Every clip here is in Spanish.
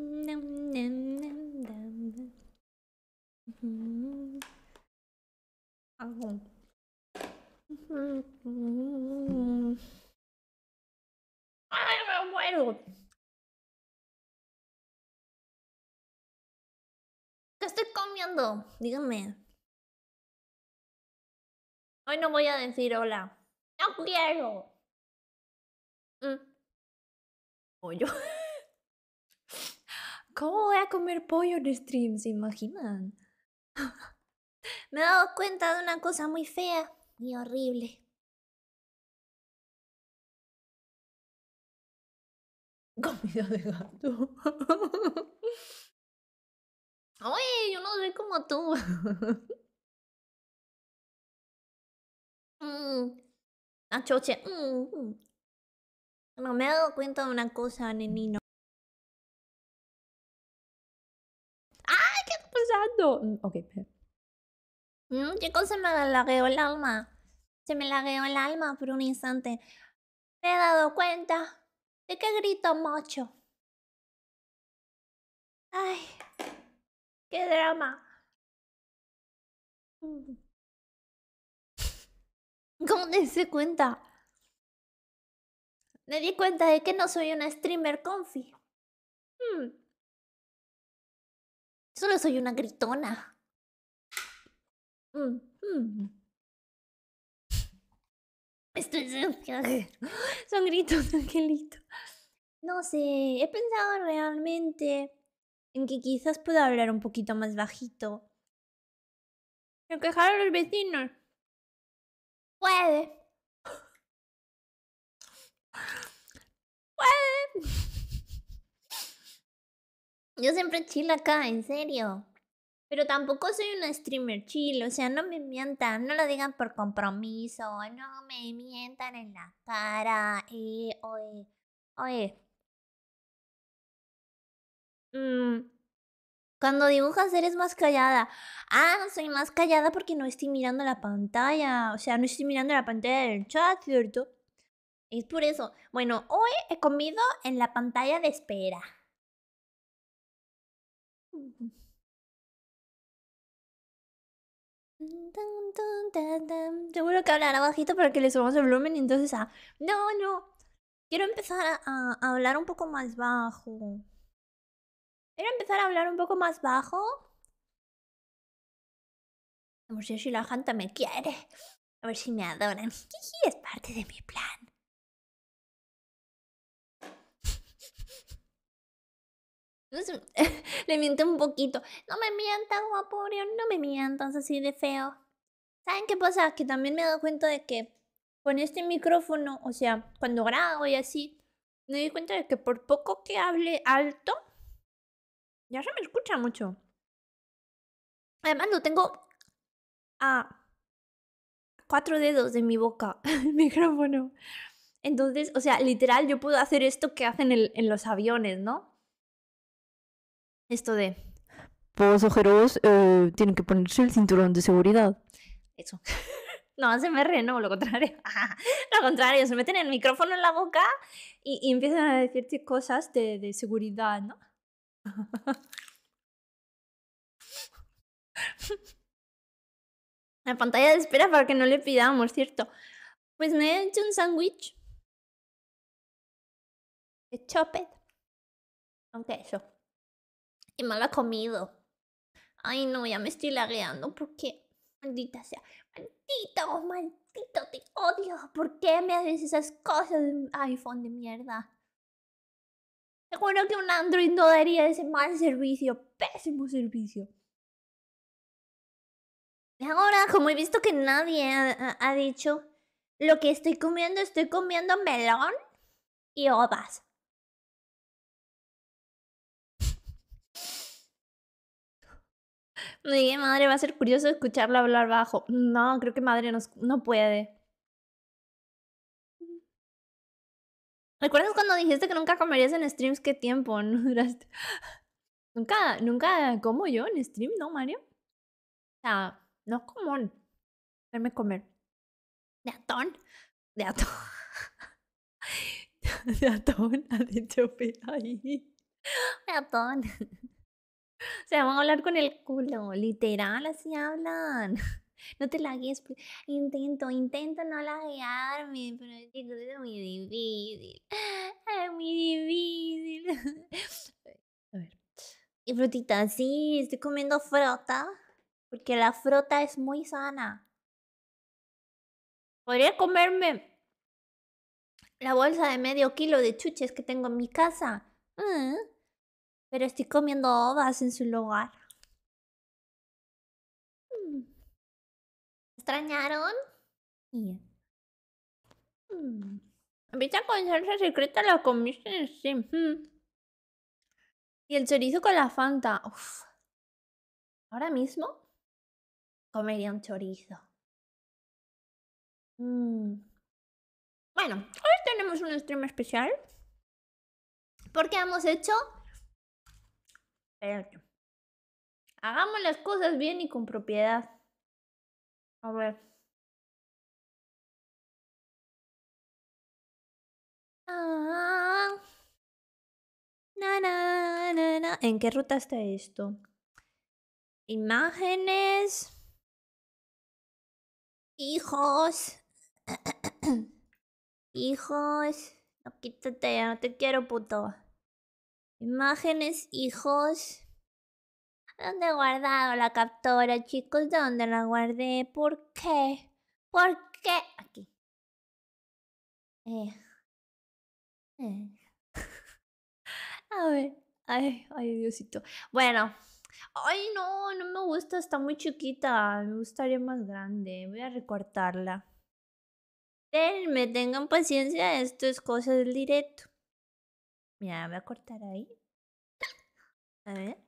¡Ay, me muero! ¿Qué estoy comiendo? dígame Hoy no voy a decir hola. ¡No quiero! Mm. yo. ¿Cómo voy a comer pollo en stream? ¿Se imaginan? Me he dado cuenta de una cosa muy fea y horrible. Comida de gato. Oye, yo no soy como tú. Mm, mm, mm. No me he dado cuenta de una cosa, nenino. Mm, ok, mm, chicos, se me lagueó el alma. Se me lagueó el alma por un instante. Me he dado cuenta de que grito mucho. Ay, qué drama. ¿Cómo me hice cuenta? Me di cuenta de que no soy una streamer confi. Hmm. Solo soy una gritona. Mm, mm. estoy Son gritos, angelito. No sé, he pensado realmente en que quizás pueda hablar un poquito más bajito. ¿Me quejaron los vecinos? Puede. Puede. Yo siempre chill acá, en serio. Pero tampoco soy una streamer chill, o sea, no me mientan, no lo digan por compromiso, no me mientan en la cara, eh, oye, oye. Mm, cuando dibujas eres más callada. Ah, soy más callada porque no estoy mirando la pantalla, o sea, no estoy mirando la pantalla del chat, ¿cierto? Es por eso. Bueno, hoy he comido en la pantalla de espera. Seguro que hablará bajito para que le subamos el volumen y entonces a... Ah, no, no. Quiero empezar a, hablar un poco más bajo. Quiero empezar a hablar un poco más bajo. A ver si la Hanta me quiere. A ver si me adoran. Es parte de mi plan. Entonces, le miente un poquito. No me mientas, guapurio, no me mientas así de feo. ¿Saben qué pasa? Que también me he dado cuenta de que con este micrófono, o sea, cuando grabo y así, me doy cuenta de que por poco que hable alto, ya se me escucha mucho. Además, lo tengo a cuatro dedos de mi boca, el micrófono. Entonces, o sea, literal, yo puedo hacer esto que hacen en los aviones, ¿no? Esto de... pues ojeros eh, tienen que ponerse el cinturón de seguridad. Eso. No, se me reno, no, lo contrario. lo contrario, se meten el micrófono en la boca y, empiezan a decirte cosas de, seguridad, ¿no? la pantalla de espera para que no le pidamos, ¿cierto? Pues me he hecho un sándwich. Chopet. Aunque eso y ha comido. Ay, no, ya me estoy lagueando porque, maldita sea, maldito, maldito, te odio. ¿Por qué me haces esas cosas, iPhone de mierda? Seguro que un Android no daría ese mal servicio, pésimo servicio. Y ahora, como he visto que nadie ha, dicho lo que estoy comiendo, estoy comiendo melón y ovas. No dije, madre, va a ser curioso escucharla hablar bajo. No, creo que madre no, no puede. ¿Recuerdas cuando dijiste que nunca comerías en streams? ¿Qué tiempo ¿Nunca, nunca como yo en stream, no, Mario? O sea, no como. común verme comer. De atón. De atón. De atón, ha dicho ahí. De atón. O sea, van a hablar con el culo, literal, así hablan. No te lagues, intento, intento no laguearme, pero es muy difícil. Es muy difícil. A ver. Y frutita, sí, estoy comiendo frota. porque la fruta es muy sana. Podría comerme la bolsa de medio kilo de chuches que tengo en mi casa. ¿Mm? Pero estoy comiendo ovas en su lugar. Mm. ¿Extrañaron? Yeah. Mm. con salsa secreta la comiste, sí. Y el chorizo con la Fanta. Ahora mismo comería un chorizo. Mm. Bueno, hoy tenemos un stream especial porque hemos hecho Hagamos las cosas bien y con propiedad. A ver. Ah. na, na, na, ¿En qué ruta está esto? Imágenes. Hijos. Hijos. No, quítate, ya. no te quiero, puto. Imágenes, hijos. ¿Dónde he guardado la captura, chicos? ¿Dónde la guardé? ¿Por qué? ¿Por qué? Aquí. Eh. Eh. A ver. Ay, ay, Diosito. Bueno. Ay, no, no me gusta. Está muy chiquita. Me gustaría más grande. Voy a recortarla. Denme, tengan paciencia. Esto es cosa del directo. Mira, voy a cortar ahí. A ver.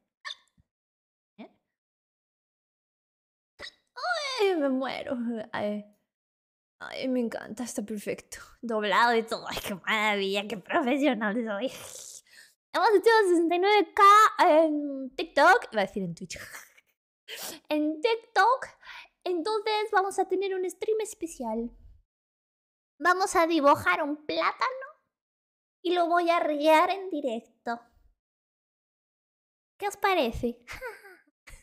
¡Ay, me muero! Ay. me encanta, está perfecto. Doblado y todo. Ay, qué maravilla, qué profesional soy. Hemos hecho 69k en TikTok. Iba a decir en Twitch. en TikTok. Entonces vamos a tener un stream especial. Vamos a dibujar un plátano y lo voy a rear en directo. ¿Qué os parece?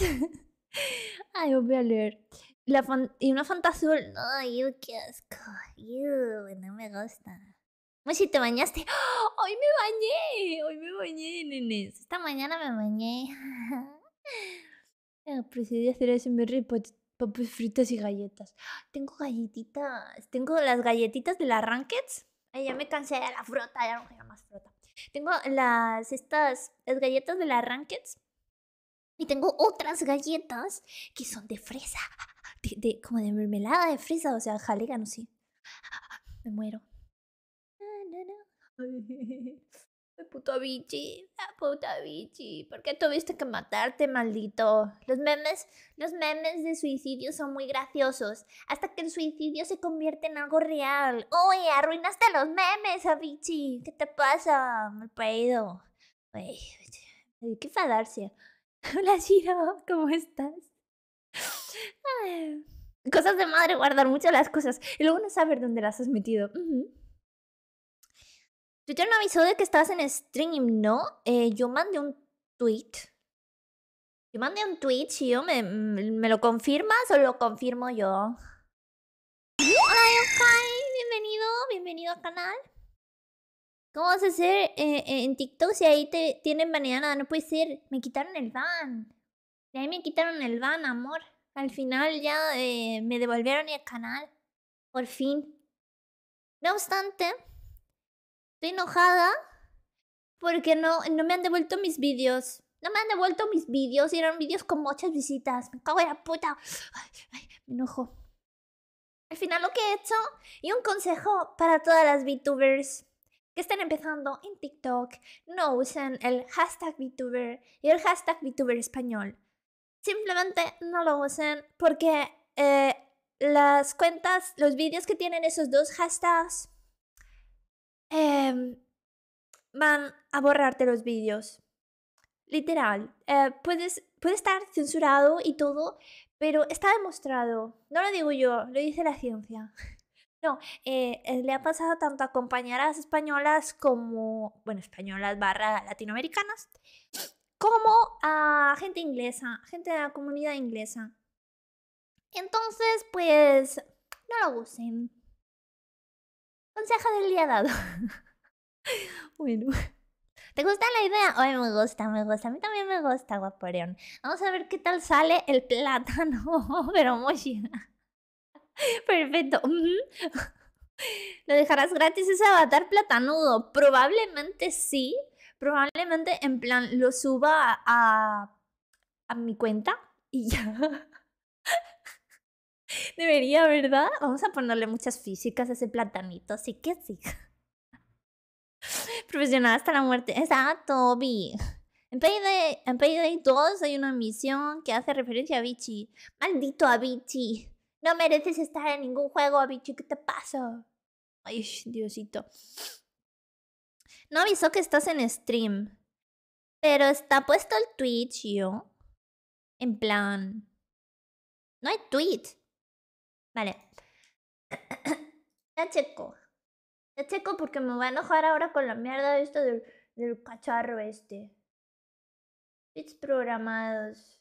Hola, Max. Ay, voy a leer. La y una fantasía. Ay, no, qué asco. no me gusta. Pues si te bañaste. Hoy me bañé. Hoy me bañé, nenes. Esta mañana me bañé. Ah, Presidí hacer ese. mi papas fritas y galletas. Tengo galletitas. Tengo las galletitas de las Rankets. ya me cansé de la fruta ya no quiero más fruta Tengo las, estas, las galletas de la Rankets. Y tengo otras galletas que son de fresa. De, como de mermelada de fresa, o sea, jalegano, sí Me muero. Ay, puto bichi, la puta bichi, ¿por qué tuviste que matarte, maldito? Los memes, los memes de suicidio son muy graciosos, hasta que el suicidio se convierte en algo real. Uy, arruinaste los memes, Avicii, ah, ¿qué te pasa, he perdido. Uy, qué que Hola, Shiro, ¿cómo estás? cosas de madre guardar muchas las cosas y luego no saber dónde las has metido. Twitter me avisó de que estabas en stream, ¿no? Eh, yo mandé un tweet. Yo mandé un tweet, si yo me, mm, me lo confirmas o lo confirmo yo. Hola, bienvenido, bienvenido al canal. ¿Cómo vas a hacer eh, eh, en TikTok si ahí te tienen baneada? No puede ser, me quitaron el van. De ahí me quitaron el van, amor. Al final ya me devolvieron el canal. Por fin. No obstante, enojada porque no, no me han devuelto mis vídeos. No me han devuelto mis vídeos. Y Eran vídeos con muchas visitas. Me cago en la puta. me enojo. Al final lo que he hecho y un consejo para todas las VTubers que están empezando en TikTok no usen el hashtag VTuber y el hashtag VTuber español. Simplemente no lo usen porque eh, las cuentas, los vídeos que tienen esos dos hashtags Em, van a borrarte los vídeos. Literal. Eh, puedes, puede estar censurado y todo, pero está demostrado. No lo digo yo, lo dice la ciencia. No, eh, eh, le ha pasado tanto a compañeras españolas como, bueno, españolas barra latinoamericanas, como a gente inglesa, gente de la comunidad inglesa. Entonces, pues, no lo usen. Consejo del día dado. bueno. ¿Te gusta la idea? Ay, me gusta, me gusta. A mí también me gusta, guaporeón. Vamos a ver qué tal sale el plátano, pero mochila. Perfecto. ¿Lo dejarás gratis ese avatar platanudo? Probablemente sí. Probablemente en plan lo suba a, a mi cuenta y ya. Debería, ¿verdad? Vamos a ponerle muchas físicas a ese platanito, así que sí. Profesional hasta la muerte. Exacto, Toby. En Payday, 2 hay una misión que hace referencia a bichi Maldito a bichi No mereces estar en ningún juego, bichi ¿Qué te pasa? Ay, Diosito. No avisó que estás en stream. Pero está puesto el Twitch, yo. En plan. No hay tweet. Vale. Ya checo. Ya checo porque me voy a enojar ahora con la mierda de esto del, cacharro este. Bits programados.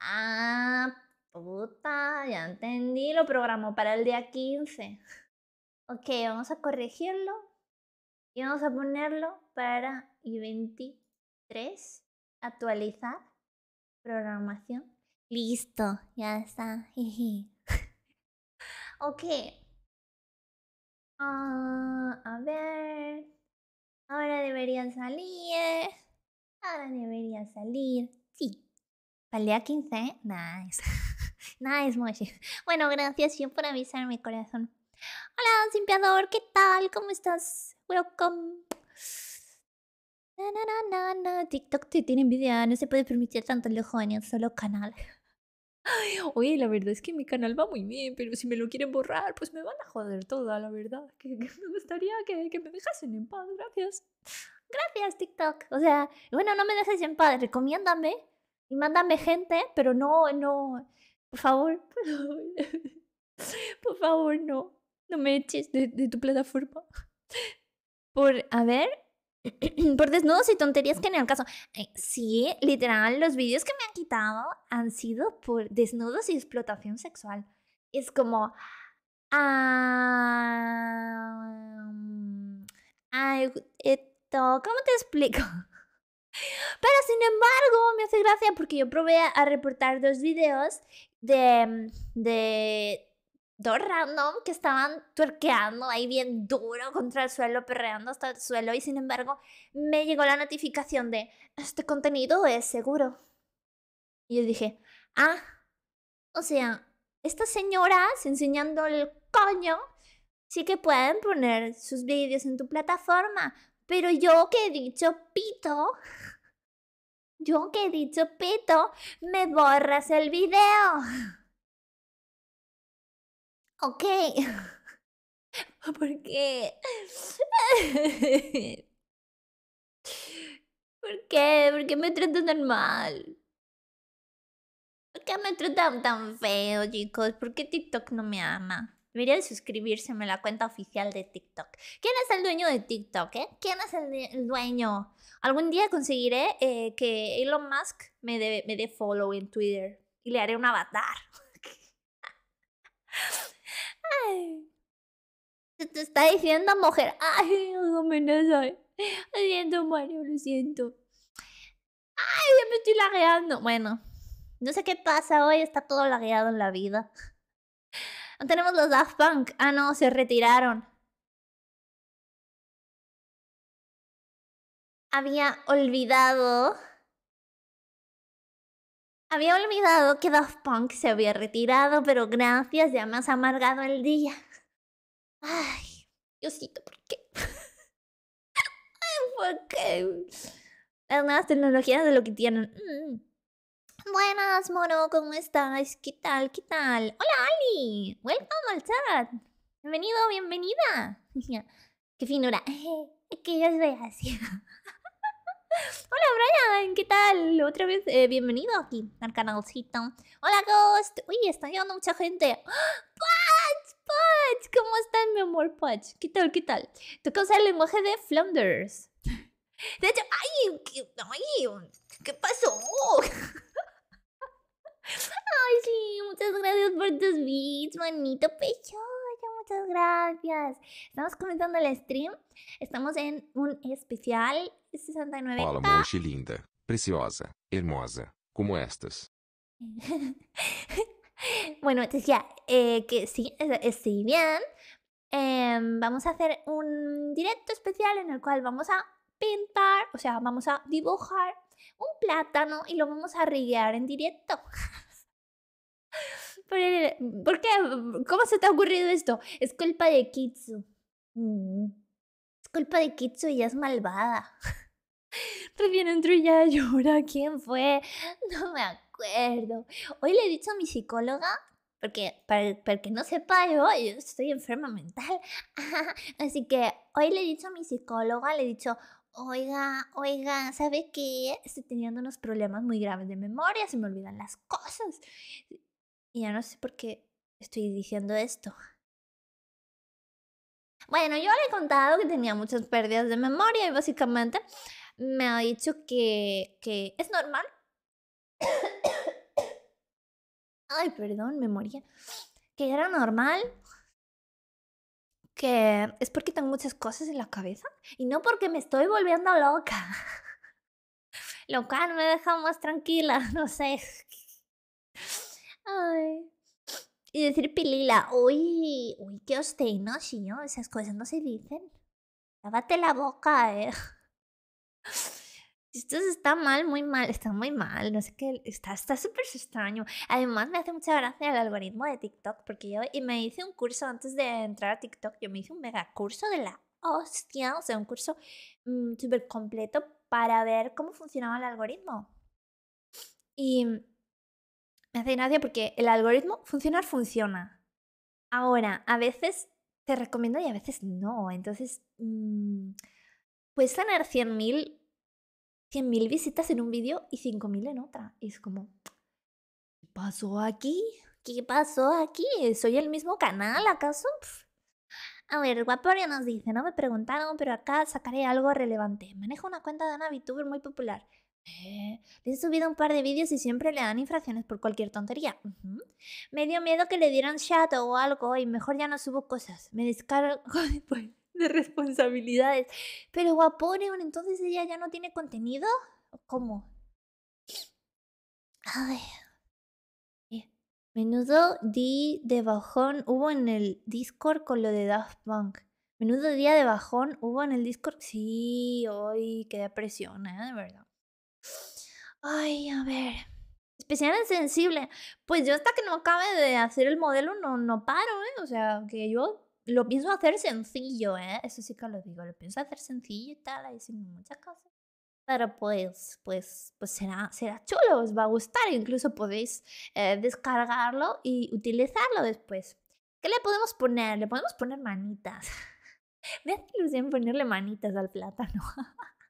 Ah, puta, ya entendí, lo programó para el día 15. Ok, vamos a corregirlo y vamos a ponerlo para i23, actualizar, programación. Listo, ya está. Jeje ok. Uh, a ver. Ahora deberían salir. Ahora deberían salir. Sí. Para a 15, Nice. nice, Moshi. Bueno, gracias yo por avisarme, corazón. Hola, simpiador, ¿qué tal? ¿Cómo estás? Welcome. Na, na, na, na, TikTok te tiene envidia, no se puede permitir tanto en el solo canal oye, la verdad es que mi canal va muy bien, pero si me lo quieren borrar, pues me van a joder toda, la verdad. Que, me gustaría que, me dejasen en paz, gracias. Gracias, TikTok. O sea, bueno, no me dejes en paz, recomiéndame y mándame gente, pero no, no, por favor, por favor, no, no me eches de tu plataforma. Por, a ver, por desnudos y tonterías que en el caso. Eh, sí, literal, los vídeos que me han quitado han sido por desnudos y explotación sexual. Es como... esto, ¿Cómo te explico? Pero sin embargo, me hace gracia porque yo probé a reportar dos vídeos de, mm, de dos random que estaban tuerqueando ahí bien duro contra el suelo, perreando hasta el suelo y sin embargo me llegó la notificación de este contenido es seguro. Y yo dije, ah, o sea, estas señoras enseñando el coño sí que pueden poner sus vídeos en tu plataforma, pero yo que he dicho pito, yo que he dicho pito, me borras el video. Ok. qué? ¿Por qué? ¿Por qué me tratan tan mal? ¿Por qué me tratan tan feo, chicos? ¿Por qué TikTok no me ama? Debería suscribirse a la cuenta oficial de TikTok. ¿Quién es el dueño de TikTok? Eh? ¿Quién es el, dueño? Algún día conseguiré eh, que Elon Musk me dé me follow en Twitter y le haré un avatar. Se te está diciendo mujer. ¡Ay! Amenaza. Eh. Lo siento, Mario, lo siento. ¡Ay! Ya me estoy lagueando. Bueno, no sé qué pasa hoy, está todo lagueado en la vida. No tenemos los Daft Punk. Ah, no, se retiraron. Había olvidado. Había olvidado que Daft Punk se había retirado, pero gracias, ya me has amargado el día. Ay, ¿yo Diosito, ¿por qué? Ay, ¿por qué? Las nuevas tecnologías de lo que tienen. Mm. Buenas, mono, ¿cómo estás? ¿Qué tal? ¿Qué tal? Hola, Ali. Welcome al chat. Bienvenido, bienvenida. qué finura. que yo soy así. Hola Brian, ¿qué tal? Otra vez, eh, bienvenido aquí al canalcito. Hola Ghost. Uy, está llegando mucha gente. ¡Ah! ¡Patch! ¡Patch! ¿Cómo están, mi amor Patch? ¿Qué tal? ¿Qué tal? Toca usar el lenguaje de Flanders. De hecho, ¡ay! ¿Qué, ay, ¿qué pasó? Ay, sí, muchas gracias por tus beats, manito pecho muchas gracias. Estamos comenzando el stream. Estamos en un especial 69. Hola, Mochi linda, preciosa, hermosa, como estas. bueno, decía eh, que sí, estoy bien. Em, vamos a hacer un directo especial en el cual vamos a pintar, o sea, vamos a dibujar un plátano y lo vamos a riguear en directo. por, qué? ¿Cómo se te ha ocurrido esto? Es culpa de Kitsu. Mm. Es culpa de Kitsu y es malvada. Recién entró y ya llora. ¿Quién fue? No me acuerdo. Hoy le he dicho a mi psicóloga, porque para, para que no sepa, yo, yo estoy enferma mental. Así que hoy le he dicho a mi psicóloga, le he dicho, oiga, oiga, ¿sabe qué? Estoy teniendo unos problemas muy graves de memoria, se me olvidan las cosas. Y ya no sé por qué estoy diciendo esto. Bueno, yo le he contado que tenía muchas pérdidas de memoria y básicamente me ha dicho que, que es normal. Ay, perdón, memoria Que era normal. Que es porque tengo muchas cosas en la cabeza y no porque me estoy volviendo loca. Lo cual me deja más tranquila, no sé. Ay. Y decir pilila, uy, uy, qué no esas cosas no se dicen. Lávate la boca, eh. Esto está mal, muy mal, está muy mal, no sé qué, está súper extraño. Además me hace mucha gracia el algoritmo de TikTok, porque yo y me hice un curso antes de entrar a TikTok, yo me hice un mega curso de la hostia, o sea, un curso mm, súper completo para ver cómo funcionaba el algoritmo. Y me hace gracia porque el algoritmo funcionar funciona. Ahora, a veces te recomiendo y a veces no. Entonces, mmm, puedes tener 100.000 mil visitas en un vídeo y 5.000 en otra. es como, ¿qué pasó aquí? ¿Qué pasó aquí? ¿Soy el mismo canal acaso? A ver, Guaporia nos dice, no me preguntaron, pero acá sacaré algo relevante. Manejo una cuenta de una VTuber muy popular le eh, he subido un par de vídeos y siempre le dan infracciones por cualquier tontería. Me dio miedo que le dieran chat o algo y mejor ya no subo cosas. Me descargo después de responsabilidades. Pero guapón, entonces ella ya no tiene contenido. ¿Cómo? A ver. Eh, menudo día de bajón hubo en el Discord con lo de Daft Punk. Menudo día de bajón hubo en el Discord. Sí, hoy quedé presión, ¿eh? De verdad. Ay, a ver. Especial sensible. Pues yo hasta que no acabe de hacer el modelo no, no paro, ¿eh? O sea, que yo lo pienso hacer sencillo, ¿eh? Eso sí que lo digo, lo pienso hacer sencillo y tal, ahí sin muchas cosas. Pero pues, pues, pues será, será chulo, os va a gustar, incluso podéis eh, descargarlo y utilizarlo después. ¿Qué le podemos poner? Le podemos poner manitas. Me hace ilusión ponerle manitas al plátano.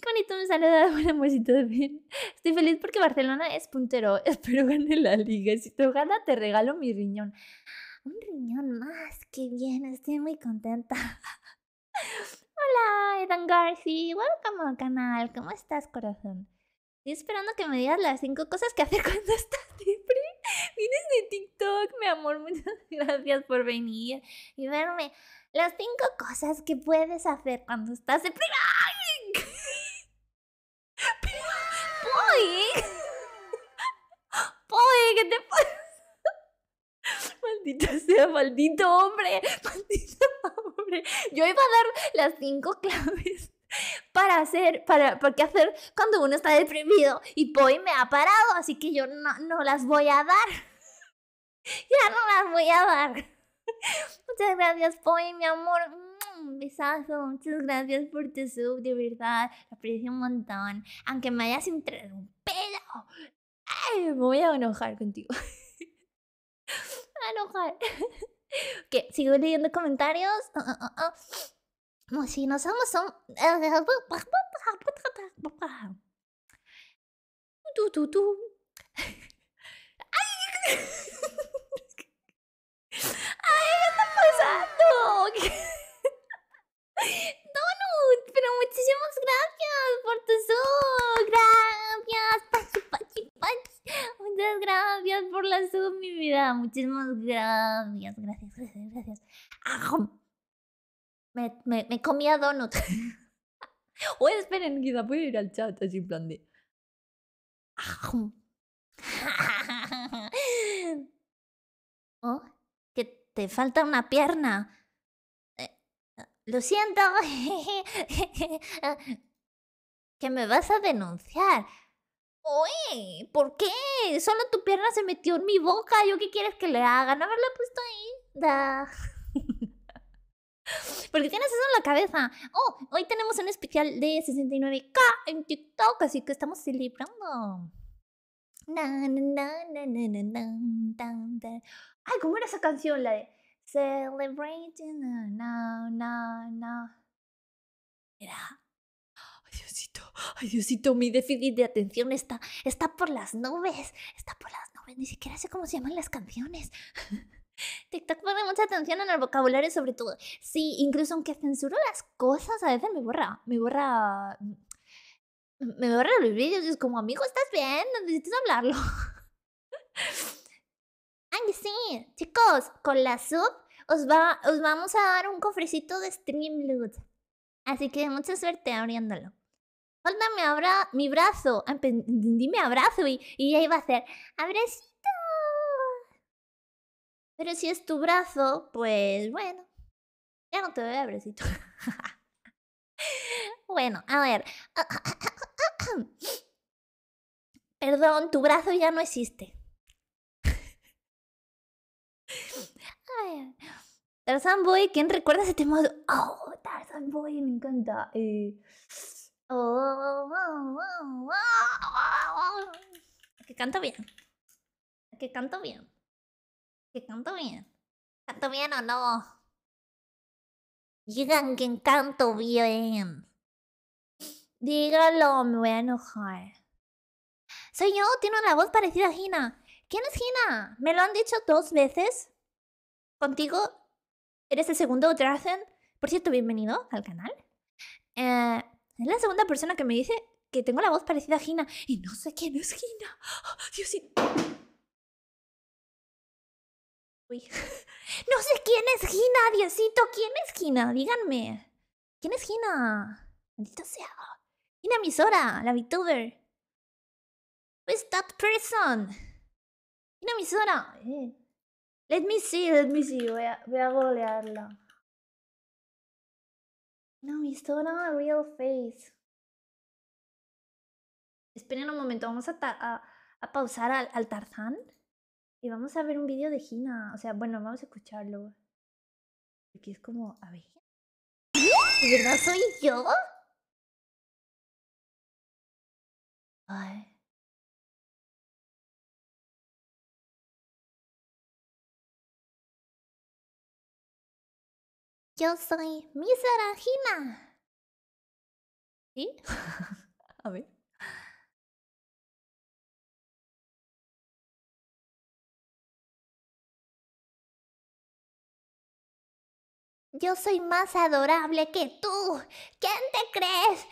Qué bonito, un saludo, Buenas, amorcito bien. Estoy feliz porque Barcelona es puntero. Espero gane la liga. Si te gana, te regalo mi riñón. Un riñón más, qué bien, estoy muy contenta. Hola, Edan Garci, welcome al canal. ¿Cómo estás, corazón? Estoy esperando que me digas las cinco cosas que hacer cuando estás depre. Vienes de TikTok, mi amor. Muchas gracias por venir y verme. Las cinco cosas que puedes hacer cuando estás depre. maldito hombre, maldito hombre. Yo iba a dar las cinco claves para hacer, para, para qué hacer cuando uno está deprimido y Poi me ha parado, así que yo no, no las voy a dar. Ya no las voy a dar. Muchas gracias, Poi, mi amor. Mm, un besazo, muchas gracias por tu sub, de verdad, lo aprecio un montón. Aunque me hayas interrumpido, ay, me voy a enojar contigo a sigo leyendo comentarios. Oh, oh, oh, si no somos... Son... ¡Ay! Eh, ¡Ay, qué está pasando! Donut, pero muchísimas gracias por tu sub. Gracias, Muchas gracias por la sub, vida. Muchísimas gracias, gracias, gracias, gracias. Me, me, me comía donut. o esperen, quizá puedo ir al chat así en plan de... oh, que te falta una pierna. Eh, lo siento. que me vas a denunciar. Oye, ¿por qué? Solo tu pierna se metió en mi boca. ¿Yo qué quieres que le haga? No haberla puesto ahí. Da. Porque tienes eso en la cabeza. Oh, hoy tenemos un especial de 69K en TikTok, así que estamos celebrando. Ay, ¿cómo era esa canción? La de Celebrating. Na na na. Era. Ay, ay Diosito, mi déficit de atención está, está por las nubes, está por las nubes, ni siquiera sé cómo se llaman las canciones. TikTok pone mucha atención en el vocabulario sobre todo. Sí, incluso aunque censuro las cosas, a veces me borra, me borra, me borra los vídeos es como, amigo, ¿estás bien? Necesitas hablarlo. Ay, sí, chicos, con la sub os, va, os vamos a dar un cofrecito de streamloot. Así que mucha suerte abriéndolo. Suéltame abra mi brazo. Ah, Dime abrazo y, y iba a hacer ¡Abrecito! Pero si es tu brazo, pues bueno. Ya no te veo, abrecito bueno, a ver. Perdón, tu brazo ya no existe. ver. Tarzan Boy, ¿quién recuerda este modo? Oh, Tarzan Boy, me encanta. Eh... Oh, oh, oh, que canto bien. Que canto bien. Que canto bien. ¿Canto bien o no? Digan que canto bien. Dígalo, me voy a enojar. Soy yo, tiene una voz parecida a Gina. ¿Quién es Gina? Me lo han dicho dos veces. Contigo, eres el segundo Drazen. Por cierto, bienvenido al canal. Eh, es la segunda persona que me dice que tengo la voz parecida a Gina y no sé quién es Gina. Diosito. Uy. No sé quién es Gina, Diosito. ¿Quién es Gina? Díganme. ¿Quién es Gina? Maldito sea. Gina Misora, la VTuber. Who that person? Gina Misora. Eh. Let me see, let me see. Voy voy a golearla. No, it's not una real face. Esperen un momento, vamos a, a, pausar al, al, Tarzán y vamos a ver un vídeo de Gina. O sea, bueno, vamos a escucharlo. Aquí es como, a ver. ¿De verdad soy yo? Ay. Yo soy Miseragina. ¿Sí? A ver. Yo soy más adorable que tú. ¿Quién te crees? Eh,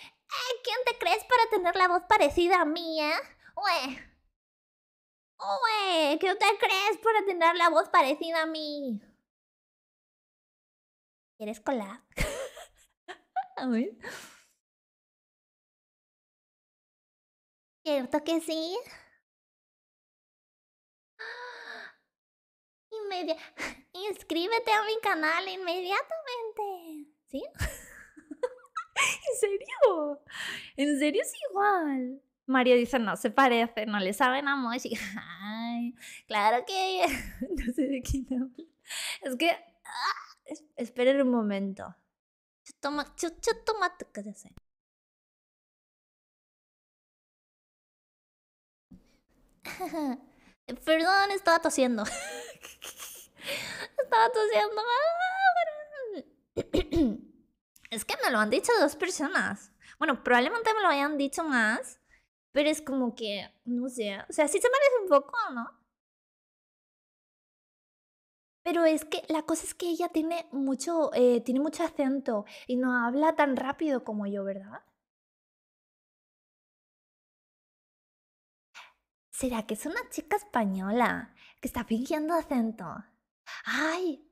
¿Quién te crees para tener la voz parecida a mía? ¡Ue! ¡Ue! ¿quién te crees para tener la voz parecida a mí? ¿Quieres cola? a ver. ¿Cierto que sí? Inmedi Inscríbete a mi canal inmediatamente. ¿Sí? ¿En serio? ¿En serio es igual? Mario dice, no se parece, no le saben a Mochi. Ay, claro que... no sé de quién habla. Es que esperen un momento. Toma, Perdón, estaba tosiendo. estaba tosiendo. es que me lo han dicho dos personas. Bueno, probablemente me lo hayan dicho más, pero es como que, no sé, o sea, sí se parece un poco, ¿no? Pero es que la cosa es que ella tiene mucho, eh, tiene mucho acento y no habla tan rápido como yo, ¿verdad? ¿Será que es una chica española que está fingiendo acento? ¡Ay!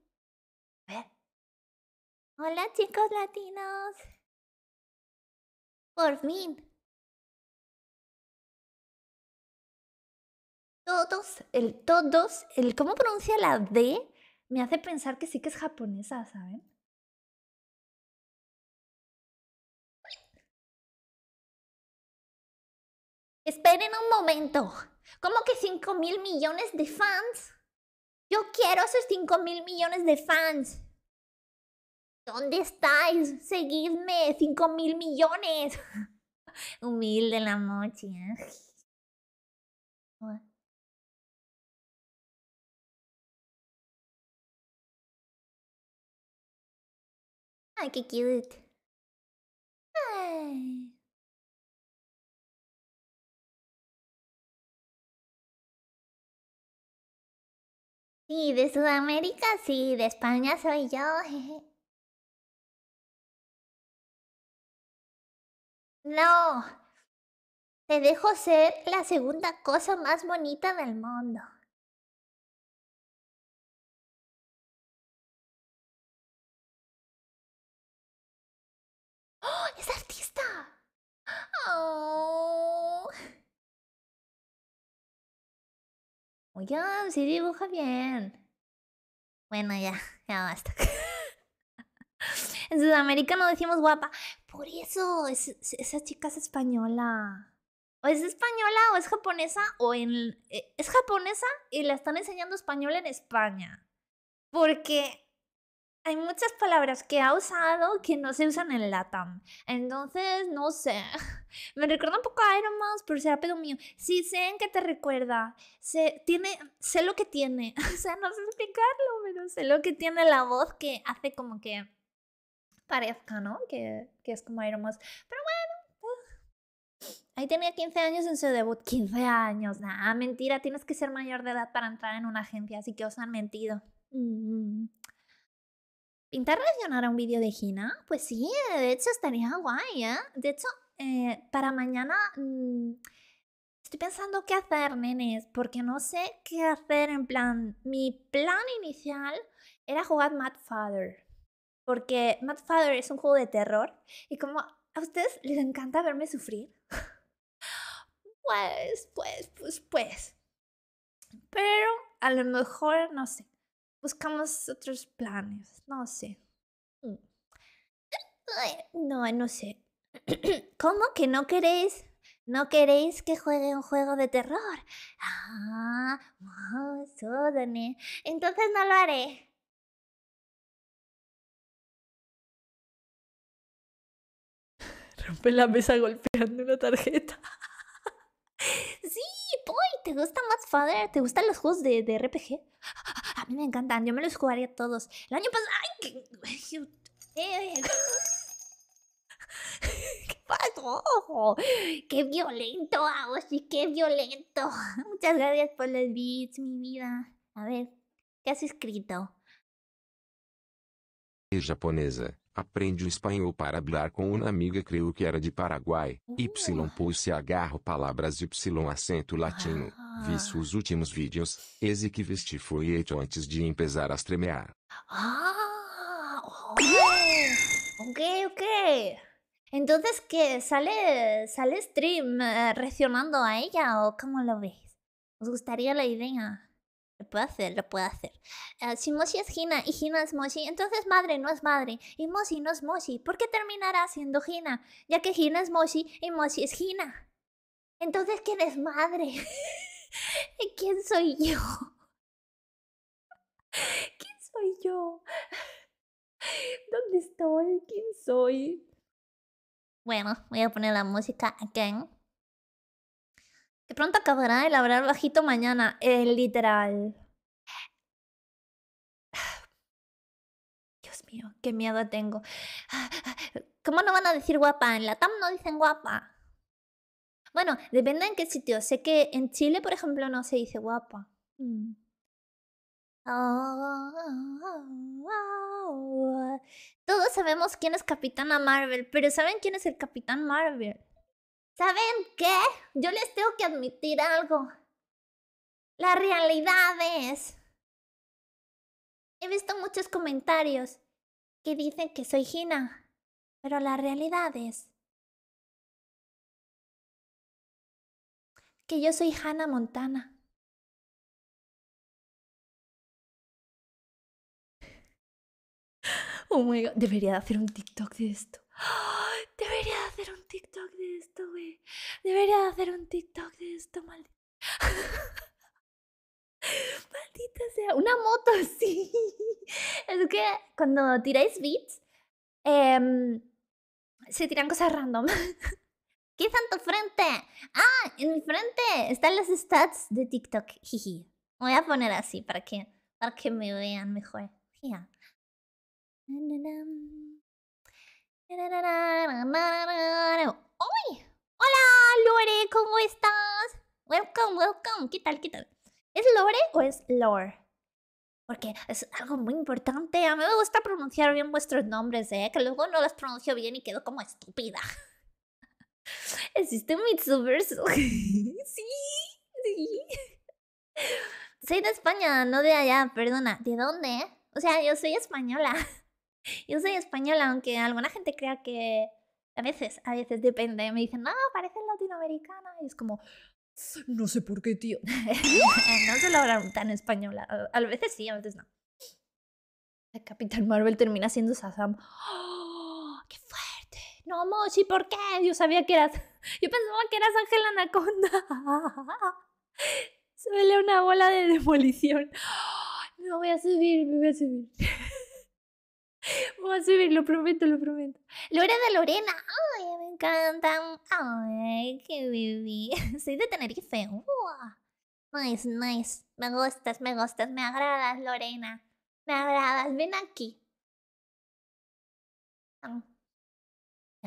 Ve. Hola chicos latinos. Por fin. Todos, el todos, el cómo pronuncia la D me hace pensar que sí que es japonesa, ¿saben? Esperen un momento. ¿Cómo que 5 mil millones de fans? Yo quiero esos 5 mil millones de fans. ¿Dónde estáis? Seguidme, 5 mil millones. Humilde la mochi. ¿eh? Ay, qué cute. Sí, de Sudamérica sí, de España soy yo. No, te dejo ser la segunda cosa más bonita del mundo. ¡Es artista! ¡Oh! Oigan, sí dibuja bien. Bueno, ya, ya basta. en Sudamérica no decimos guapa. Por eso, esa chica es española. O es española o es japonesa o eh, es japonesa y la están enseñando español en España. Porque hay muchas palabras que ha usado que no se usan en LATAM. Entonces, no sé. Me recuerda un poco a Iron Man, pero será pedo mío. Sí, sé en qué te recuerda. Sé, tiene, sé lo que tiene. O sea, no sé explicarlo, pero sé lo que tiene la voz que hace como que parezca, ¿no? Que, es como Iron Man. Pero bueno. Ah. Ahí tenía 15 años en su debut. 15 años. Nada, mentira. Tienes que ser mayor de edad para entrar en una agencia, así que os han mentido. Mm, mm. ¿Pintar reaccionar a un vídeo de Gina? Pues sí, de hecho estaría guay, ¿eh? De hecho, eh, para mañana mm, estoy pensando qué hacer, nenes, porque no sé qué hacer en plan. Mi plan inicial era jugar Mad Father, porque Mad Father es un juego de terror y como a ustedes les encanta verme sufrir, pues, pues, pues, pues. Pero a lo mejor, no sé, buscamos otros planes, no sé. Mm. No, no sé. ¿Cómo que no queréis? ¿No queréis que juegue un juego de terror? Ah, oh, Entonces no lo haré. Rompe la mesa golpeando una tarjeta. sí, boy, ¿te gusta más Father? ¿Te gustan los juegos de, de RPG? A mí me encantan, yo me los jugaría todos. El año pasado... ¡Ay! ¿Qué, eh, eh, eh. ¿Qué pasó? ¡Qué violento, Aoshi! ¡Qué violento! Muchas gracias por los beats, mi vida. A ver, ¿qué has escrito? É japonesa. Aprende o espanhol para hablar com uma amiga, creio que era de Paraguai. Uh. Y pôs se agarro palavras Y acento latino. Ah. Vi ah. sus últimos vídeos, esse que vesti foi antes de empezar a estremear. Ah, ok, ok, Entonces, ¿qué? ¿Sale, sale stream eh, reaccionando a ella o cómo lo veis? ¿Os gustaría la idea? Lo puedo hacer, lo puedo hacer. Ah, si Moshi es Hina y Hina es Moshi, entonces madre no es madre y Moshi no es Moshi. ¿Por qué terminará siendo Hina? Ya que Hina es Moshi y Moshi es Hina. Entonces, ¿quién es madre? ¿Quién soy yo? ¿Quién soy yo? ¿Dónde estoy? ¿Quién soy? Bueno, voy a poner la música again. Que ¿eh? pronto acabará el hablar bajito mañana, el eh, literal. Dios mío, qué miedo tengo. ¿Cómo no van a decir guapa? En la TAM no dicen guapa. Bueno, depende en qué sitio. Sé que en Chile, por ejemplo, no se dice guapa. Mm. Todos sabemos quién es Capitana Marvel, pero ¿saben quién es el Capitán Marvel? ¿Saben qué? Yo les tengo que admitir algo. La realidad es... He visto muchos comentarios que dicen que soy Gina, pero la realidad es que yo soy Hannah Montana. Oh my god, debería de hacer un TikTok de esto. Debería de hacer un TikTok de esto, güey. Debería de hacer un TikTok de esto, maldito. Maldita sea, una moto así. Es que cuando tiráis beats, em, se tiran cosas random. ¿Qué es en tu frente? Ah, en mi frente están las stats de TikTok. Jiji. Voy a poner así para que, para que me vean mejor. ¡Hola, Lore! ¿Cómo estás? Welcome, welcome. ¿Qué tal, qué tal? ¿Es Lore o es Lore? Porque es algo muy importante. A mí me gusta pronunciar bien vuestros nombres, ¿eh? Que luego no los pronuncio bien y quedo como estúpida. Existe un sí, sí. Soy de España, no de allá, perdona. ¿De dónde? O sea, yo soy española. Yo soy española, aunque alguna gente crea que a veces, a veces depende. Me dicen, no, parece latinoamericana. Y es como, no sé por qué, tío. no se lo hablan tan española. A veces sí, a veces no. La Capitán Marvel termina siendo Sazam. ¡Qué fuerte! no, mochi, ¿por qué? Yo sabía que eras, yo pensaba que eras Ángel Anaconda. Suele una bola de demolición. No voy a subir, me voy a subir. Voy a subir, lo prometo, lo prometo. Lore de Lorena, ay, me encantan. Ay, qué bebé. Soy de Tenerife. Nice, nice. Me gustas, me gustas, me agradas, Lorena. Me agradas, ven aquí.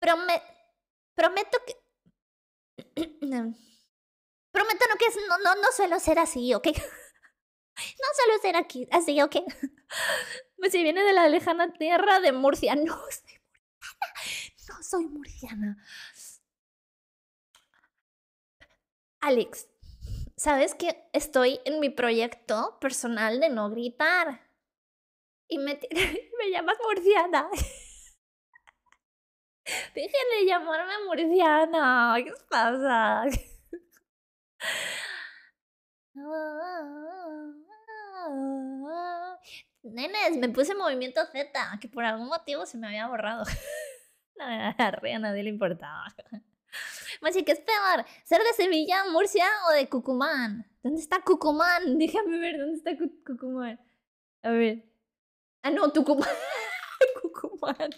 prometo que... prometo no que es... no, no, no suelo ser así, ¿ok? No suelo ser aquí, así, ¿ok? Pues si viene de la lejana tierra de Murcia, no soy murciana, no soy murciana. Alex, ¿sabes que estoy en mi proyecto personal de no gritar? Y me, me llamas murciana. Dijen de llamarme murciana. ¿Qué pasa? Nenes, me puse movimiento Z, que por algún motivo se me había borrado. No, me a nadie le importaba. Machi, que es ¿Ser de Sevilla, Murcia o de Cucumán? ¿Dónde está Cucumán? Déjame ver, ¿dónde está Cucumán? A ver. Ah, no, Tucumán. Cucumán.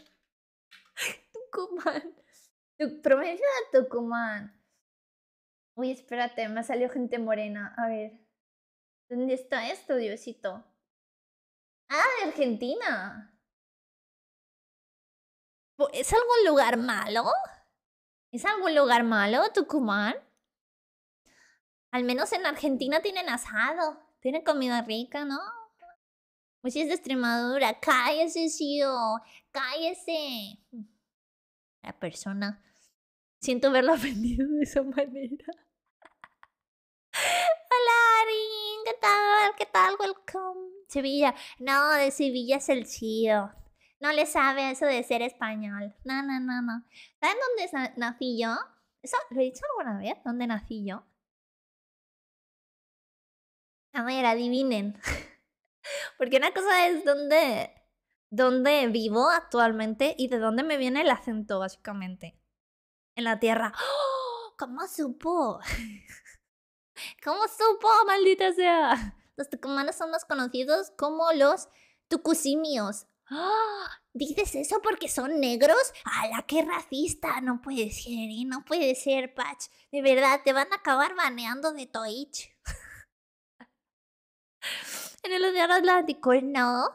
Tucumán. promesa de Tucumán. Uy, espérate, me salió gente morena. A ver. ¿Dónde está esto, Diosito? Ah, de Argentina. ¿Es algún lugar malo? ¿Es algún lugar malo, Tucumán? Al menos en Argentina tienen asado, tienen comida rica, ¿no? Pues es de Extremadura, cállese, chido. cállese. La persona. Siento verlo ofendido de esa manera. Hola, Arin, ¿qué tal? ¿Qué tal? Welcome. Sevilla. No, de Sevilla es el sío no le sabe eso de ser español. No, no, no, no. ¿Saben dónde nací yo? ¿Eso lo he dicho alguna vez? ¿Dónde nací yo? Ah, A ver, adivinen. Porque una cosa es dónde, dónde vivo actualmente y de dónde me viene el acento, básicamente. En la tierra. ¡Oh! ¿Cómo supo? ¿Cómo supo, maldita sea? Los tucumanos son los conocidos como los tucusimios. ¡Ah! ¿Dices eso porque son negros? ¡Hala, qué racista! No puede ser, ¿eh? No puede ser, Patch. De verdad, te van a acabar baneando de Twitch. en el Océano Atlántico, no.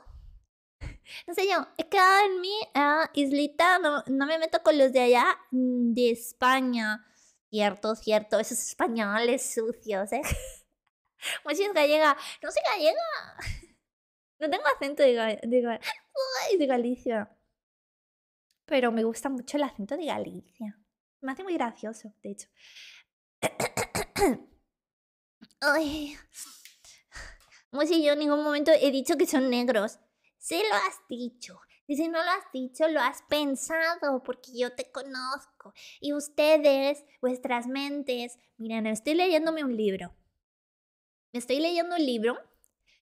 No sé yo, he quedado en mi ah, islita, no, me meto con los de allá mm, de España. Cierto, cierto, esos españoles sucios, ¿eh? gallega, no soy gallega. No tengo acento de, Galicia. Pero me gusta mucho el acento de Galicia. Me hace muy gracioso, de hecho. Ay. si yo en ningún momento he dicho que son negros. Sí lo has dicho. Y si no lo has dicho, lo has pensado, porque yo te conozco. Y ustedes, vuestras mentes. Miren, estoy leyéndome un libro. Me estoy leyendo un libro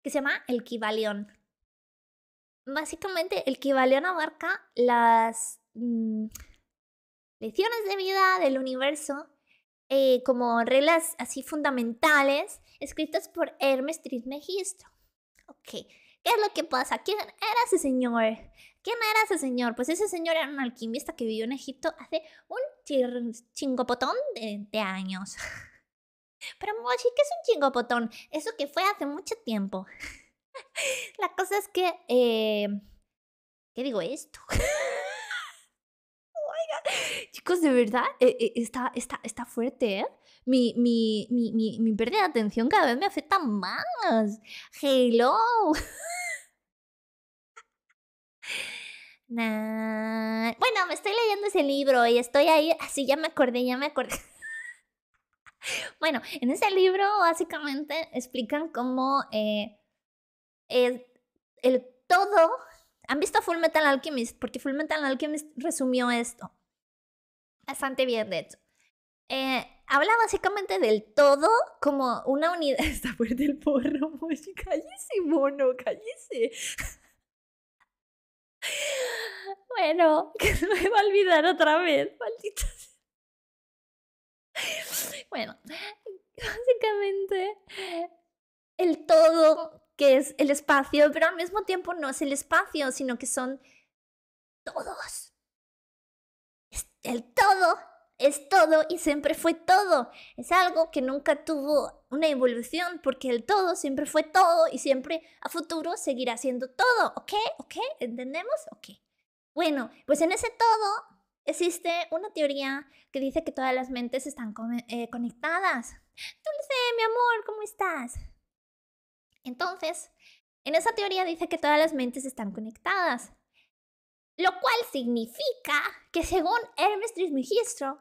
que se llama el Básicamente, el abarca las mm, lecciones de vida del universo eh, como reglas así fundamentales escritas por Hermes Trismegisto. Ok, ¿qué es lo que pasa? ¿Quién era ese señor? ¿Quién era ese señor? Pues ese señor era un alquimista que vivió en Egipto hace un chingopotón de, de años. Pero Mochi, que es un chingopotón? Eso que fue hace mucho tiempo. La cosa es que... Eh, ¿Qué digo esto? Chicos, de verdad, eh, eh, está, está, está fuerte, Mi, mi, mi, mi, mi pérdida de atención cada vez me afecta más. Hello. nah. Bueno, me estoy leyendo ese libro y estoy ahí. Así ya me acordé, ya me acordé bueno, en ese libro básicamente explican cómo eh, el, todo. ¿Han visto Full Metal Alchemist? Porque Full Metal Alchemist resumió esto. Bastante bien, de hecho. Eh, habla básicamente del todo como una unidad. Está fuerte el porro, Moshi. Pues, cállese, mono, cállese. bueno, que se me va a olvidar otra vez, maldita bueno, básicamente el todo que es el espacio, pero al mismo tiempo no es el espacio, sino que son todos. El todo es todo y siempre fue todo. Es algo que nunca tuvo una evolución porque el todo siempre fue todo y siempre a futuro seguirá siendo todo. ¿Ok? ¿Ok? ¿Entendemos? ¿Ok? Bueno, pues en ese todo Existe una teoría que dice que todas las mentes están eh, conectadas. Dulce, mi amor, ¿cómo estás? Entonces, en esa teoría dice que todas las mentes están conectadas. Lo cual significa que según Hermes Trismegistro,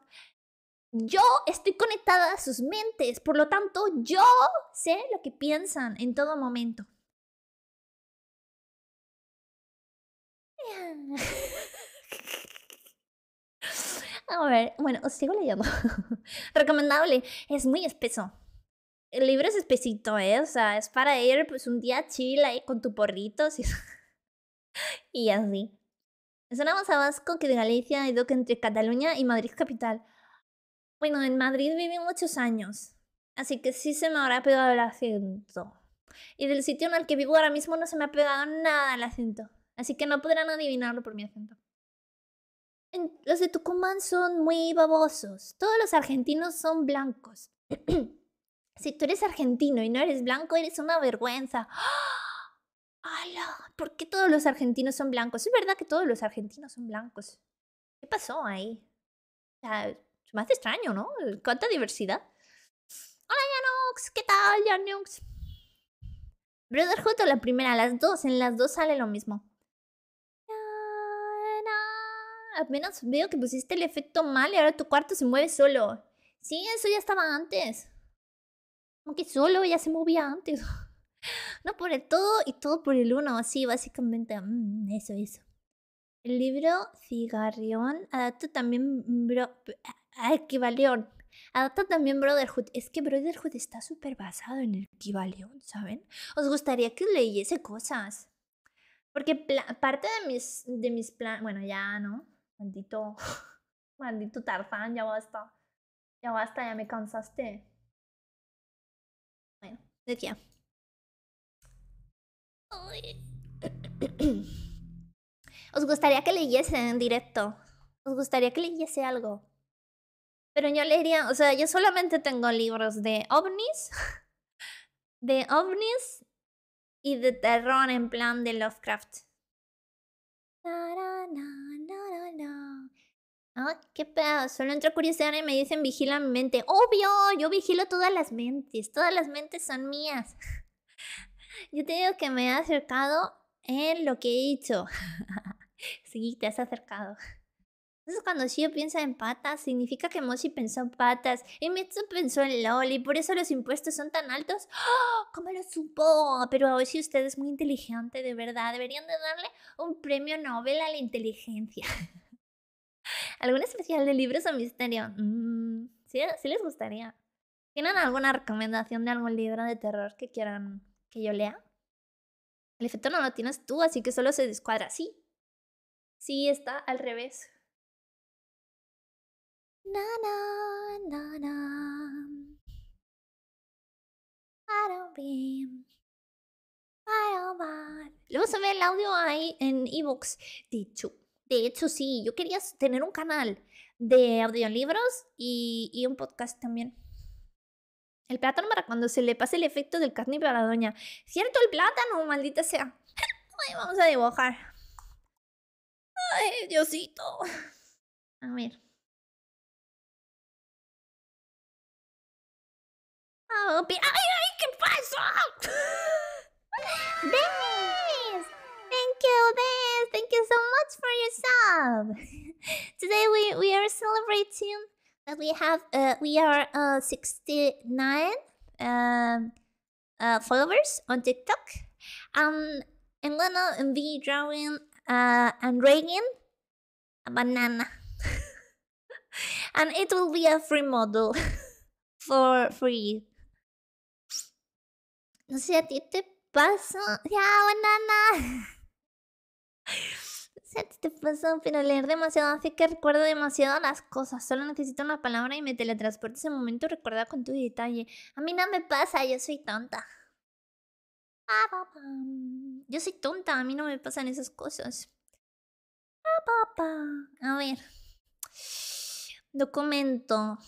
yo estoy conectada a sus mentes, por lo tanto yo sé lo que piensan en todo momento. A ver, bueno, os sigo leyendo. Recomendable, es muy espeso. El libro es espesito, ¿eh? O sea, es para ir pues un día chill ahí con tu porrito y así. Sonamos a Vasco que de Galicia y que entre Cataluña y Madrid capital. Bueno, en Madrid viví muchos años, así que sí se me habrá pegado el acento. Y del sitio en el que vivo ahora mismo no se me ha pegado nada el acento, así que no podrán adivinarlo por mi acento los de Tucumán son muy babosos. Todos los argentinos son blancos. si tú eres argentino y no eres blanco, eres una vergüenza. ¿Por qué todos los argentinos son blancos? Es verdad que todos los argentinos son blancos. ¿Qué pasó ahí? O sea, más extraño, ¿no? ¿Cuánta diversidad? Hola, Janux! ¿Qué tal, Janux? Brother o la primera, las dos. En las dos sale lo mismo. apenas veo que pusiste el efecto mal y ahora tu cuarto se mueve solo. Sí, eso ya estaba antes. aunque solo ya se movía antes. no por el todo y todo por el uno, así básicamente. Mm, eso, eso. El libro Cigarrión adapta también bro, ah, Adapta también Brotherhood. Es que Brotherhood está súper basado en el Equivalión, ¿saben? Os gustaría que leyese cosas. Porque parte de mis, de mis planes, bueno, ya no, Maldito, maldito Tarzán, ya basta. Ya basta, ya me cansaste. Bueno, decía. Os gustaría que leyese en directo. Os gustaría que leyese algo. Pero yo leería, o sea, yo solamente tengo libros de ovnis, de ovnis y de terror en plan de Lovecraft no, no. no. Ah, qué pedo. Solo entro a curiosidad y me dicen vigila mi mente. Obvio, yo vigilo todas las mentes. Todas las mentes son mías. Yo te digo que me he acercado en lo que he dicho. sí, te has acercado. Entonces cuando Shio piensa en patas, significa que Moshi pensó en patas y Mitsu pensó en LOL y por eso los impuestos son tan altos. ¡Ah! ¿Cómo lo supo? Pero sí usted es muy inteligente, de verdad. Deberían de darle un premio Nobel a la inteligencia. ¿Algún especial de libros o misterio? Mm, sí, sí les gustaría. ¿Tienen alguna recomendación de algún libro de terror que quieran que yo lea? El efecto no lo tienes tú, así que solo se descuadra. Sí. Sí, está al revés. Na na Luego se ve el audio ahí en ebooks. De hecho, de hecho sí, yo quería tener un canal de audiolibros y, un podcast también. El plátano para cuando se le pase el efecto del carnívoro a la doña. ¿Cierto el plátano, maldita sea? vamos a dibujar. Ay, Diosito. A ver. Oh, be- I, oh, I can find some! Beans! Thank you, Beans! Thank you so much for your sub! Today we, we are celebrating that we have, uh, we are uh, 69 um, uh, followers on TikTok. Um, I'm gonna be drawing uh, and rating a banana. and it will be a free model for free. No sé, a ti te pasó? Ya, banana. No sé, a ti te pasó, pero leer demasiado hace que recuerdo demasiado las cosas. Solo necesito una palabra y me teletransporto ese momento recordar con tu detalle. A mí no me pasa, yo soy tonta. Yo soy tonta, a mí no me pasan esas cosas. A ver. Documento.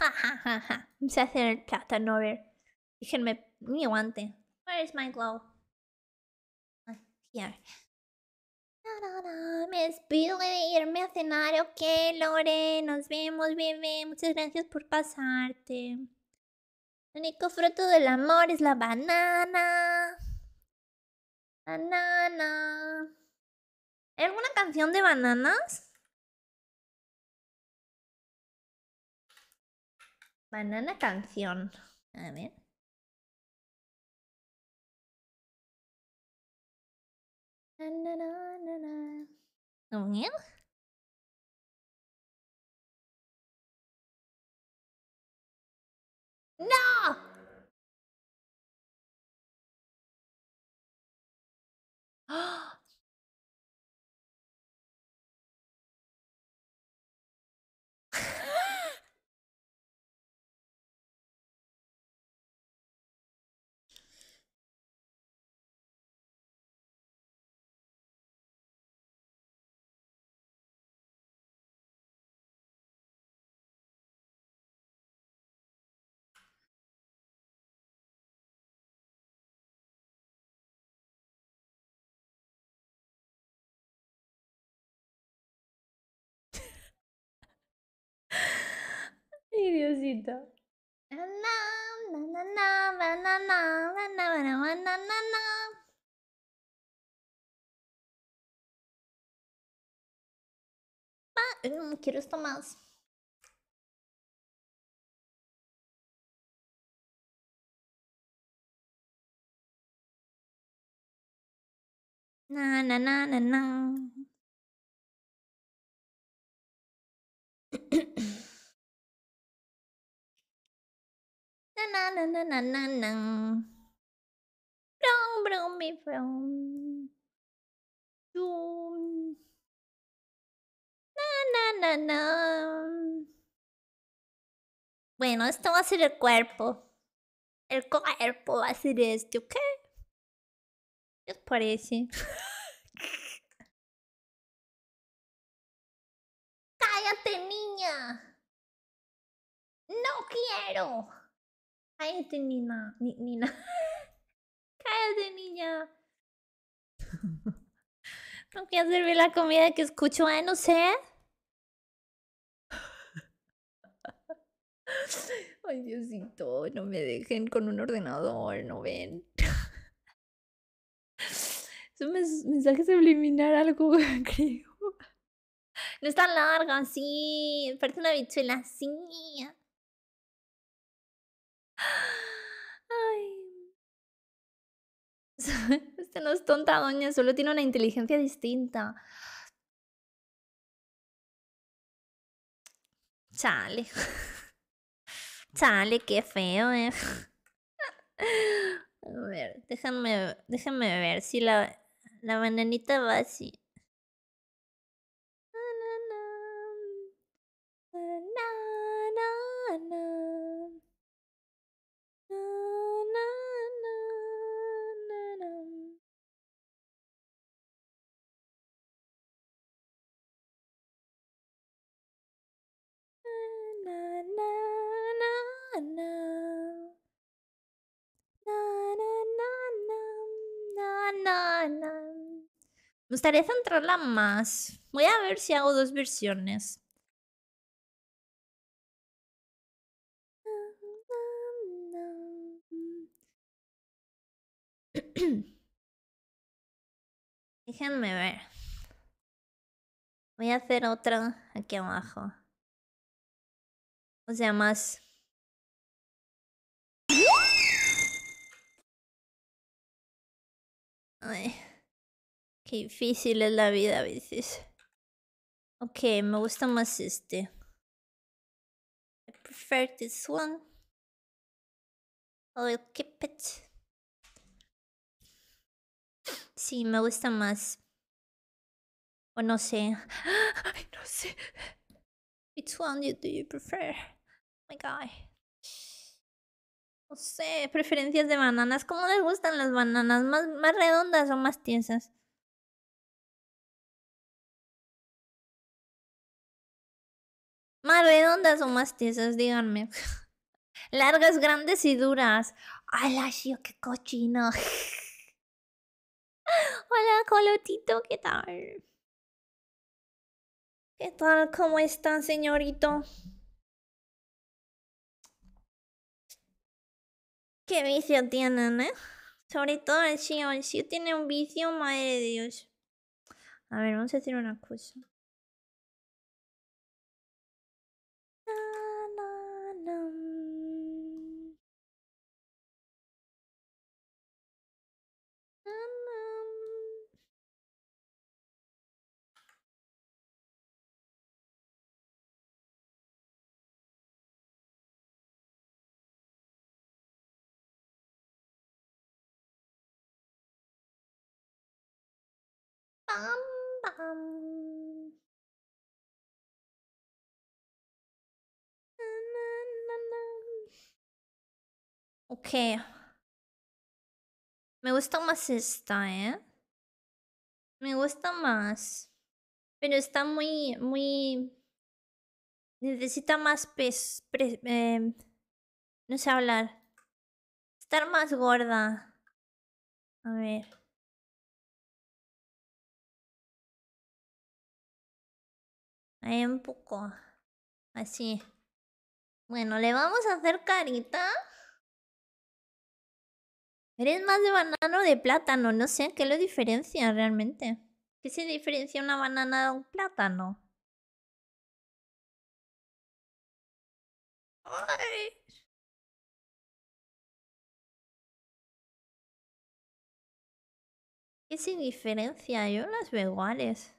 Ja, Se hace el plátano, a ver. Déjenme mi guante. Where is my glove? Here. Me despido de irme a cenar, ok, Lore. Nos vemos, bebé. Muchas gracias por pasarte. El único fruto del amor es la banana. Banana. ¿Hay alguna canción de bananas? Banana canción. A ver. ¿Cómo bien? ¡No! ¡Oh! Curiosita. Hum, quero tomar. Na na na na na. na, na, na, na, na. Brum, brum, mi brum. Na, na, na, na. Bueno, esto va a ser el cuerpo. El cuerpo va a ser este, ¿ok? ¿Qué os parece? ¡Cállate, niña! ¡No quiero! Cállate, Nina. Cállate, niña. ¿No quieres servir la comida que escucho? Eh? No sé. Ay, Diosito, no me dejen con un ordenador, no ven. Es un mensaje subliminar, algo creo. No es tan larga, sí. Parece una bichuela, sí. Ay. ¿este no es tonta, doña, solo tiene una inteligencia distinta. Chale. Chale, qué feo, eh. A ver, déjame, déjame ver si la, la bananita va así. Me gustaría centrarla más. Voy a ver si hago dos versiones. Déjenme ver. Voy a hacer otra aquí abajo. O sea, más... Ay. Qué difícil es la vida a veces. Ok, me gusta más este. I prefer this one. I will keep it. Sí, me gusta más. O no sé. no sé. Which one do you prefer? Oh my god. No sé, preferencias de bananas. ¿Cómo les gustan las bananas? ¿Más, más redondas o más tiesas? Más redondas o más tiesas, díganme. Largas, grandes y duras. ¡Ay, chio qué cochino! Hola, Colotito, ¿qué tal? ¿Qué tal? ¿Cómo están, señorito? ¿Qué vicio tienen, eh? Sobre todo el chio, El chio tiene un vicio, madre de Dios. A ver, vamos a hacer una cosa. bum bum Ok. Me gusta más esta, ¿eh? Me gusta más. Pero está muy, muy... Necesita más peso, em, no sé hablar. Estar más gorda. A ver. Ahí un poco. Así. Bueno, le vamos a hacer carita. Eres más de banana o de plátano, no sé qué lo diferencia realmente. ¿Qué se diferencia una banana de un plátano? Ay. ¿Qué se diferencia? Yo las veo iguales.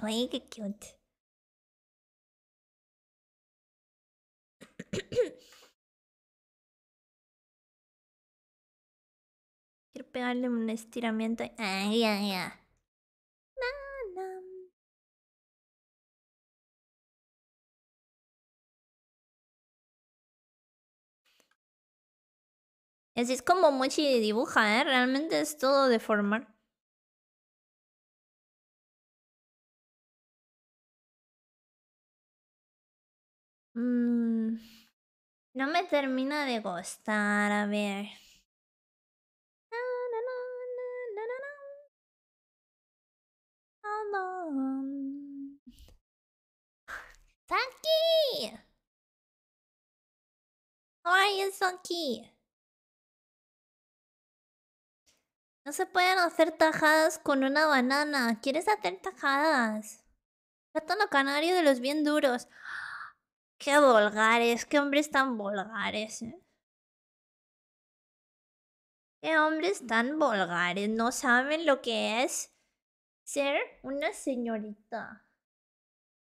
¡Ay, qué cute. Quiero pegarle un estiramiento. Ay, ay, ay. es como Mochi dibuja, ¿eh? Realmente es todo deformar. Mm, no me termina de gustar, a ver. Saki! How are you Saki? No se pueden hacer tajadas con una banana. ¿Quieres hacer tajadas? Plátano canario de los bien duros. Qué volgares, qué hombres tan vulgares. Eh. Qué hombres tan volgares, no saben lo que es ser una señorita.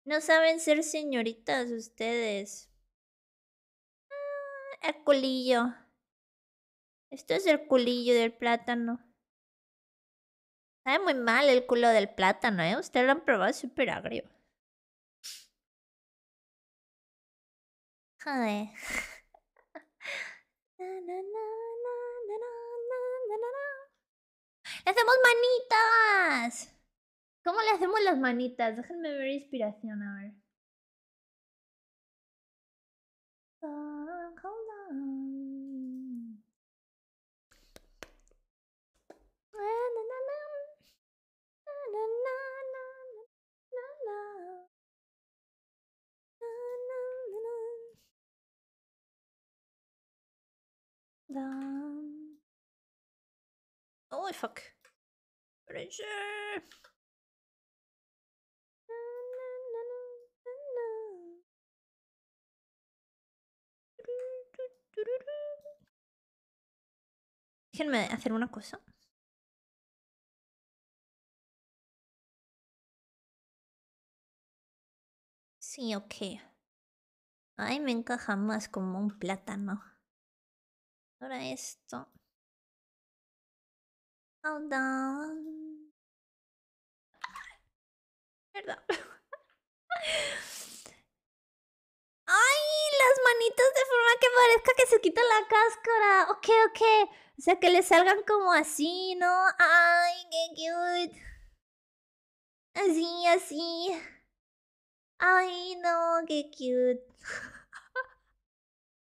No saben ser señoritas ustedes. Ah, el culillo. Esto es el culillo del plátano. Sabe muy mal el culo del plátano, ¿eh? Ustedes lo han probado súper agrio. ¡Le hacemos manitas! ¿Cómo le hacemos las manitas? Déjenme ver inspiración, a ver. Ah, Oh, fuck. Pressure. Déjenme hacer una cosa. Sí, ok. Ay, me encaja más como un plátano. Ahora esto. Hold Perdón. ¡Ay! Las manitas de forma que parezca que se quita la cáscara. Ok, ok. O sea, que le salgan como así, ¿no? ¡Ay, qué cute! Así, así. ¡Ay, no! ¡Qué cute!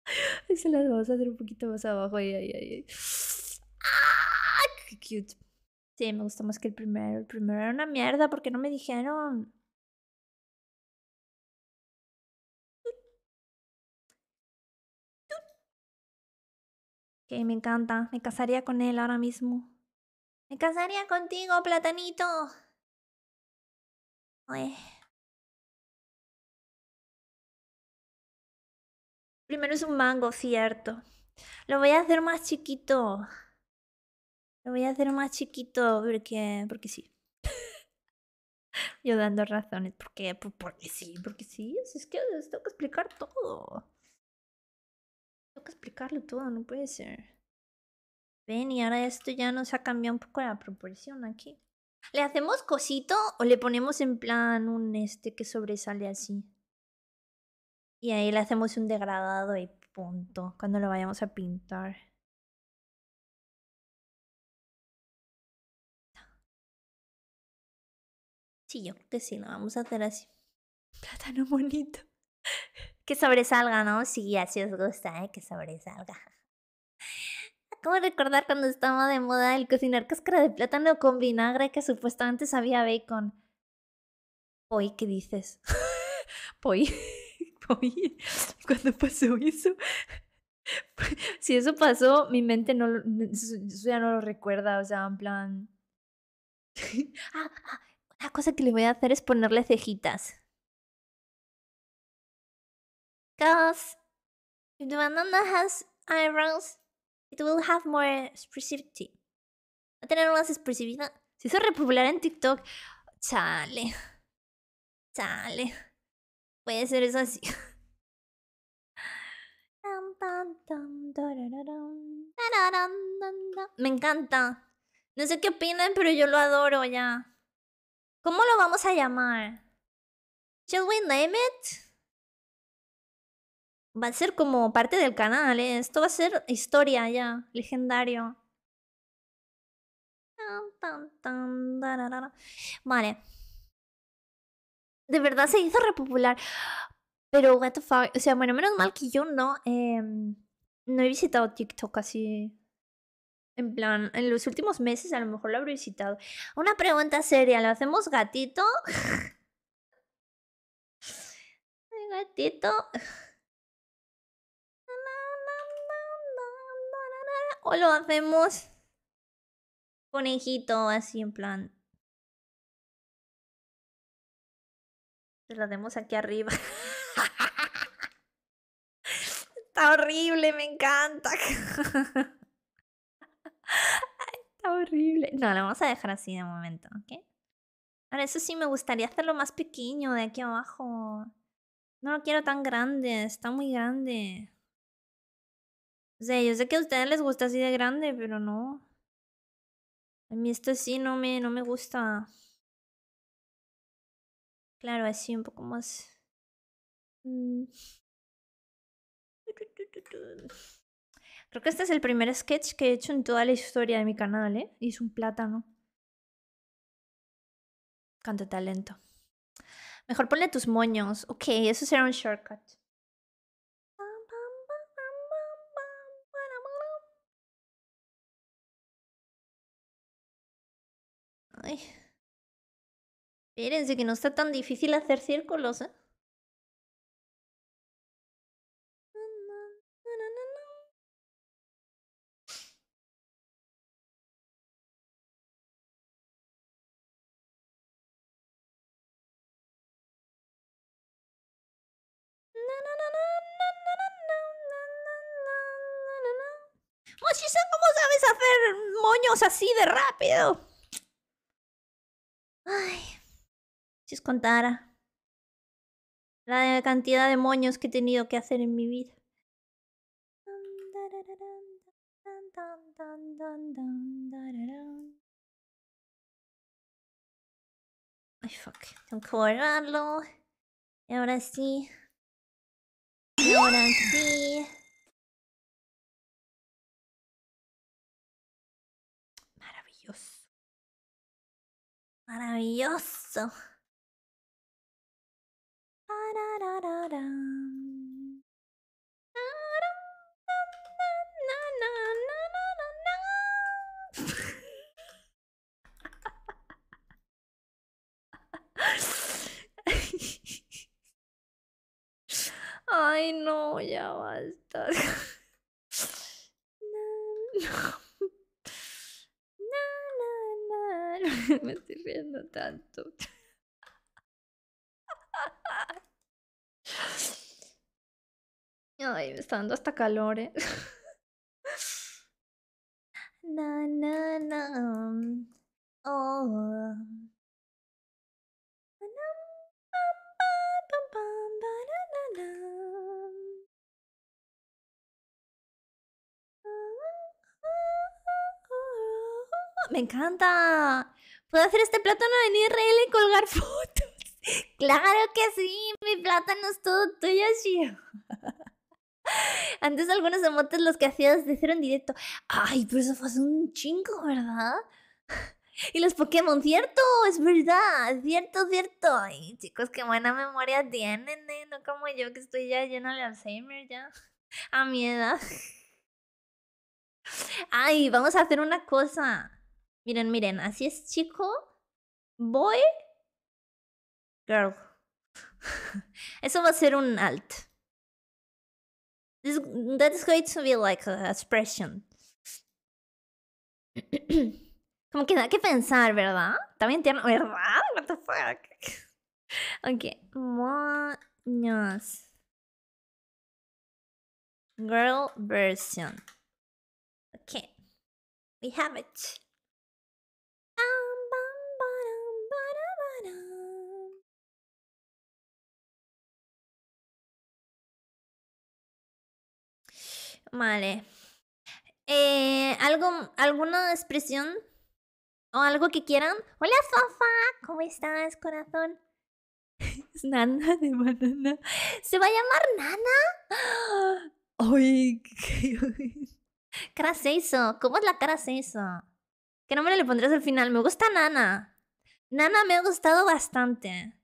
Se las vamos a hacer un poquito más abajo. Ay, ay, ay. ¡Ah! ¡Qué cute! Sí, me gusta más que el primero. El primero era una mierda, porque no me dijeron? Que me encanta. Me casaría con él ahora mismo. Me casaría contigo, platanito. Primero es un mango, cierto. Lo voy a hacer más chiquito. Lo voy a hacer más chiquito porque, porque sí. Yo dando razones. Porque, porque sí, porque sí. Es que tengo que explicar todo. Tengo que explicarlo todo, no puede ser. Ven, y ahora esto ya nos ha cambiado un poco la proporción aquí. ¿Le hacemos cosito o le ponemos en plan un este que sobresale así? Y ahí le hacemos un degradado y punto, cuando lo vayamos a pintar. Sí, yo creo que sí, lo vamos a hacer así. Plátano bonito. Que sobresalga, ¿no? Sí, así os gusta, ¿eh? Que sobresalga. Acabo de recordar cuando estaba de moda el cocinar cáscara de plátano con vinagre que supuestamente sabía bacon. Poi, ¿qué dices? Poi. cuando pasó eso, si eso pasó, mi mente no, ya no lo recuerda, o sea, en plan... Ah, ah, una cosa que le voy a hacer es ponerle cejitas. Because if the banana has eyebrows, it will have more expressivity. Va a tener más expresividad. Se hizo repopular en TikTok. Chale. Chale puede ser eso así. Me encanta. No sé qué opinan, pero yo lo adoro ya. ¿Cómo lo vamos a llamar? ¿Shall we name it? Va a ser como parte del canal, ¿eh? Esto va a ser historia ya, legendario. Vale de verdad se hizo repopular. Pero, what the fuck, o sea, bueno, menos mal que yo no, em, no he visitado TikTok así. En plan, en los últimos meses a lo mejor lo habré visitado. Una pregunta seria, ¿lo hacemos gatito? gatito. O lo hacemos conejito así en plan Se la demos aquí arriba. Está horrible, me encanta. Está horrible. No, la vamos a dejar así de momento, ¿ok? Ahora, eso sí, me gustaría hacerlo más pequeño de aquí abajo. No lo quiero tan grande, está muy grande. O sea, yo sé que a ustedes les gusta así de grande, pero no. A mí esto sí no me, no me gusta. Claro, así un poco más... Mm, Creo que este es el primer sketch que he hecho en toda la historia de mi canal, ¿eh? Y es un plátano. Canto talento. Mejor ponle tus moños. Ok, eso será un shortcut. Ay. Espérense que no está tan difícil hacer círculos, ¿eh? Mochisa, ¿cómo sabes hacer moños así de rápido? Ay. Si os contara la cantidad de moños que he tenido que hacer en mi vida. Ay, fuck. Tengo que borrarlo. Y ahora sí. Y ahora sí. Maravilloso. Maravilloso. Ay, no, ya basta. Me estoy riendo tanto. Ay, me está dando hasta calor, ¿eh? na, na, oh. na. Oh. Me encanta. Puedo hacer este plátano en IRL y colgar fotos. Claro que sí, mi plátano es todo tuyo, ¿sí? Antes algunos emotes los que hacías de cero en directo. Ay, pero eso fue un chingo, ¿verdad? Y los Pokémon, cierto, es verdad, cierto, cierto. Ay, chicos, qué buena memoria tienen, ¿eh? No como yo que estoy ya lleno de Alzheimer ya. A mi edad. Ay, vamos a hacer una cosa. Miren, miren, así es chico, boy, girl. Eso va a ser un alt. This that's going to be like a expression. Como que da que pensar, ¿verdad? También tiene, ¿verdad? What the fuck? okay, moños. Girl version. Okay, we have it. Vale. Eh, ¿algo, ¿Alguna expresión o algo que quieran? Hola, sofa. ¿cómo estás, corazón? Es Nana de banana. ¿Se va a llamar Nana? Ay, qué... Cara ¿cómo es la cara no ¿Qué nombre le pondrías al final? Me gusta Nana. Nana me ha gustado bastante.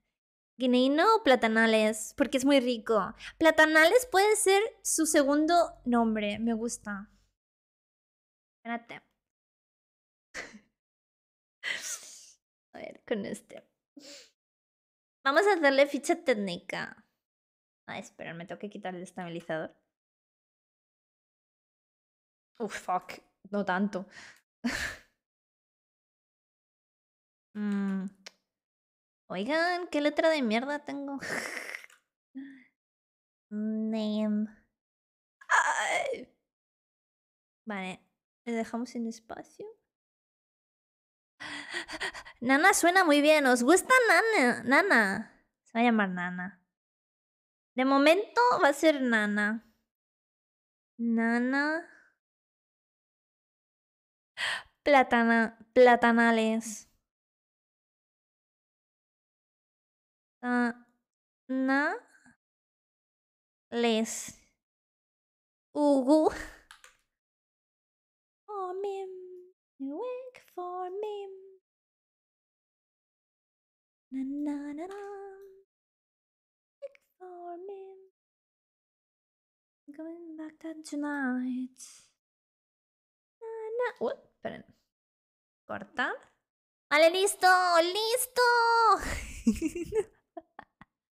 ¿Guineino o platanales, porque es muy rico. Platanales puede ser su segundo nombre, me gusta. Espérate. A ver, con este. Vamos a hacerle ficha técnica. Ah, espera, me tengo que quitar el estabilizador. Uf, fuck. No tanto. mm. Oigan, qué letra de mierda tengo. Name. Vale, le dejamos en espacio. Nana suena muy bien, ¿os gusta Nana? Nana. Se va a llamar Nana. De momento va a ser Nana. Nana. Platana, platanales. Ah, les ugu oh mim wake for mim na na na na wake for mim going back to tonight na na Uy, esperen cortar vale listo listo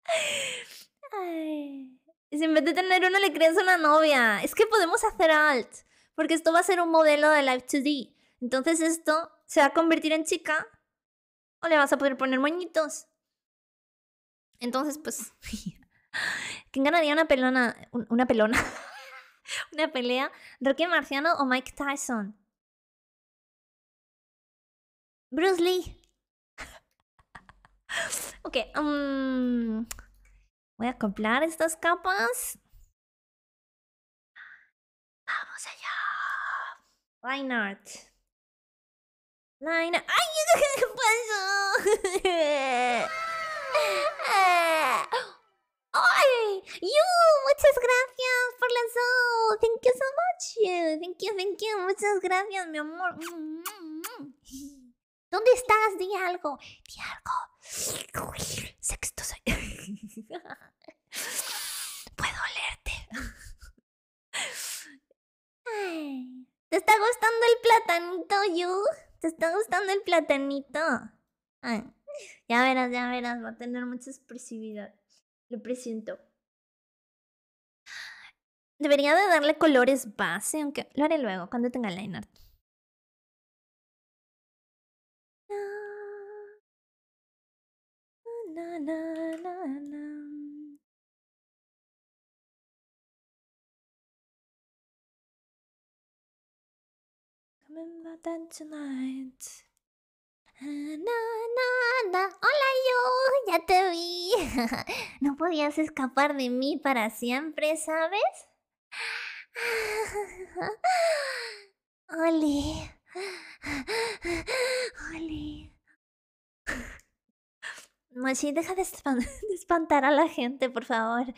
Ay. Si en vez de tener uno le creas una novia, es que podemos hacer alt, porque esto va a ser un modelo de Live 2D. Entonces esto se va a convertir en chica o le vas a poder poner moñitos. Entonces, pues, ¿quién ganaría una pelona, una pelona, una pelea? ¿Rocky Marciano o Mike Tyson? Bruce Lee. ok, um, voy a acoplar estas capas. Vamos allá. Line art. Line art. ¡Ay, qué pasó! ¡Ay! ¡You! Muchas gracias por la sub. Thank you so much. Thank you, thank you. Muchas gracias, mi amor. ¿Dónde estás? Di algo. Di algo. Sexto soy. Puedo olerte. ¿Te está gustando el platanito, Yu? ¿Te está gustando el platanito? ya verás, ya verás. Va a tener mucha expresividad. Lo presiento. Debería de darle colores base, aunque lo haré luego, cuando tenga line na, na, na. Remember that tonight. Ah, na, na, na. Hola yo, ya te vi. no podías escapar de mí para siempre, ¿sabes? Oli. Oli. Moshi, deja de, espantar a la gente, por favor.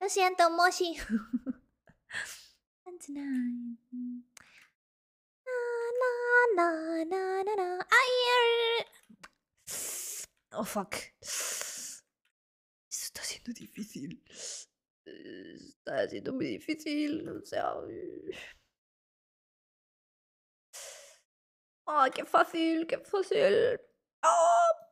Lo siento, Moshi. Oh, fuck. Esto está siendo difícil. Está siendo muy difícil. O sea... ¡Ay, oh, qué fácil, qué fácil! ¡Oh!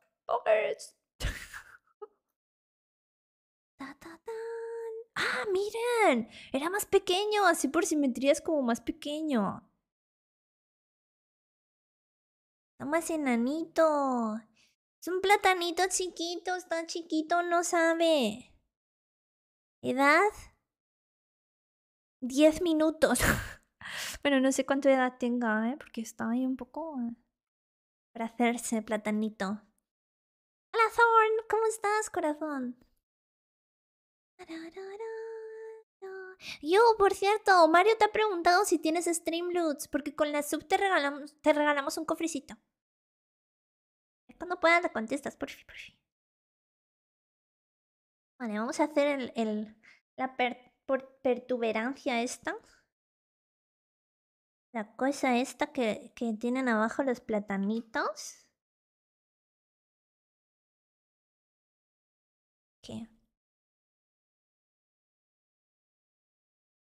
¡Ah, miren! Era más pequeño, así por simetría es como más pequeño. Está más enanito. Es un platanito chiquito, está chiquito, no sabe. ¿Edad? Diez minutos. bueno, no sé cuánto edad tenga, ¿eh? Porque está ahí un poco... Para hacerse platanito. Hola Thorn, ¿cómo estás, corazón? Yo, por cierto, Mario te ha preguntado si tienes stream loots, porque con la sub te regalamos, un cofrecito. Cuando puedas te contestas, por fin, por fin. Vale, vamos a hacer el, la pertuberancia esta. La cosa esta que tienen abajo los platanitos.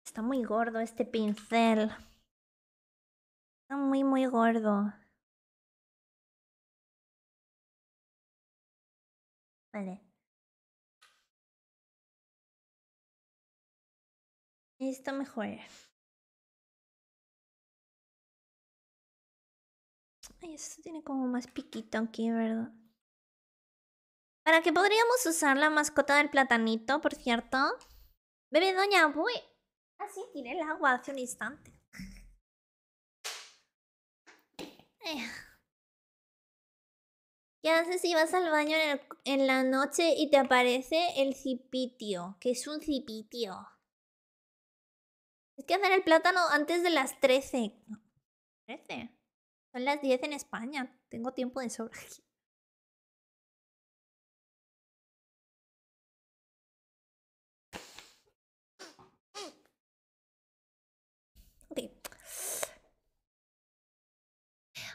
Está muy gordo este pincel. Está muy, muy gordo. Vale. esto mejor. Ay, esto tiene como más piquito aquí, ¿verdad? Para que podríamos usar la mascota del platanito, por cierto. Bebé Doña Bue. Ah, sí, tiré el agua hace un instante. Eh. ¿Qué haces si vas al baño en, la noche y te aparece el cipitio? Que es un cipitio. Es que hacer el plátano antes de las 13. 13. Son las 10 en España. Tengo tiempo de sobra aquí.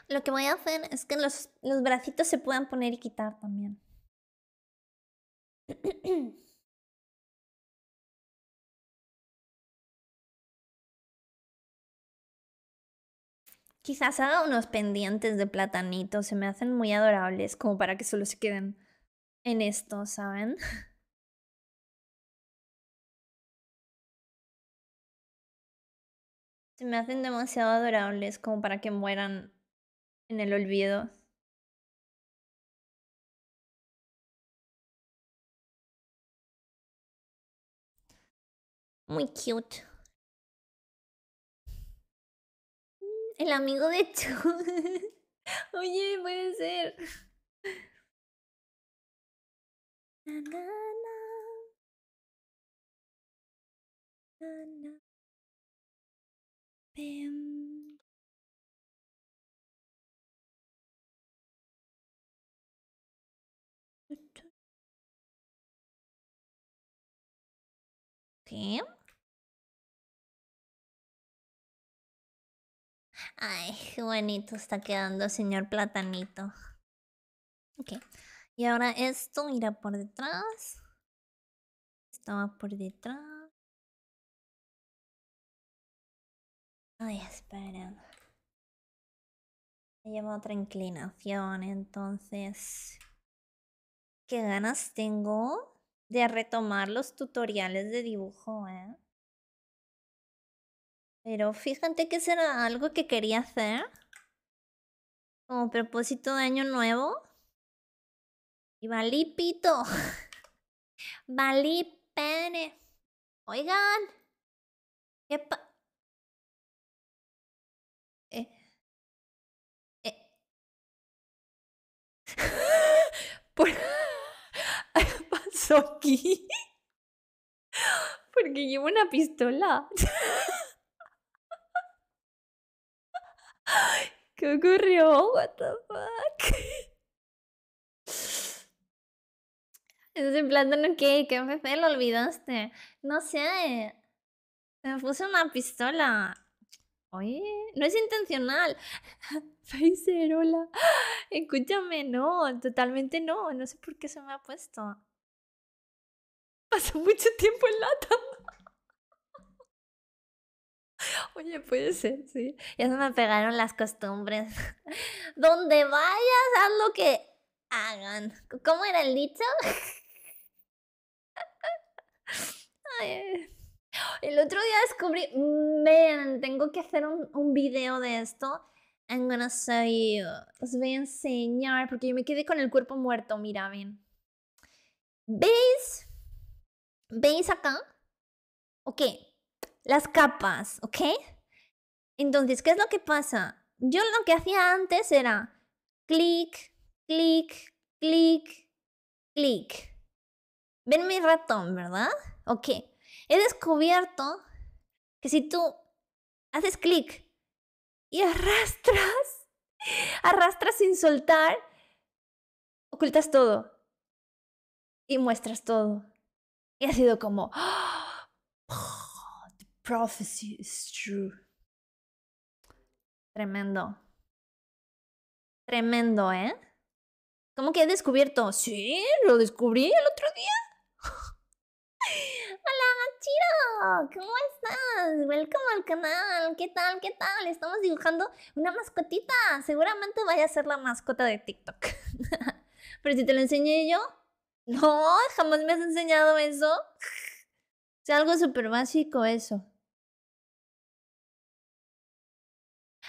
Lo que voy a hacer es que los, bracitos se puedan poner y quitar también. Quizás haga unos pendientes de platanito, se me hacen muy adorables, como para que solo se queden en esto, ¿saben? Se me hacen demasiado adorables como para que mueran en el olvido. Muy cute. El amigo de Chu. Oye, puede ser. Ay, qué bonito está quedando, señor platanito. Ok. Y ahora esto irá por detrás. Esto va por detrás. Ay, esperen. Me lleva otra inclinación, entonces... ¿Qué ganas tengo? de retomar los tutoriales de dibujo, ¿eh? Pero fíjate que será algo que quería hacer. Como propósito de año nuevo. Y valí pito. valí pene. Oigan. ¿Qué pa eh. Eh. pasó aquí? Porque llevo una pistola. ¿Qué ocurrió? What the fuck? Entonces, no, ¿qué? ¿Qué lo olvidaste? No sé. Me puse una pistola. Oye, no es intencional. hola Escúchame, no, totalmente no. No sé por qué se me ha puesto. Pasó mucho tiempo en lata. Oye, puede ser, sí. Ya se me pegaron las costumbres. Donde vayas, haz lo que hagan. ¿Cómo era el dicho? el otro día descubrí, mm, Ven, tengo que hacer un, video de esto. I'm gonna show Os voy a enseñar porque yo me quedé con el cuerpo muerto, mira, ven. ¿Veis? ¿Veis acá? Ok, las capas, ¿ok? Entonces, ¿qué es lo que pasa? Yo lo que hacía antes era clic, clic, clic, clic. Ven mi ratón, ¿verdad? Ok. He descubierto que si tú haces clic y arrastras, arrastras sin soltar, ocultas todo y muestras todo. Y ha sido como, the ¡ah! prophecy is true. Tremendo. Tremendo, ¿eh? ¿Cómo que he descubierto. Sí, lo descubrí el otro día. Hola, Chiro, ¿cómo estás? Welcome al canal. ¿Qué tal? ¿Qué tal? Estamos dibujando una mascotita. Seguramente vaya a ser la mascota de TikTok. Pero si te lo enseñé yo, no, jamás me has enseñado eso. Es algo súper básico eso.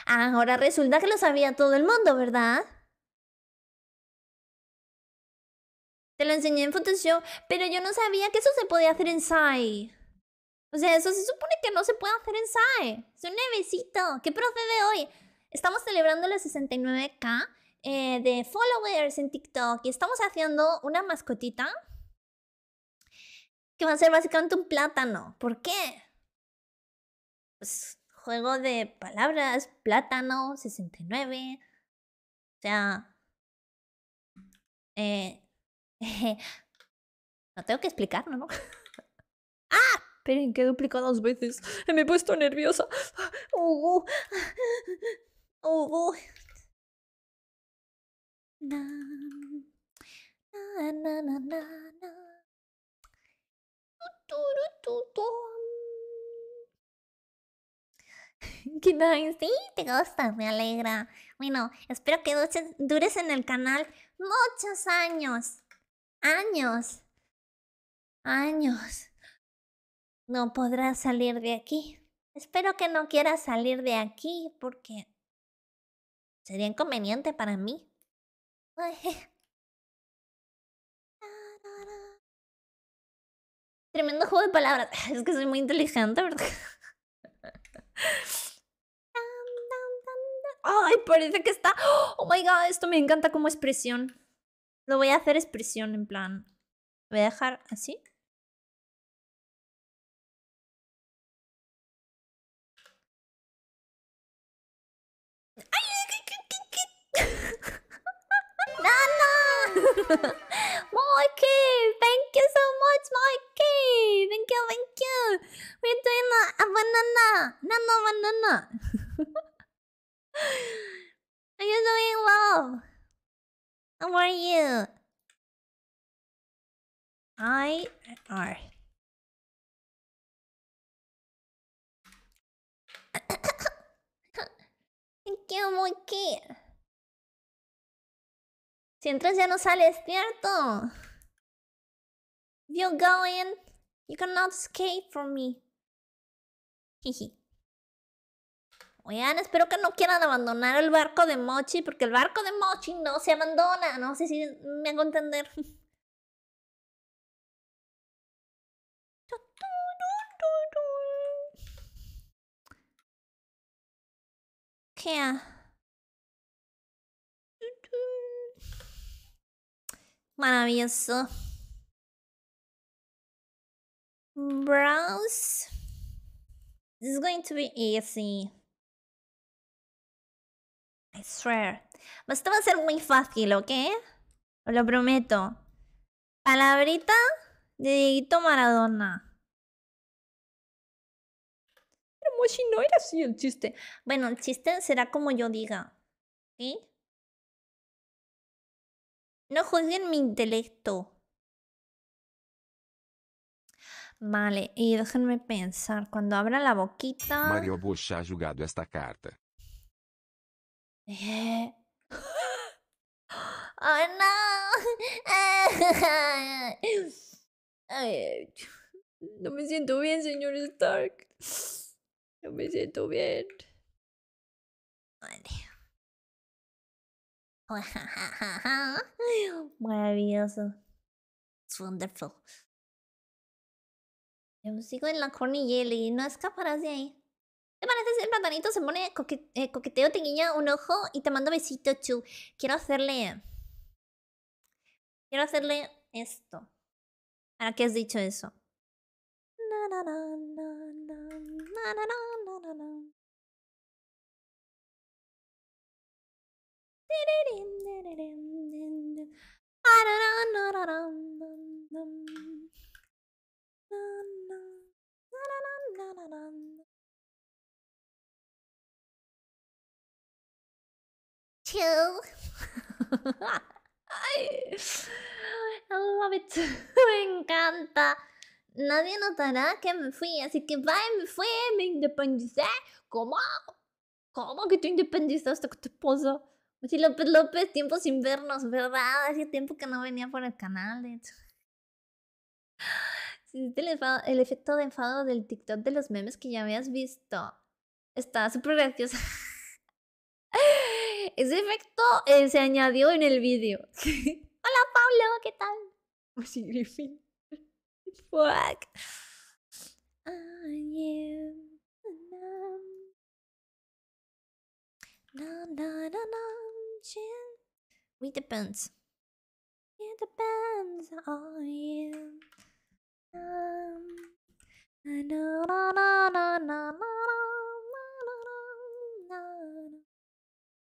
ahora resulta que lo sabía todo el mundo, ¿verdad? Te lo enseñé en Photoshop, pero yo no sabía que eso se podía hacer en SAI. O sea, eso se supone que no se puede hacer en SAE. Es un nevecito. ¿Qué procede hoy? Estamos celebrando los 69K eh, de followers en TikTok y estamos haciendo una mascotita que va a ser básicamente un plátano. ¿Por qué? Pues juego de palabras, plátano, 69. O sea... Eh, no tengo que explicar, ¿no? ¡Ah! Esperen, que duplicado dos veces. Me he puesto nerviosa. Uh, uh. ¿Qué Sí, te gusta, me alegra. Bueno, espero que dures en el canal muchos años. Años. Años. No podrás salir de aquí. Espero que no quieras salir de aquí porque sería inconveniente para mí. Tremendo juego de palabras. Es que soy muy inteligente, ¿verdad? Ay, parece que está. Oh my god, esto me encanta como expresión. Lo voy a hacer expresión en plan. voy a dejar así. Mikey, thank you so much, Mikey. Thank you, thank you. We're doing a, a banana, nano banana. are you doing well? How are you? I are. thank you, Mikey. Si entras ya no sale ¿cierto? You go going, you cannot escape from me. Jiji. Oigan, espero que no quieran abandonar el barco de Mochi, porque el barco de Mochi no se abandona. No sé si me hago entender. ¿Qué? Maravilloso. Browse. This is going to be easy. I swear. Pues esto va a ser muy fácil, ¿ok? Os lo prometo. Palabrita de Dieguito Maradona. Pero Moshi no era así el chiste. Bueno, el chiste será como yo diga. ¿Sí? No juzguen mi intelecto. Vale, y déjenme pensar. Cuando abra la boquita. Mario Bush ha jugado esta carta. Eh... ¡Ah, no! no me siento bien, señor Stark. No me siento bien. Vale. Maravilloso. es wonderful. Yo sigo en la corny y no escaparás de ahí. ¿Te parece el platanito? Se pone eh, coqueteo, te guiña un ojo y te mando besito, chu. Quiero hacerle. Quiero hacerle esto. ¿Para qué has dicho eso? Na, Two. I love it. me encanta. Nadie notará que me fui, así que bye, me fui, me independicé. ¿Cómo? ¿Cómo que te independizaste con tu esposa? Sí, López López, tiempo sin vernos, ¿verdad? Hace tiempo que no venía por el canal, de hecho. El, efecto de enfado del TikTok de los memes que ya habías visto. Está súper gracioso Ese efecto eh, se añadió en el vídeo. Hola Pablo, ¿qué tal? Sí, Griffin. Fuck. no, depends.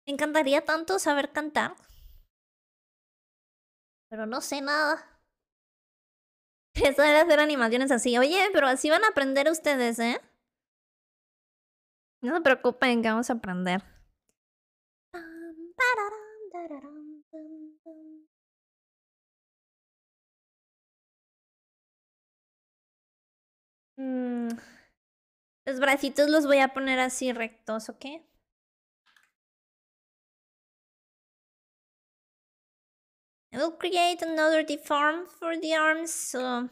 Me encantaría tanto saber cantar. Pero no sé nada. Eso debe hacer animaciones así. Oye, pero así van a aprender ustedes, ¿eh? No se preocupen que vamos a aprender. Los bracitos los voy a poner así rectos, ¿ok? I will create another deform for the arms, so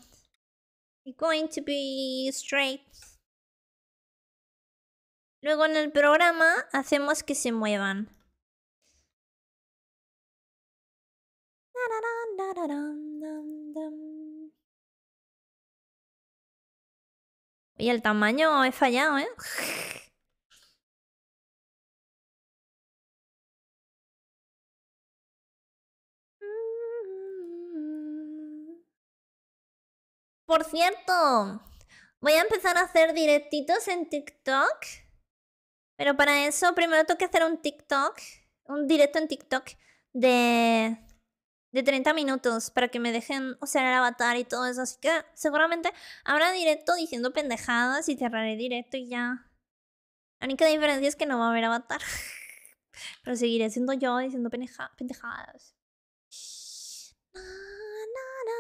it's going to be straight. Luego en el programa hacemos que se muevan. Y el tamaño he fallado, ¿eh? Por cierto, voy a empezar a hacer directitos en TikTok. Pero para eso primero tengo que hacer un TikTok, un directo en TikTok de de 30 minutos para que me dejen usar el avatar y todo eso. Así que seguramente habrá directo diciendo pendejadas y cerraré directo y ya. La única diferencia es que no va a haber avatar. Pero seguiré siendo yo diciendo pendeja pendejadas. Na,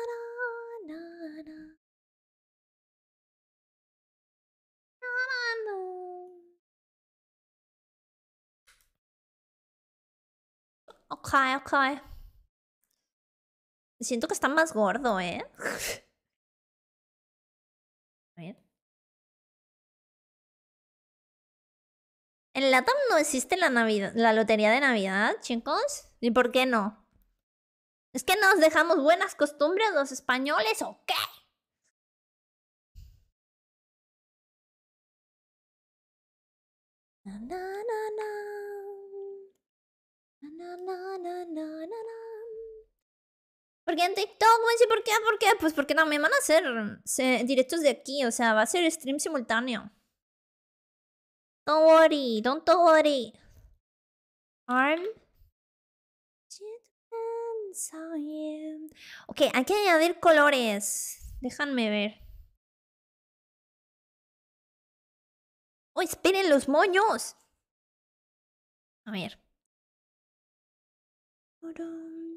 na, okay, okay. Siento que está más gordo, ¿eh? A ver. En LATAM no existe la, Navidad, la lotería de Navidad, chicos. ¿Y por qué no? ¿Es que nos dejamos buenas costumbres los españoles o qué? na, na, na. Porque en TikTok, güey, ¿por qué? ¿Por qué? Pues porque no, me van a hacer directos de aquí, o sea, va a ser stream simultáneo. Don't worry, don't worry. Arm. Ok, hay que añadir colores. Déjenme ver. ¡Oh, esperen los moños! A ver.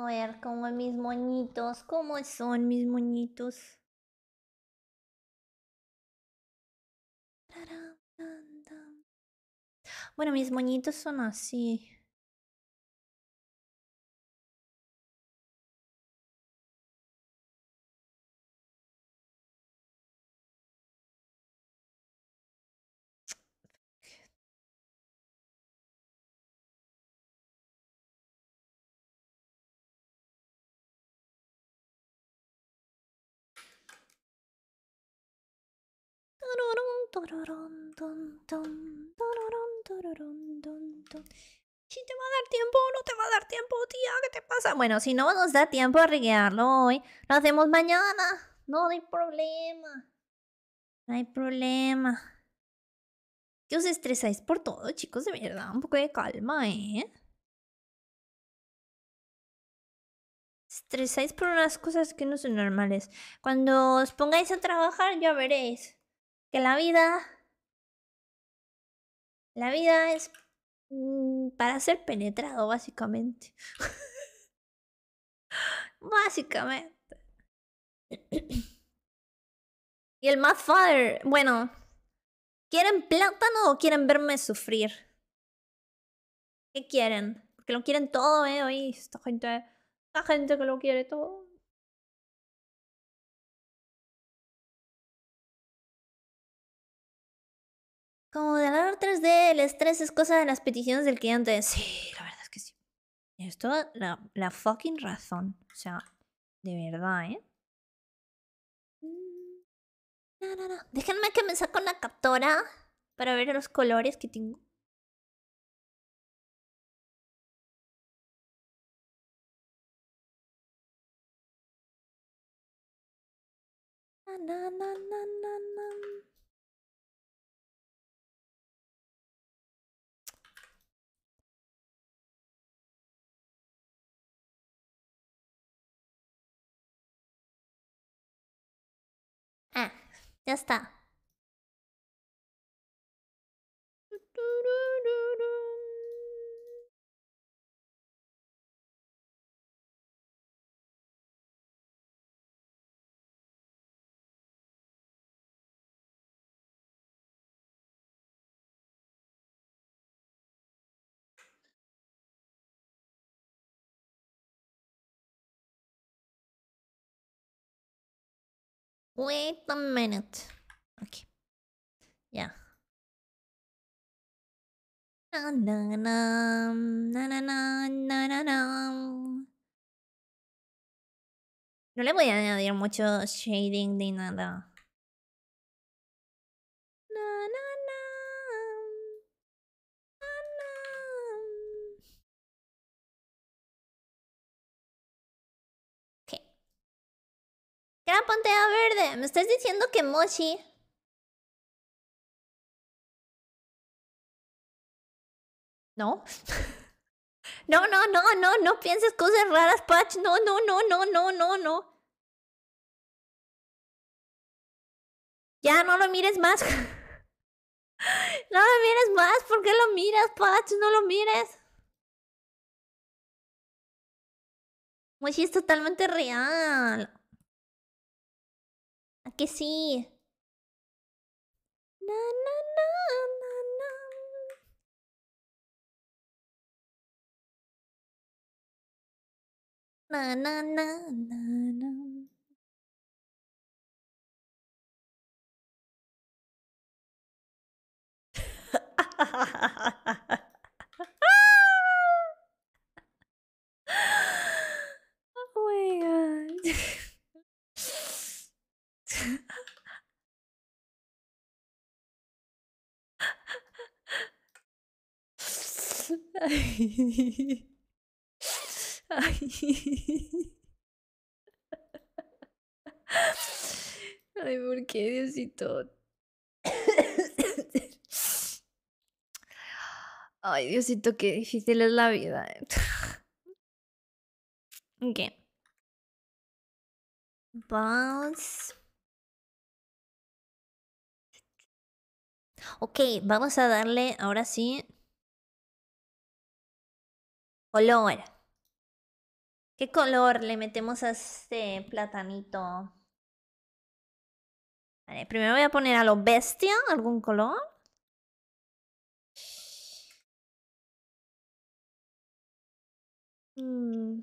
A ver, como mis moñitos, ¿cómo son mis moñitos? Bueno, mis moñitos son así. Si te va a dar tiempo no te va a dar tiempo, tía, ¿qué te pasa? Bueno, si no nos da tiempo a regarlo hoy, lo hacemos mañana. No, hay problema. No hay problema. ¿Qué os estresáis por todo, chicos, de verdad. Un poco de calma, ¿eh? Estresáis por unas cosas que no son normales. Cuando os pongáis a trabajar, ya veréis que la vida, la vida es mm, para ser penetrado, básicamente. básicamente. y el Mad Father, bueno, ¿quieren plátano o quieren verme sufrir? ¿Qué quieren? Porque lo quieren todo, ¿eh? Hoy, esta gente, esta gente que lo quiere todo. Como de hablar 3D, el estrés es cosa de las peticiones del cliente. Sí, la verdad es que sí. Esto, la, la fucking razón. O sea, de verdad, ¿eh? Mm. No, no, no. Déjenme que me saque una captora para ver los colores que tengo. じゃあス Wait a minute. Okay. Yeah. Na na na na na na na No le voy a añadir mucho shading ni nada. Gran verde, ¿me estás diciendo que Mochi No. no, no, no, no, no pienses cosas raras, Patch. No, no, no, no, no, no, no. Ya no lo mires más. no lo mires más. ¿Por qué lo miras, Patch? No lo mires. Mochi es totalmente real. que sí. Na, na, na, na, na. Na, na, na, na, na. Ay. ¿por qué, Diosito? Ay, Diosito, qué difícil es la vida. ok. Vamos. Ok, vamos a darle ahora sí Color. ¿Qué color le metemos a este platanito? Vale, primero voy a poner a lo bestia algún color. Mm.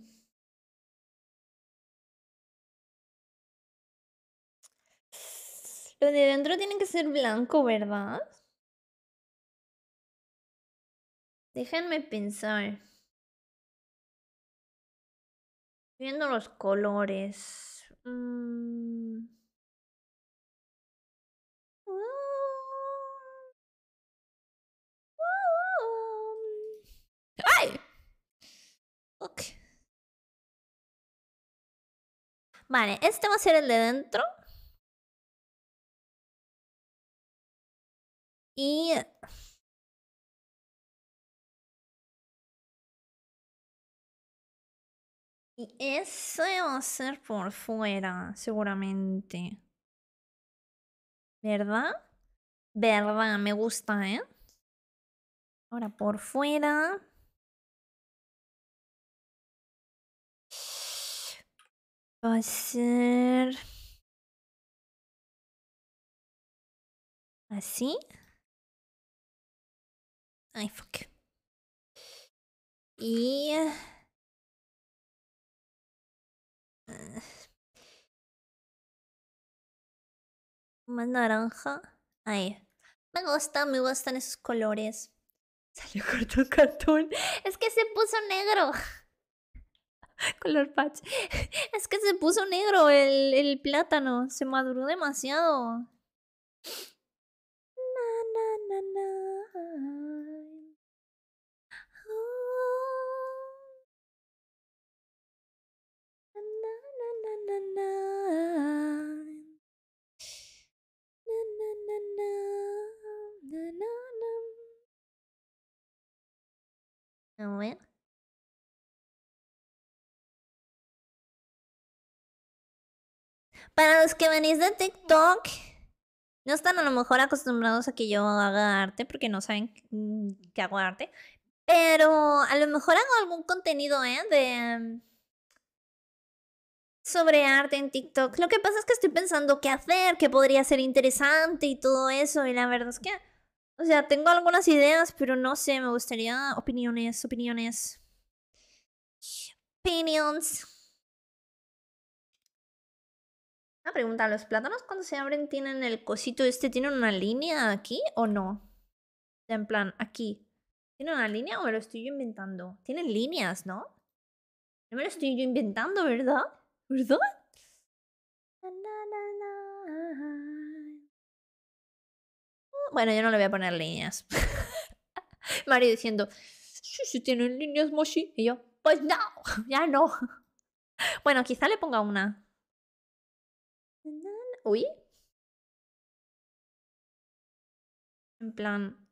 Lo de dentro tiene que ser blanco, ¿verdad? Déjenme pensar. Viendo los colores. Mm. ¡Ay! Vale, este va a ser el de dentro. Y... Y ese va a ser por fuera, seguramente. ¿Verdad? ¿Verdad? Me gusta, ¿eh? Ahora por fuera. Va a ser... Así. Ay, fuck. Y... Ah, más naranja. Ahí. Me gusta, me gustan esos colores. Salió corto el cartón. Es que se puso negro. Color patch. Es que se puso negro el, plátano. Se maduró demasiado. Na Na, na, na, Para los que venís de TikTok, no están a lo mejor acostumbrados a que yo haga arte porque no saben mm, que hago arte. Pero a lo mejor hago algún contenido, ¿eh? De... Mm, sobre arte en TikTok. Lo que pasa es que estoy pensando qué hacer, qué podría ser interesante y todo eso. Y la verdad es que... O sea, tengo algunas ideas, pero no sé, me gustaría opiniones, opiniones. Opinions. pregunta, ¿los plátanos cuando se abren tienen el cosito este? ¿Tienen una línea aquí o no? En plan, aquí. tiene una línea o me lo estoy yo inventando? Tienen líneas, ¿no? No me lo estoy yo inventando, ¿verdad? ¿Verdad? Oh, bueno, yo no le voy a poner líneas. Mario diciendo, sí, sí tienen líneas, Moshi. Y yo, pues no, ya no. Bueno, quizá le ponga una uy En plan,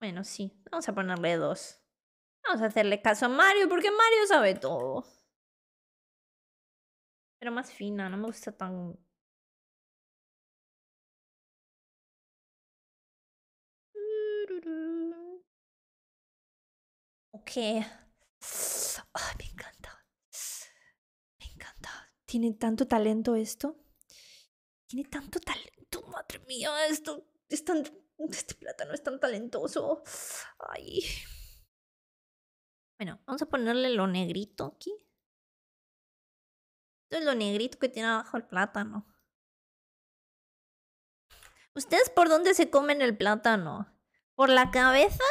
bueno, sí, vamos a ponerle dos. Vamos a hacerle caso a Mario porque Mario sabe todo. Pero más fina, no me gusta tan... Ok. me encanta. Me encanta. Tiene tanto talento esto. Tiene tanto talento, madre mía, esto es tan, este plátano es tan talentoso. Ay. Bueno, vamos a ponerle lo negrito aquí. Esto es lo negrito que tiene abajo el plátano. ¿Ustedes por dónde se comen el plátano? ¿Por la cabeza?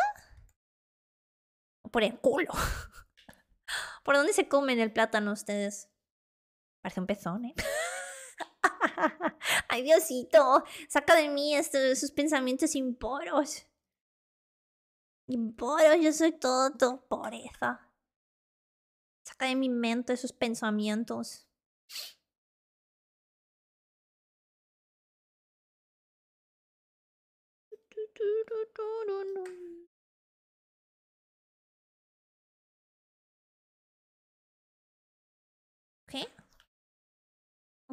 ¿O por el culo? ¿Por dónde se comen el plátano ustedes? Parece un pezón, ¿eh? Ay, Diosito, saca de mí esos pensamientos impuros. Impuros, yo soy todo, todo pobreza. Saca de mi mente esos pensamientos.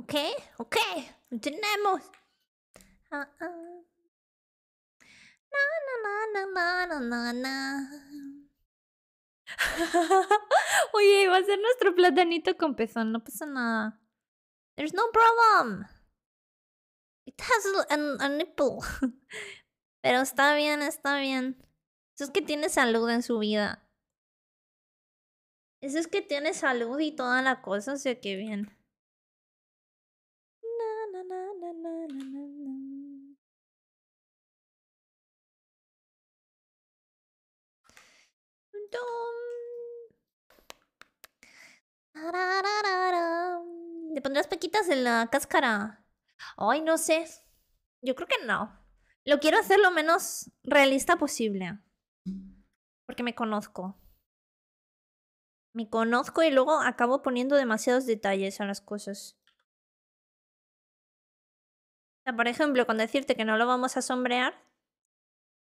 Ok, ok, lo tenemos ah, ah. Na, na, na, na, na, na, Oye, va a ser nuestro platanito con pezón, no pasa nada. There's no problem. It has nipple. Pero está bien, está bien. Eso es que tiene salud en su vida. Eso es que tiene salud y toda la cosa, o sea que bien. ¿Le pondrás pequitas en la cáscara? Ay, no sé. Yo creo que no. Lo quiero hacer lo menos realista posible. Porque me conozco. Me conozco y luego acabo poniendo demasiados detalles a las cosas. por ejemplo, con decirte que no lo vamos a sombrear,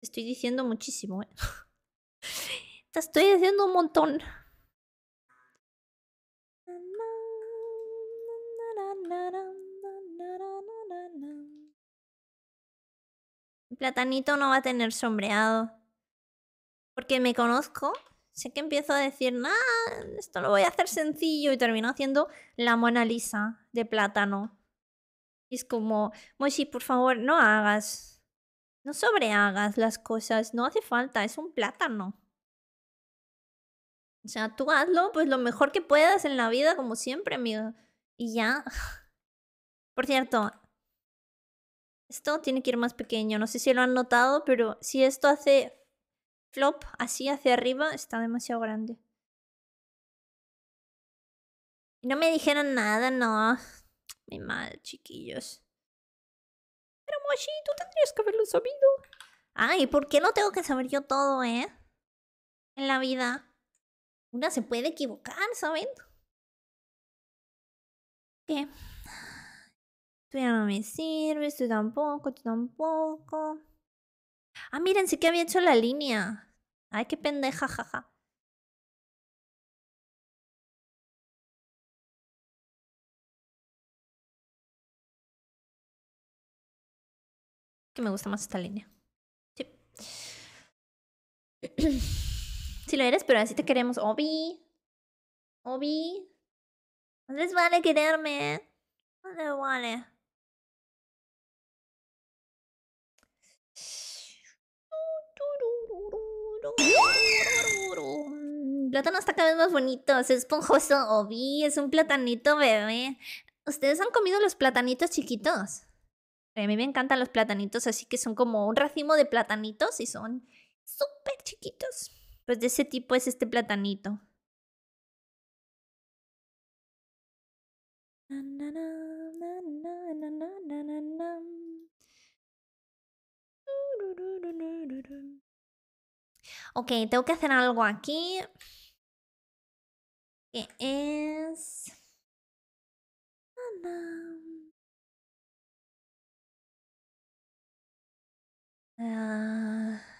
estoy diciendo muchísimo. ¿eh? estoy haciendo un montón. platanito no va a tener sombreado. Porque me conozco. Sé que empiezo a decir, nah, esto lo voy a hacer sencillo. Y termino haciendo la Mona Lisa de plátano. es como, Moshi, por favor, no hagas. No sobrehagas las cosas. No hace falta. Es un plátano. O sea, tú hazlo pues lo mejor que puedas en la vida, como siempre, amigo. Y ya. Por cierto, esto tiene que ir más pequeño. No sé si lo han notado, pero si esto hace flop así hacia arriba, está demasiado grande. Y no me dijeron nada, no. Me mal, chiquillos. Pero Moshi, tú tendrías que haberlo sabido. Ay, ¿por qué no tengo que saber yo todo, eh? En la vida una se puede equivocar, ¿saben? ¿Qué? Tú ya no me sirves, tú tampoco, tú tampoco. Ah, miren, sí que había hecho la línea. Ay, qué pendeja, jaja. Que me gusta más esta línea. Sí. Si lo eres, pero así te queremos, Obi. Obi. No les vale quererme. ¿eh? No les vale. Plátano está cada vez más bonito, es esponjoso, Obi, es un platanito bebé. ¿Ustedes han comido los platanitos chiquitos? A mí me encantan los platanitos, así que son como un racimo de platanitos y son súper chiquitos. Pues de ese tipo es este platanito. Ok, tengo que hacer algo aquí. Que es... Ah, ah.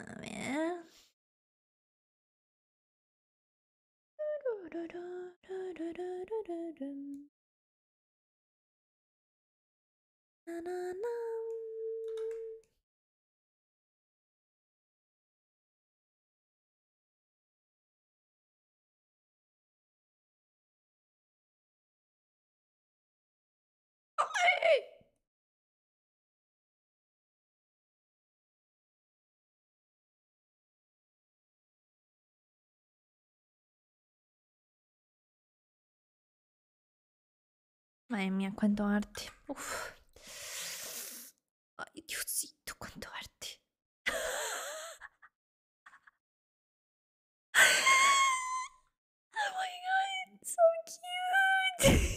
A ver. Na, na, na. Ay mía, cuánto arte. Ay, Diosito, cuánto arte. Oh my god, so cute.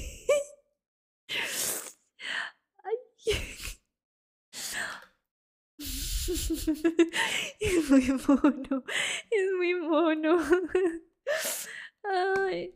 Ay. Es muy mono, es muy mono. Ay.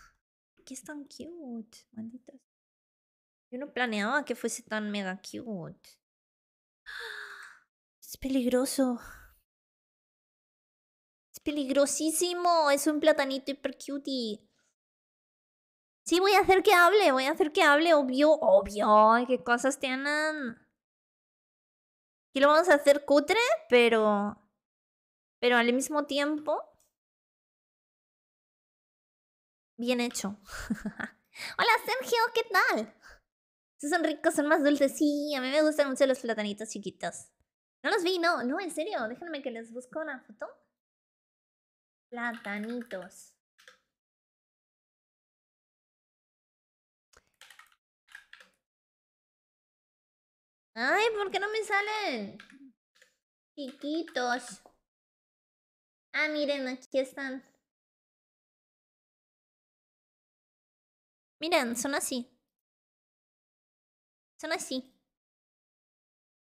es tan cute? Malditos. Yo no planeaba que fuese tan mega cute. Es peligroso. Es peligrosísimo. Es un platanito hiper cutie. Sí, voy a hacer que hable. Voy a hacer que hable. Obvio, obvio. Qué cosas tienen. Aquí lo vamos a hacer cutre, pero... Pero al mismo tiempo Bien hecho. Hola Sergio, ¿qué tal? Si son ricos, son más dulces. Sí, a mí me gustan mucho los platanitos chiquitos. No los vi, no, no, en serio. Déjenme que les busco una foto. Platanitos. Ay, ¿por qué no me salen? Chiquitos. Ah, miren, aquí están. Miren, son así. Son así.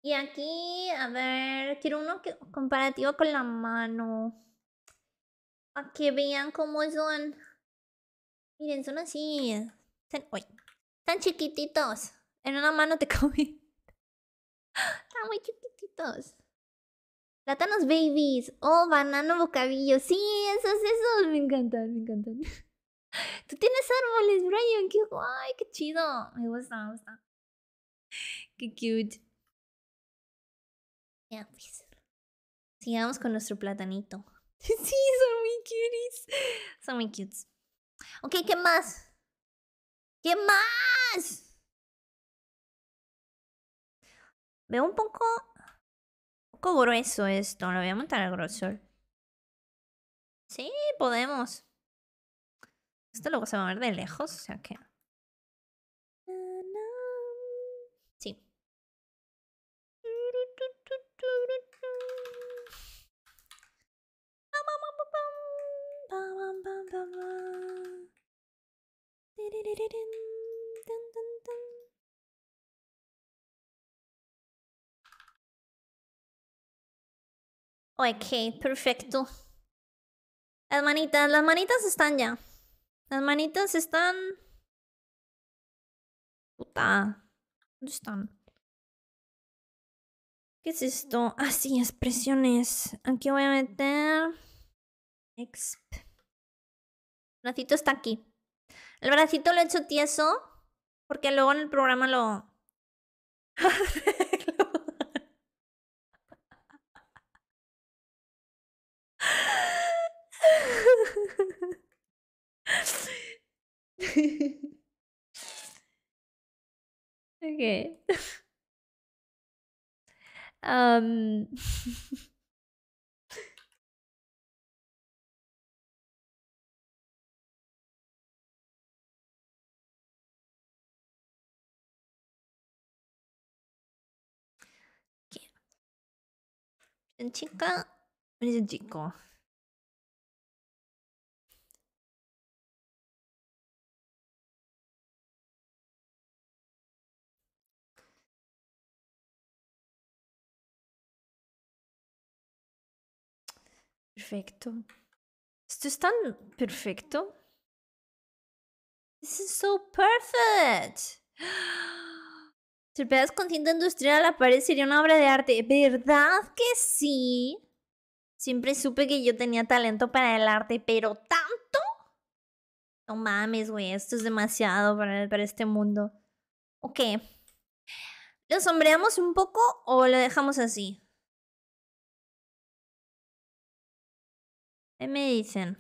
Y aquí, a ver, quiero uno que, comparativo con la mano. Para que vean cómo son. Miren, son así. Están, chiquititos. En una mano te comí Están muy chiquititos. Plátanos babies. Oh, banano bocadillo. Sí, esos, esos. Me encantan, me encantan. Tú tienes árboles, Brian, qué guay, qué chido. Me gusta, me gusta. Qué cute. Ya, pues, Sigamos con nuestro platanito. sí, son muy cuties. Son muy cutes. Ok, ¿qué más? ¿Qué más? Veo un poco. Un poco grueso esto. Lo voy a montar al grosor. Sí, podemos. Esto luego se va a ver de lejos, o sea que... Ah, sí. Ok, perfecto. Las manitas, las manitas están ya. Las manitas están... Puta. ¿Dónde están? ¿Qué es esto? Ah, sí, expresiones. Aquí voy a meter... Exp. El bracito está aquí. El bracito lo he hecho tieso porque luego en el programa lo... okay. um. 눈치꺼 우리 눈치꺼 perfecto. Esto es tan perfecto. This is so perfect. con tinta industrial aparece sería una obra de arte. ¿Verdad que sí? Siempre supe que yo tenía talento para el arte, pero tanto. No mames, güey, esto es demasiado para, para este mundo. Ok. ¿Lo sombreamos un poco o lo dejamos así? me dicen.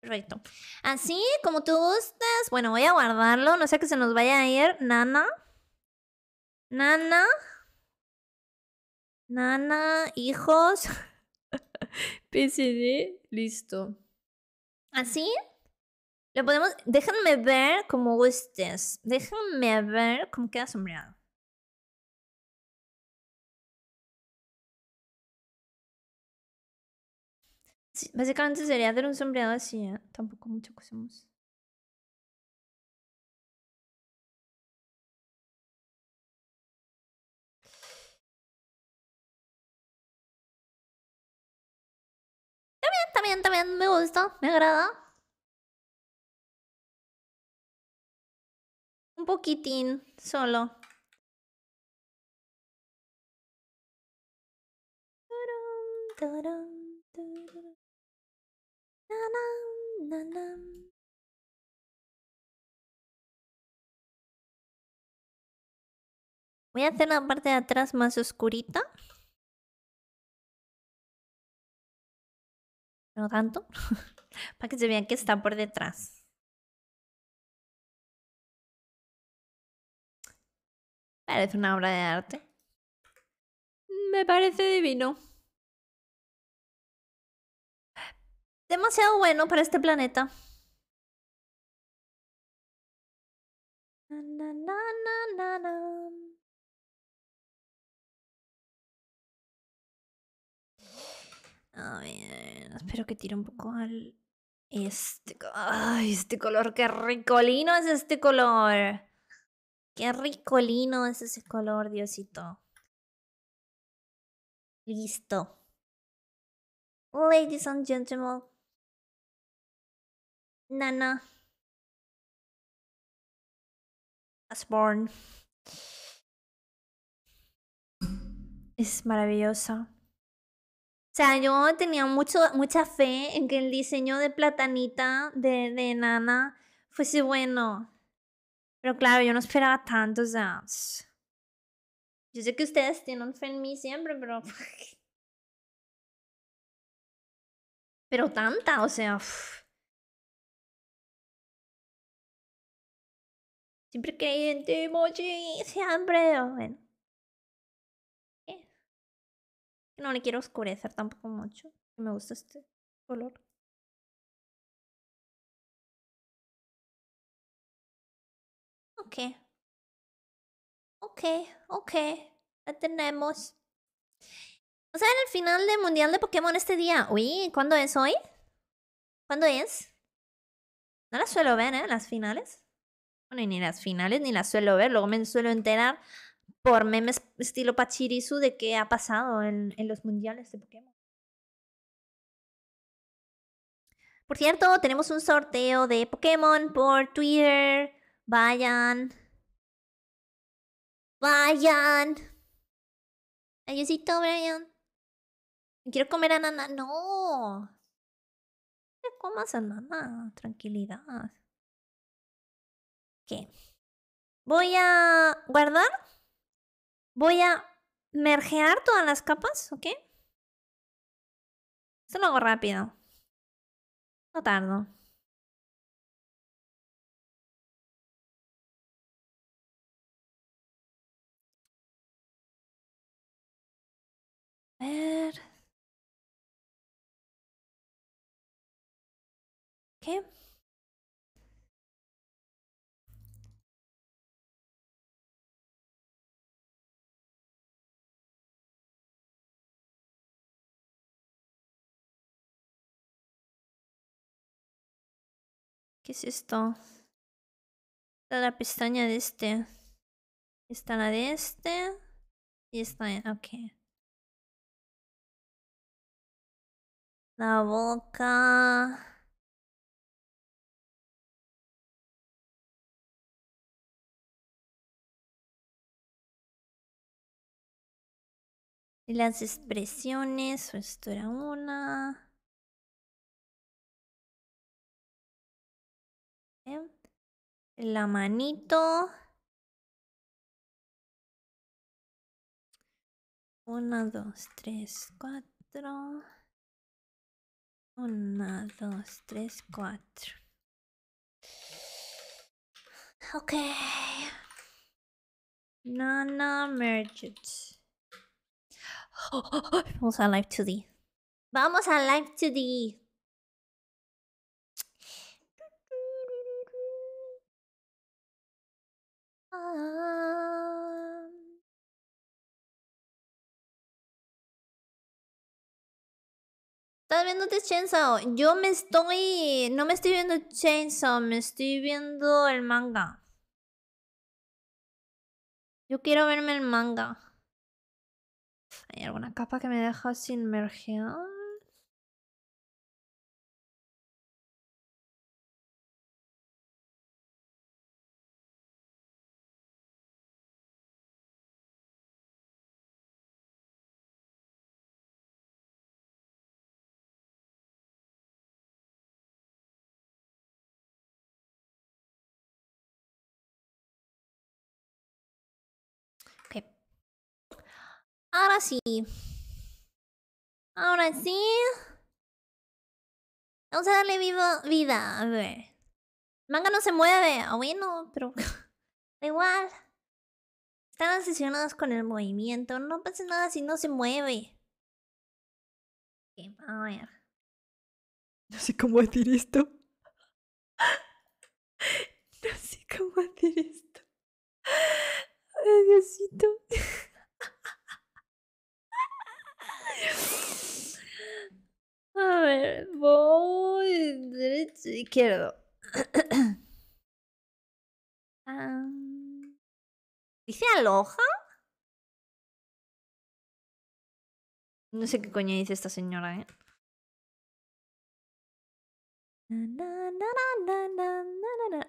Perfecto. Así como tú gustas. Bueno, voy a guardarlo. No sé que se nos vaya a ir. Nana. Nana. Nana. Hijos. PCD. Listo. ¿Así? Lo podemos. Déjenme ver como gustes. Déjenme ver cómo queda sombreado. Sí, básicamente sería hacer un sombreado así, ¿eh? Tampoco mucho cosemos. Está bien, está bien, está Me gusta, me agrada. Un poquitín solo. Voy a hacer la parte de atrás más oscurita. No tanto. Para que se vea que está por detrás. Parece una obra de arte. Me parece divino. Demasiado bueno para este planeta. Na, A ver, espero que tire un poco al... Este, ay, este color, qué ricolino es este color. Qué rico es ese color, Diosito. Listo. Oh, ladies and gentlemen. Nana. Es maravillosa. O sea, yo tenía mucho, mucha fe en que el diseño de platanita de, de Nana fuese bueno. Pero claro, yo no esperaba tantos o Yo sé que ustedes tienen fe en mí siempre, pero. Pero tanta, o sea. Siempre que en ti, Mochi, siempre. Bueno. Eh. No le quiero oscurecer tampoco mucho. Me gusta este color. Ok. Ok, ok. La tenemos. O sea, en el final del Mundial de Pokémon este día. Uy, ¿cuándo es hoy? ¿Cuándo es? No las suelo ver, ¿eh? Las finales. Bueno, ni las finales ni las suelo ver. Luego me suelo enterar por memes estilo Pachirisu de qué ha pasado en los mundiales de Pokémon. Por cierto, tenemos un sorteo de Pokémon por Twitter Vayan. Vayan. Ayusito, Brian. Quiero comer a Nana, No. qué comas Nana, Tranquilidad. ¿Qué? Voy a guardar. Voy a mergear todas las capas, ¿ok? Esto lo hago rápido. No tardo. ver. ¿Qué? es esto? Está la pestaña de este. Está la de este. Y está. Ok. La boca. Las expresiones. Fostura 1. La manito. 1, 2, 3, 4. Una, dos, tres, cuatro. Ok. Nana Merchant. Oh, oh, oh. Vamos a Live 2D. Vamos a Live 2D. viéndote Chainsaw. Yo me estoy. No me estoy viendo Chainsaw, me estoy viendo el manga. Yo quiero verme el manga. ¿Hay alguna capa que me deja sin mergear? Ahora sí. Ahora sí. Vamos a darle vida. A ver. Manga no se mueve. Ah, bueno, pero. da igual. Están obsesionados con el movimiento. No pasa nada si no se mueve. a ver. No sé cómo decir esto. no sé cómo decir esto. Ay, Diosito. A ver, voy derecho, izquierdo. Ah, ¿Dice aloja? No sé qué coña dice esta señora, ¿eh?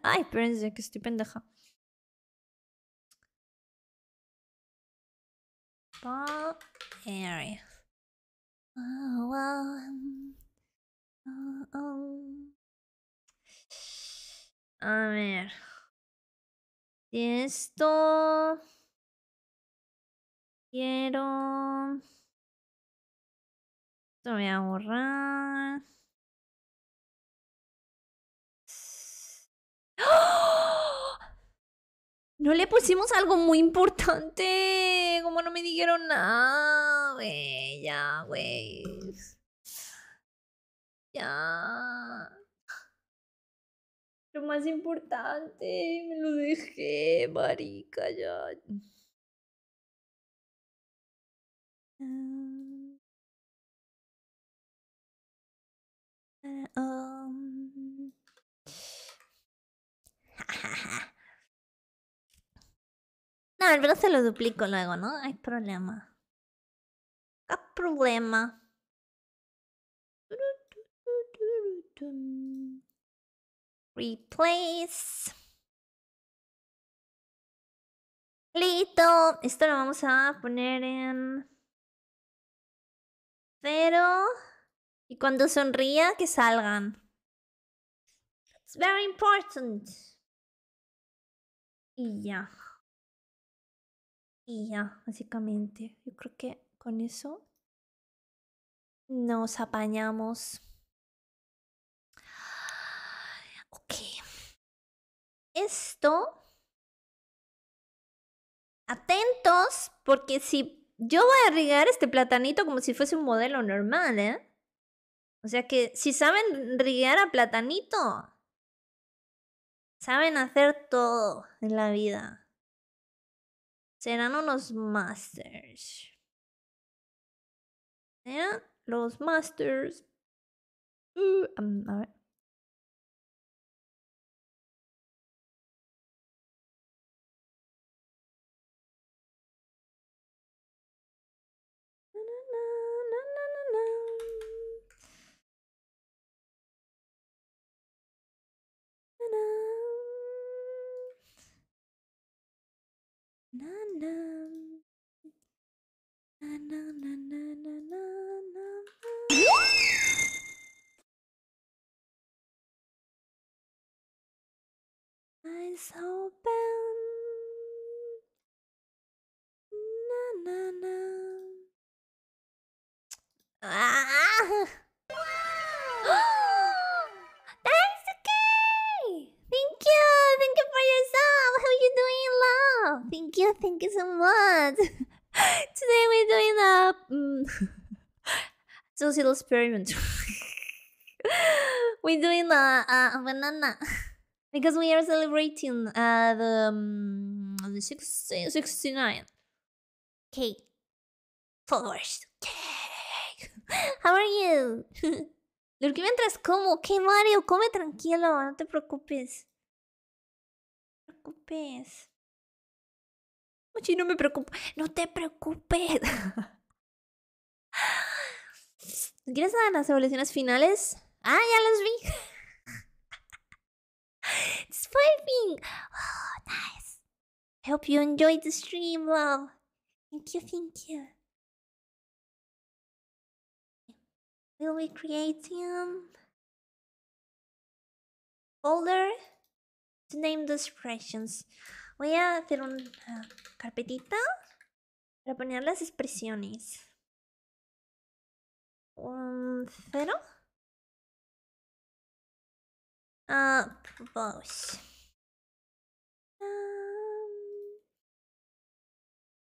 Ay, espérense, que estoy pendeja. Ah, ah, um. A ver. Esto. Quiero. Esto voy a borrar. No le pusimos algo muy importante. Como no me dijeron nada, güey. Ya, güey. Ya. Lo más importante, me lo dejé, marica, ya. Ah, um. No, el se lo duplico luego, ¿no? Hay problema. Hay problema. Replace. Listo. Esto lo vamos a poner en... Pero... Y cuando sonría, que salgan. It's very important. Y ya. Y ya, básicamente, yo creo que con eso nos apañamos. Ok. Esto. Atentos, porque si yo voy a regar este platanito como si fuese un modelo normal, ¿eh? O sea que si saben regar a platanito, saben hacer todo en la vida serán unos masters. Serán ¿Eh? los masters. Uh, a ver. na na na na na na na na Eyes open Na na na Ah Today we're doing a um, just little experiment. we're doing a, a, banana because we are celebrating uh, the, um, the 69 cake followers. How are you? Lurky mientras como. ¿Qué Mario? Come tranquilo, no te preocupes. No te preocupes. no me preocupo. No te preocupes. ¿Quieres ver las evoluciones finales? Ah, ya las vi. It's Oh, nice. I hope you enjoyed the stream, love. Oh. Thank you, thank you. Will we create um folder to name the expressions? Voy a hacer una ah, carpetita para poner las expresiones. Un cero. Ah,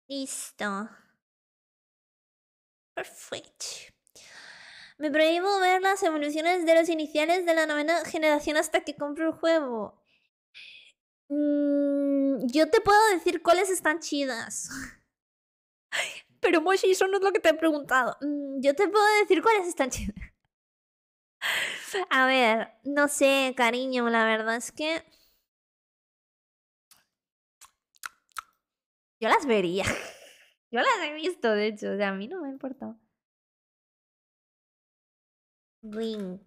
listo. Perfecto. Me prohíbo ver las evoluciones de los iniciales de la novena generación hasta que compre el juego. Mm, yo te puedo decir cuáles están chidas. Pero Moshi, eso no es lo que te he preguntado. Mm, yo te puedo decir cuáles están chidas. A ver, no sé, cariño, la verdad es que... Yo las vería. Yo las he visto, de hecho, o sea, a mí no me ha importado. Wink.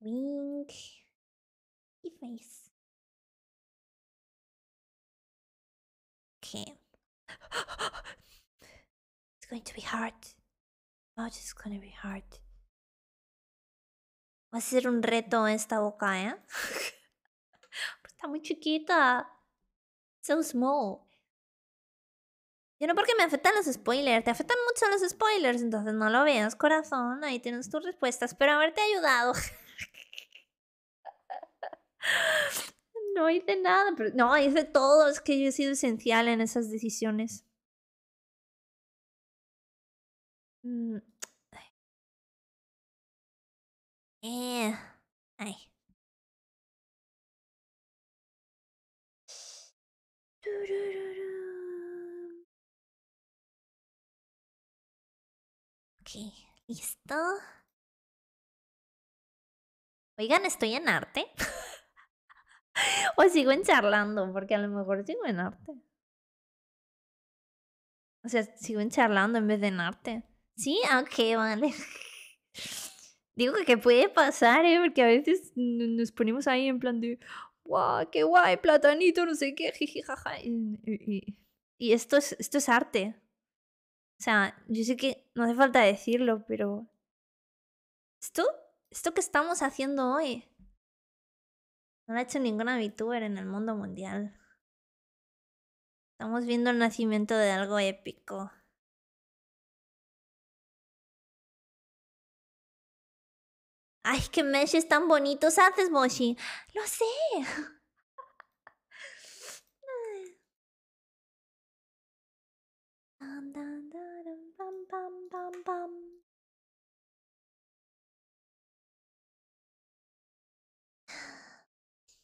Wink. Y face. It's going to be hard. Va a ser un reto esta boca, ¿eh? Está muy chiquita. So small. Yo no porque me afectan los spoilers. Te afectan mucho los spoilers, entonces no lo veas, corazón. Ahí tienes tus respuestas. Pero haberte ayudado. no hice nada, pero no, hice todo, es que yo he sido esencial en esas decisiones. Mm, eh, listo. Oigan, estoy en arte. o sigo charlando porque a lo mejor sigo en arte. O sea, sigo charlando en vez de en arte. Sí, aunque ah, vale. Digo que puede pasar, ¿eh? Porque a veces nos ponemos ahí en plan de, guau, qué guay, platanito, no sé qué, jiji, jaja. Y, y, y, esto, es, esto es arte. O sea, yo sé que no hace falta decirlo, pero... Esto, esto que estamos haciendo hoy no lo ha hecho ninguna VTuber en el mundo mundial. Estamos viendo el nacimiento de algo épico. Ay, qué meshes tan bonitos haces, Moshi. Lo sé.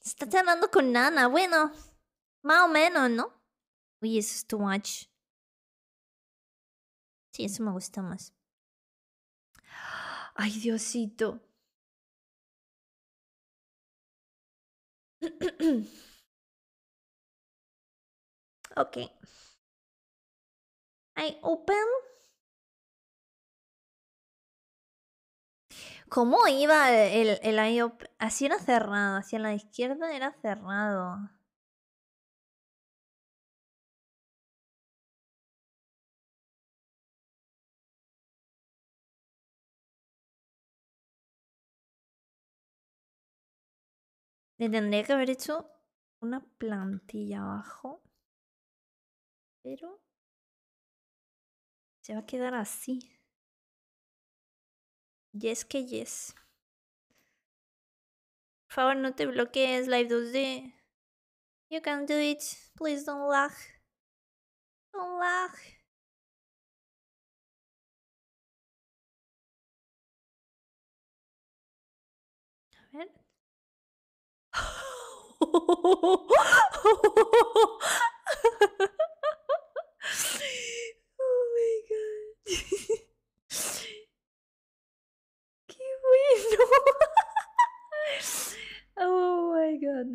Está hablando con Nana. Bueno, más o menos, ¿no? Uy, eso es too much. Sí, eso me gusta más. Ay, Diosito. Okay. I open ¿Cómo iba el, el Así era cerrado, hacia la izquierda era cerrado. Le tendría que haber hecho una plantilla abajo. Pero se va a quedar así. Yes que yes. Por favor, no te bloquees, Live 2D. You can do it. Please don't laugh Don't laugh A ver. oh my god. no. oh my God,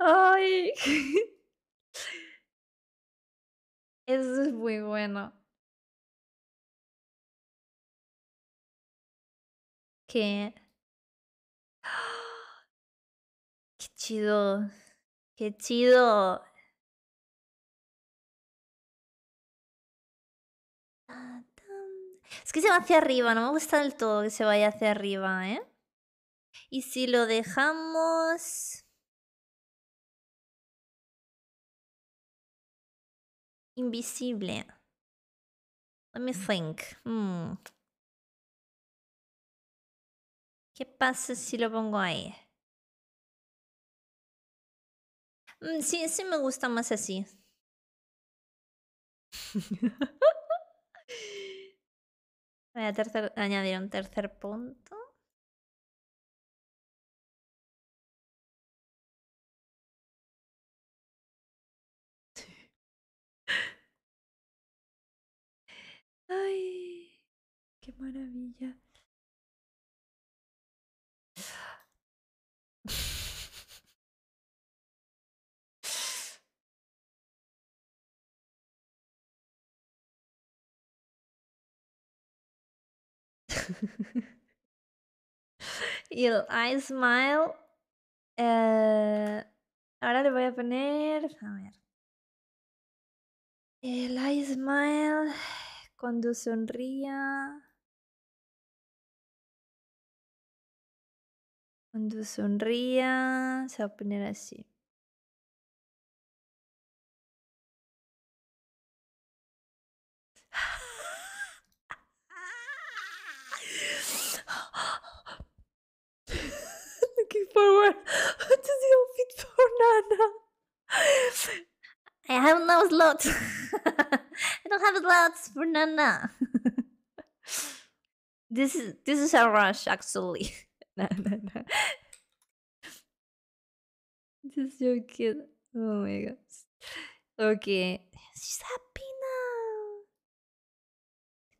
Ay. Eso es muy bueno. Qué. Qué chido. Qué chido. Es que se va hacia arriba, no me gusta del todo que se vaya hacia arriba, ¿eh? Y si lo dejamos... Invisible. Let me think. Hmm. ¿Qué pasa si lo pongo ahí? Hmm, sí, sí me gusta más así. Voy a añadir un tercer punto. Ay, qué maravilla. y el I smile. Eh, ahora le voy a poner. A ver. El I smile cuando sonría. Cuando sonría, se va a poner así. looking forward to the outfit for Nana. I have no slots. I don't have slots for Nana. this is this is a rush, actually. This is so cute. Oh my god. Okay. She's happy now.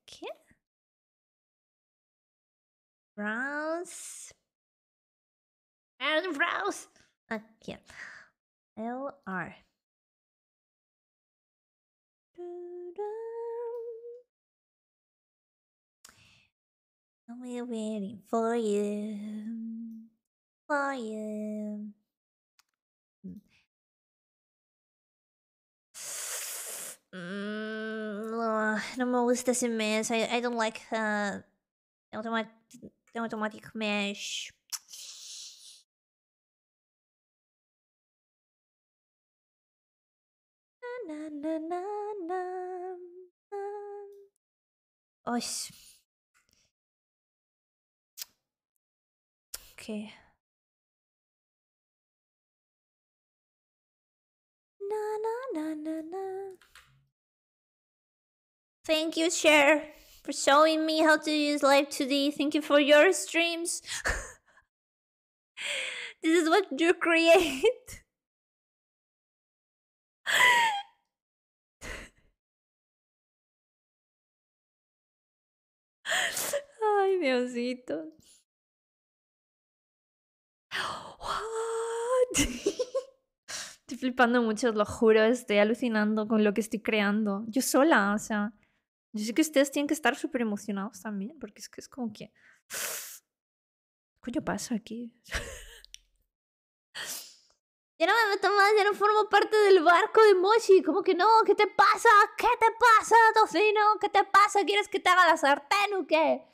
Okay. Browse and browse. Uh, here. LR. We're waiting for you. For you. Hmm. Mm, I don't know this does mesh. I, I don't like uh automatic automatic mesh. na na na na. Euch. Okay. Na na na na na. Thank you, Cher, for showing me how to use Live 2D. Thank you for your streams. this is what you create. Ay, Diosito. What? Estoy flipando mucho, os lo juro, estoy alucinando con lo que estoy creando. Yo sola, o sea. Yo sé que ustedes tienen que estar súper emocionados también, porque es que es como que... ¿Qué coño pasa aquí? Ya no me meto más, ya no formo parte del barco de Mochi. ¿Cómo que no? ¿Qué te pasa? ¿Qué te pasa, tocino? ¿Qué te pasa? ¿Quieres que te haga la sartén o qué?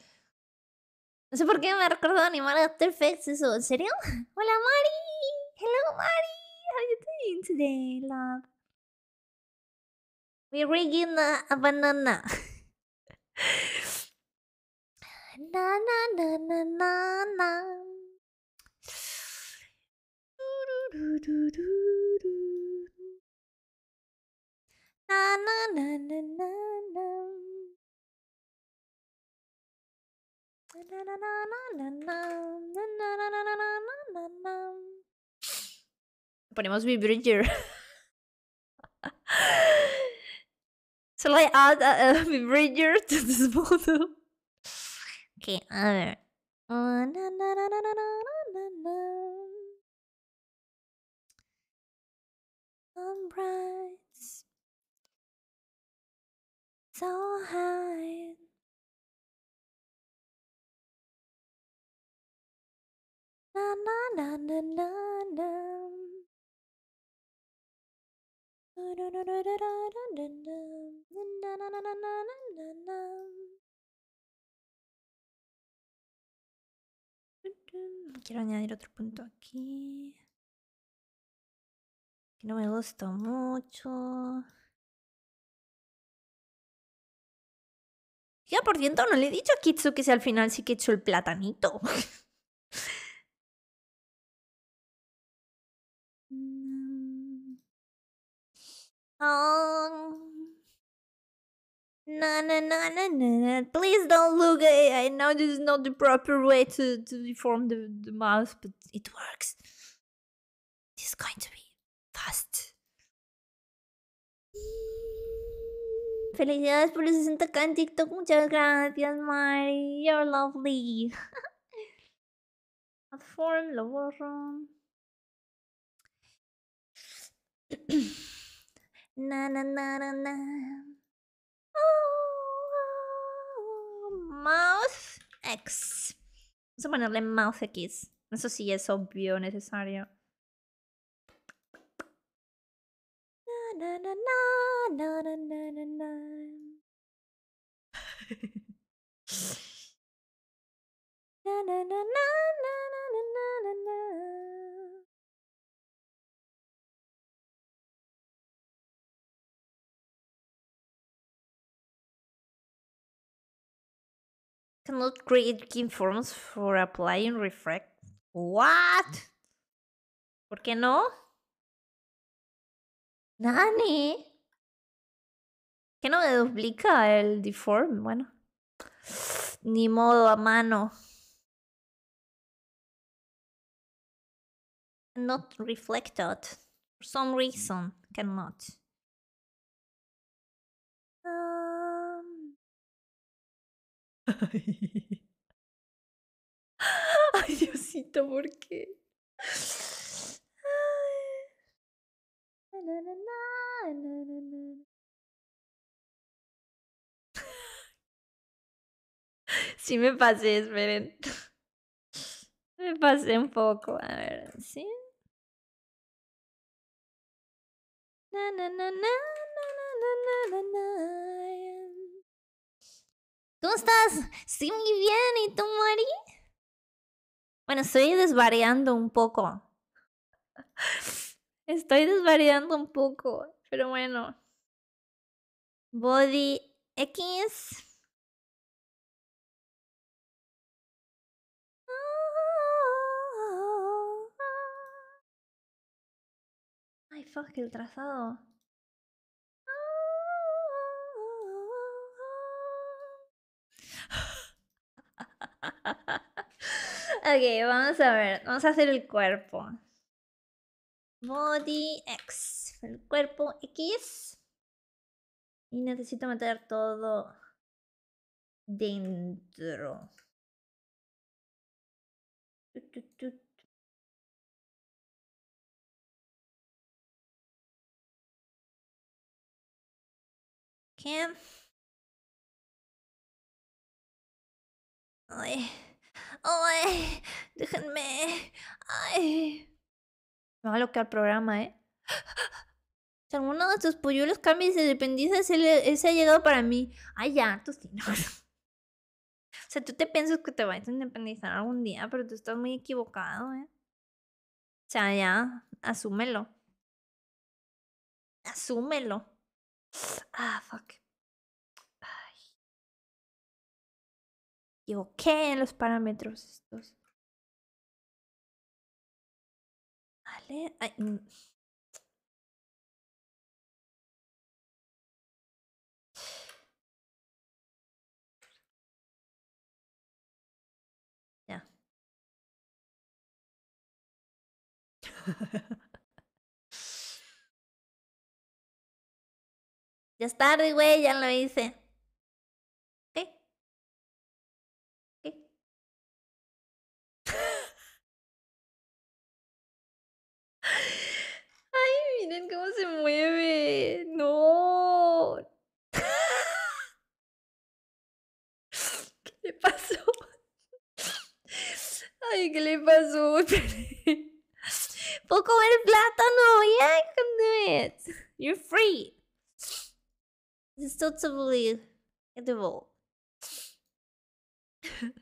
No sé por qué me recuerdo animar a After Effects eso. ¿En serio? Hola, Mari. Hello, Mari. How you doing today, love? We're rigging a banana. na na na na na na. do do do do. Na na na na na na. Na na na na na na na na na na na na na. Ponemos mi Bridger. Shall I add uh, uh, Bridger to this photo? Okay, a ver. Uh, na na na na na na na na. so high. Na na na na na na. Quiero añadir otro punto aquí. que no me gusta mucho. Ya, por cierto, no le he dicho a Kitsu que si al final sí que he hecho el platanito. oh. No, no, no, no, no, Please don't look. I, eh, I know this is not the proper way to, to deform the, the mouth, but it works. This is going to be podcast. Felicidades por los 60k en TikTok. Muchas gracias, Mari. You're lovely. Platform, lo borro. na na na na oh, X. Vamos a ponerle Mouth X. Eso sí es obvio, necesario. na na na na na na na na. na na na na na na na na na Cannot create game forms for applying refract. What? ¿Por qué no? Nani. Que no me duplica el deform, bueno. Ni modo a mano. Not reflected. For some reason, cannot. Um. Ay, Diosito, ¿por qué? Si me pasé, esperen. Me pasé un poco, a ver, ¿sí? Na, ¿Cómo estás? Sí, muy bien. ¿Y tú, Mari? Bueno, estoy desvariando un poco. Estoy desvariando un poco, pero bueno. Body X. Ay, fuck, el trazado. Okay, vamos a ver. Vamos a hacer el cuerpo. Body X. El cuerpo X. Y necesito meter todo dentro. ¿Qué? Ay, ay, déjenme. Ay. Me va a bloquear el programa, ¿eh? Si alguno de tus polluelos cambia y se dependiza, ese, ha llegado para mí. Ay, ah, ya, tú sí, o sea, tú te piensas que te vas a independizar algún día, pero tú estás muy equivocado, ¿eh? O sea, ya, asúmelo. Asúmelo. Ah, fuck. Ay. Equivoqué en los parámetros estos. Ay, mm. Ya. ya es tarde, güey, ya lo hice. Miren cómo se mueve. No. ¿Qué le pasó? Ay, ¿qué le pasó? Puedo comer plátano. Yeah, I can do it. You're free. It's totally edible.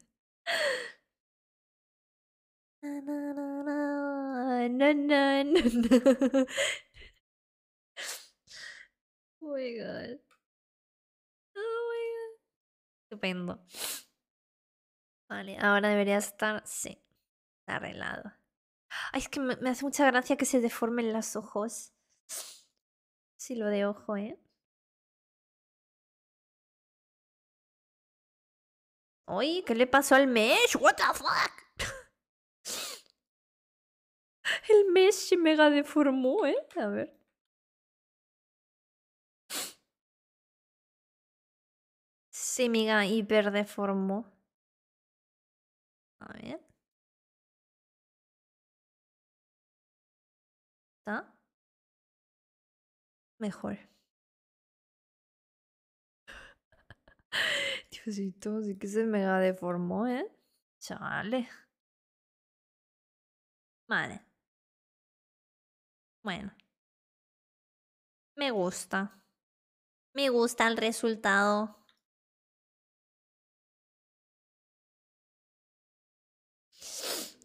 na na na Oh my god. Oh my god. Estupendo. Vale, ahora debería estar. Sí, arreglado. Ay, es que me, hace mucha gracia que se deformen los ojos. Sí, lo de ojo, ¿eh? Oye, ¿qué le pasó al mesh? What the fuck? El mesh se mega deformó, ¿eh? A ver. se mega hiperdeformó. A ver. ¿Está? Mejor. Diosito, sí que se mega deformó, ¿eh? Chale. Vale. Bueno. Me gusta. Me gusta el resultado.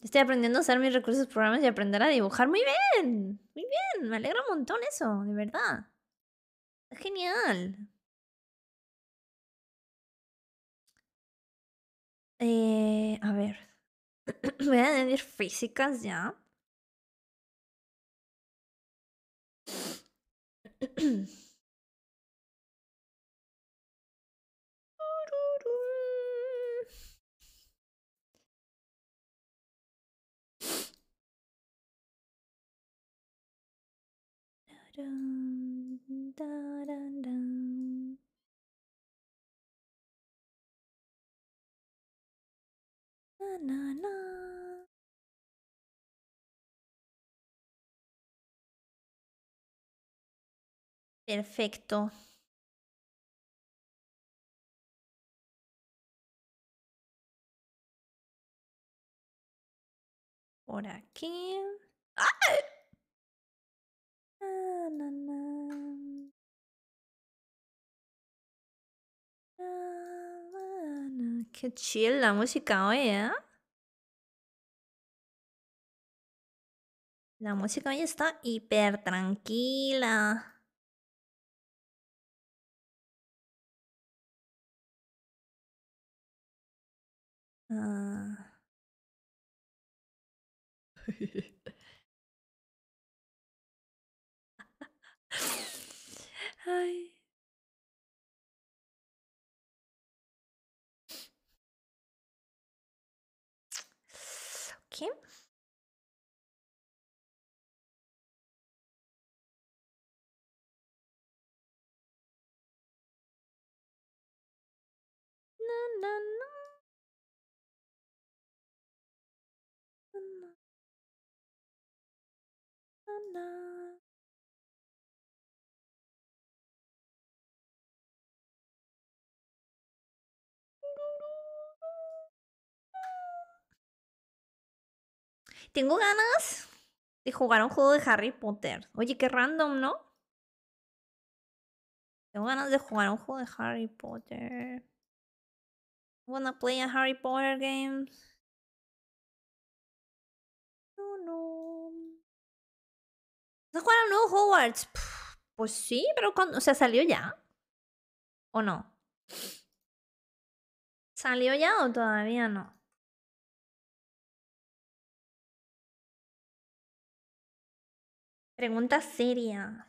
Estoy aprendiendo a usar mis recursos, programas y aprender a dibujar. Muy bien, muy bien. Me alegra un montón eso, de verdad. Es genial. Eh, a ver. Voy a añadir físicas ya. Perfecto. Por aquí. Qué chill la música hoy, La música hoy está hiper tranquila. Ah. はい。Okay. Na, Tengo ganas de jugar un juego de Harry Potter. Oye, qué random, ¿no? Tengo ganas de jugar un juego de Harry Potter. wanna play a Harry Potter game. No, no. ¿Vas a jugar un nuevo Hogwarts? Pues sí, pero cuando. O sea, ¿salió ya? ¿O no? ¿Salió ya o todavía no? Pregunta seria.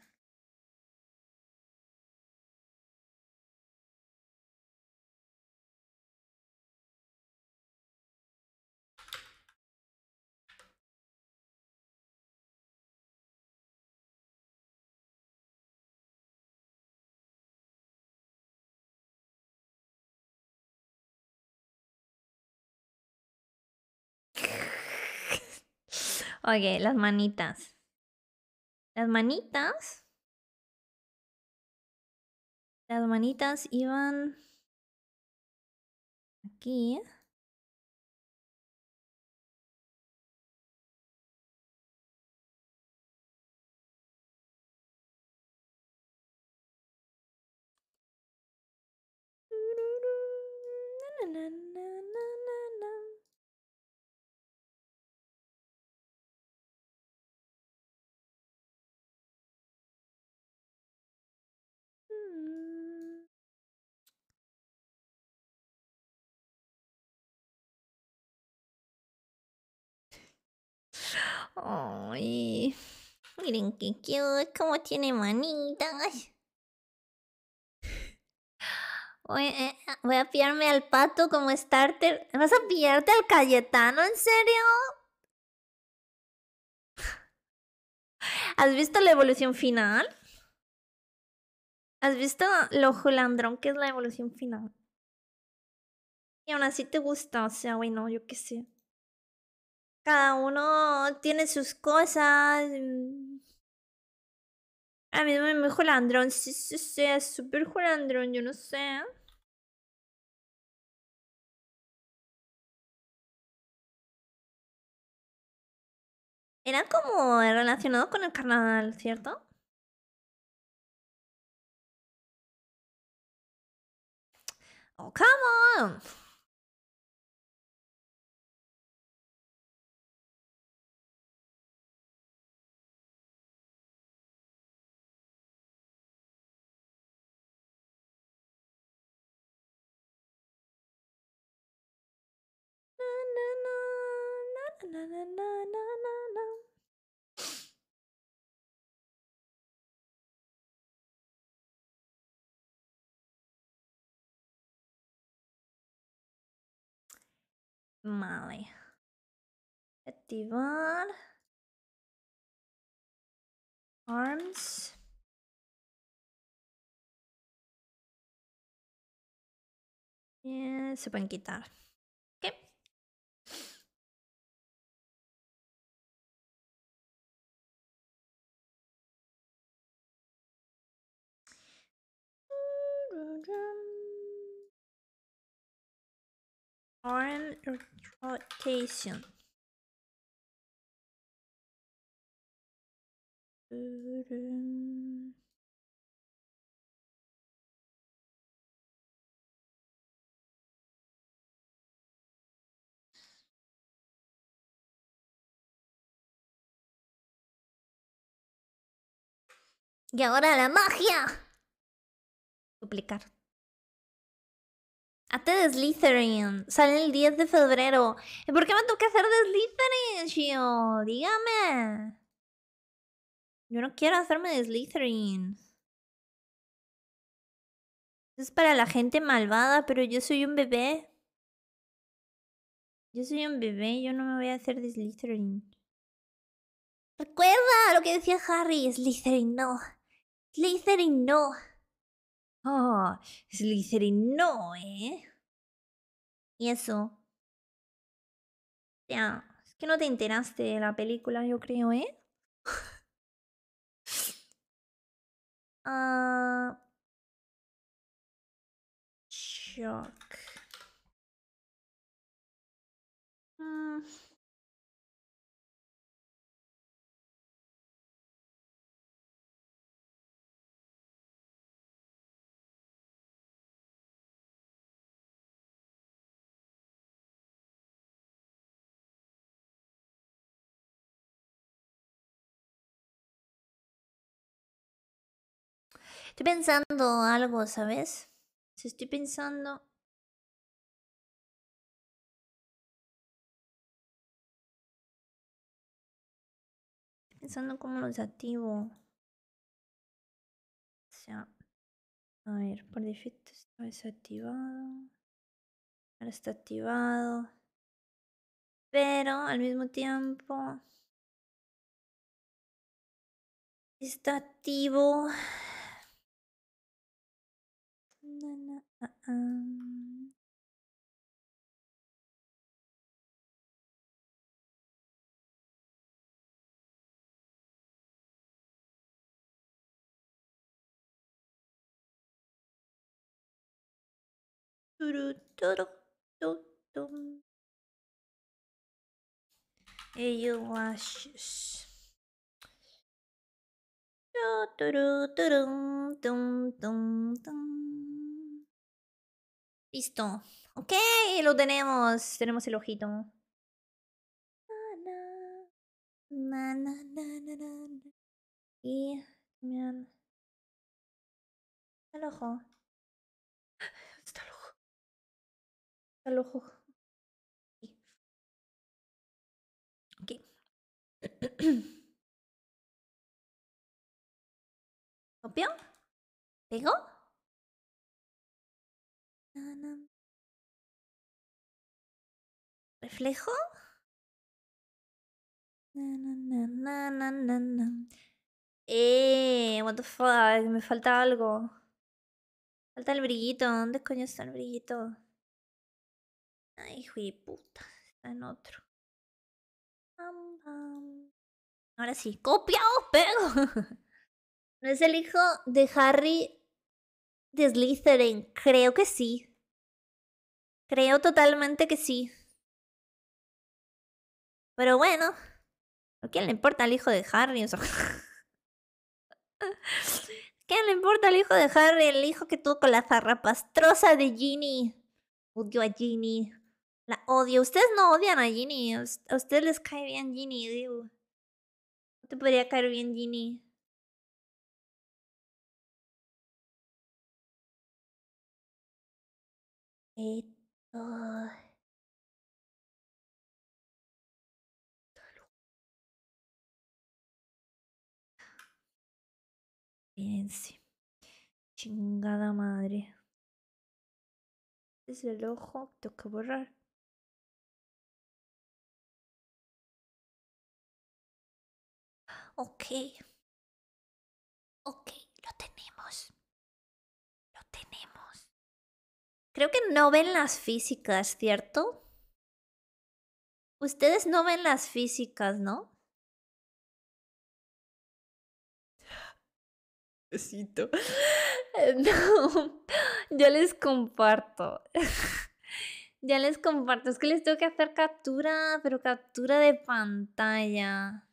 Oye, las manitas. Las manitas. Las manitas iban aquí. Mm, Ay, miren qué cute, cómo tiene manitas. Voy eh, eh, a, voy pillarme al pato como starter. ¿Vas a pillarte al Cayetano? ¿En serio? ¿Has visto la evolución final? ¿Has visto lo Julandrón, que es la evolución final? Y aún así te gusta, o sea, bueno, yo qué sé. Cada uno tiene sus cosas. Mm. A mí me jolandron, sí, sí, sí, es súper Jolandrón, yo no sé. Era como relacionado con el carnaval, ¿cierto? Oh, come on! na na na na na na Vale. Activar. Arms. Ya, eh, se pueden quitar. rotation. Y ahora la magia. Duplicar. Hazte ah, de Slytherin. Sale el 10 de febrero. ¿Y por qué me toca hacer de Slytherin, Shio? Dígame. Yo no quiero hacerme de Slytherin. Es para la gente malvada, pero yo soy un bebé. Yo soy un bebé, yo no me voy a hacer de Slytherin. Recuerda lo que decía Harry, Slytherin no. Slytherin no. Oh, Slytherin, no, ¿eh? Y eso. Ya, es que no te enteraste de la película, yo creo, ¿eh? Ah. uh... Estoy pensando algo, ¿sabes? estoy pensando... Estoy pensando cómo lo activo. O sea, a ver, por defecto está desactivado. Ahora está activado. Pero al mismo tiempo está activo na na uh um. do do Do do do do do do do do. Listo. Ok, lo tenemos. Tenemos el ojito. y también. Está el ojo. Está el ojo. Está el ojo. Ok. ¿Copio? reflejo. Na, eh, what the fuck, me falta algo. Falta el brillito, ¿dónde coño está el brillito? Ay, hijo de puta, está en otro. Ahora sí, o pego. ¿No es el hijo de Harry de Slytherin? Creo que sí. Creo totalmente que sí. Pero bueno, ¿a quién le importa el hijo de Harry? quién le importa el hijo de Harry? El hijo que tuvo con la zarrapastrosa de Ginny. Odio a Ginny. La odio. Ustedes no odian a Ginny. A ustedes les cae bien Ginny, digo. No te podría caer bien Ginny. Esto. Fíjense. Chingada madre. Este es el ojo que borrar. Ok. Ok, lo tenemos. Lo tenemos. Creo que no ven las físicas, ¿cierto? Ustedes no ven las físicas, ¿no? Necesito. No, ya les comparto. Ya les comparto. Es que les tengo que hacer captura, pero captura de pantalla.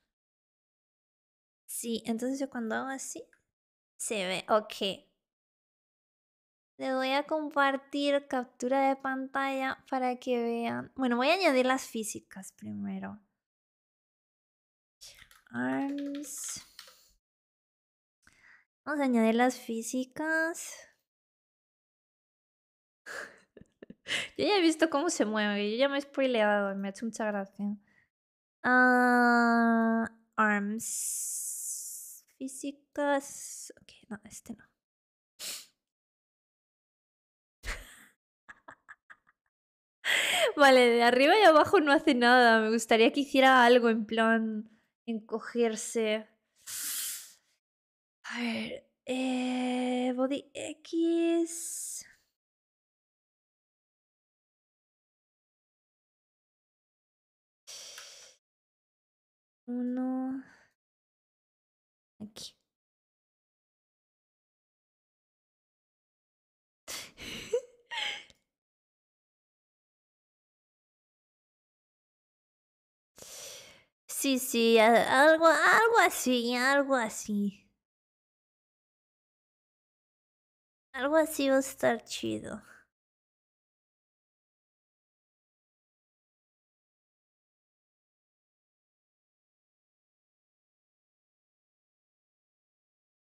Sí, entonces yo cuando hago así, se ve. Ok. Le voy a compartir captura de pantalla para que vean. Bueno, voy a añadir las físicas primero. Arms añadir las físicas. yo ya he visto cómo se mueve, yo ya me he spoileado, me ha hecho mucha gracia. Ah, arms. Físicas. Ok, no, este no. Vale, de arriba y abajo no hace nada. Me gustaría que hiciera algo en plan encogerse. A ver, eh, body X. Uno. Aquí. sí, sí, algo, algo así, algo así. Algo así va a estar chido.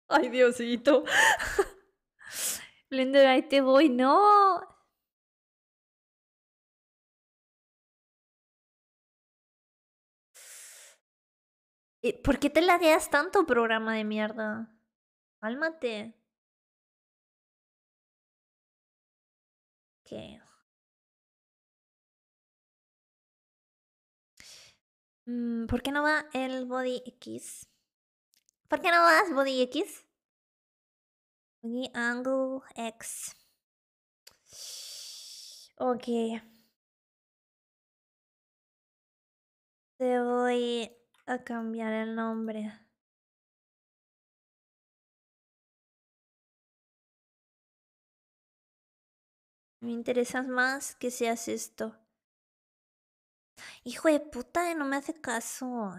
Ay, Diosito. Blender, ahí te voy. No. ¿Por qué te ladeas tanto, programa de mierda? Cálmate. Mm, ¿Por qué no va el body X? ¿Por qué no vas body X? Body angle X. Ok. Te voy a cambiar el nombre. Me interesas más que seas esto. Hijo de puta, no me hace caso. O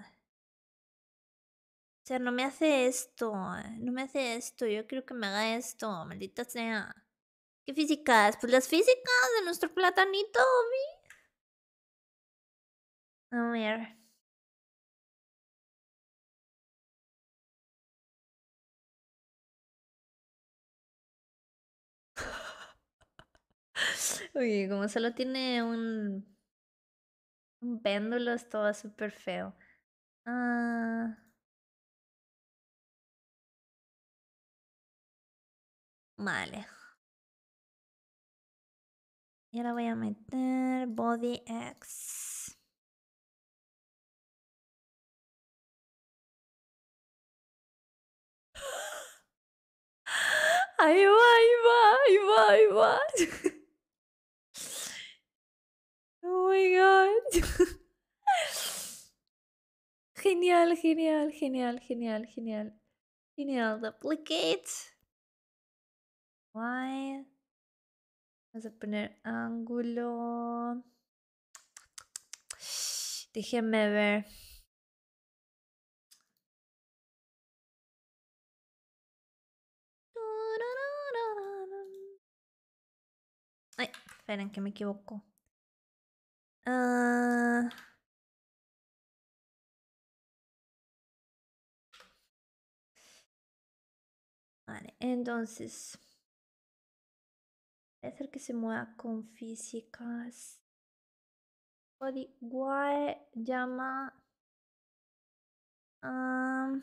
sea, no me hace esto. Eh, no me hace esto. Yo quiero que me haga esto. Maldita sea. ¿Qué físicas? Pues las físicas de nuestro platanito, mi. A ver. Oye, como solo tiene un, un péndulo, es todo súper feo. Ah. Vale. Y ahora voy a meter Body X. Ahí va, ahí va, ahí va. Oh my god. genial, genial, genial, genial, genial. Genial. Duplicate. Why? Vamos a poner ángulo. Déjenme ver. Ay, esperen que me equivoco. Ah. Vale, entonces. a que se mueva con físicas. Guay llama. ah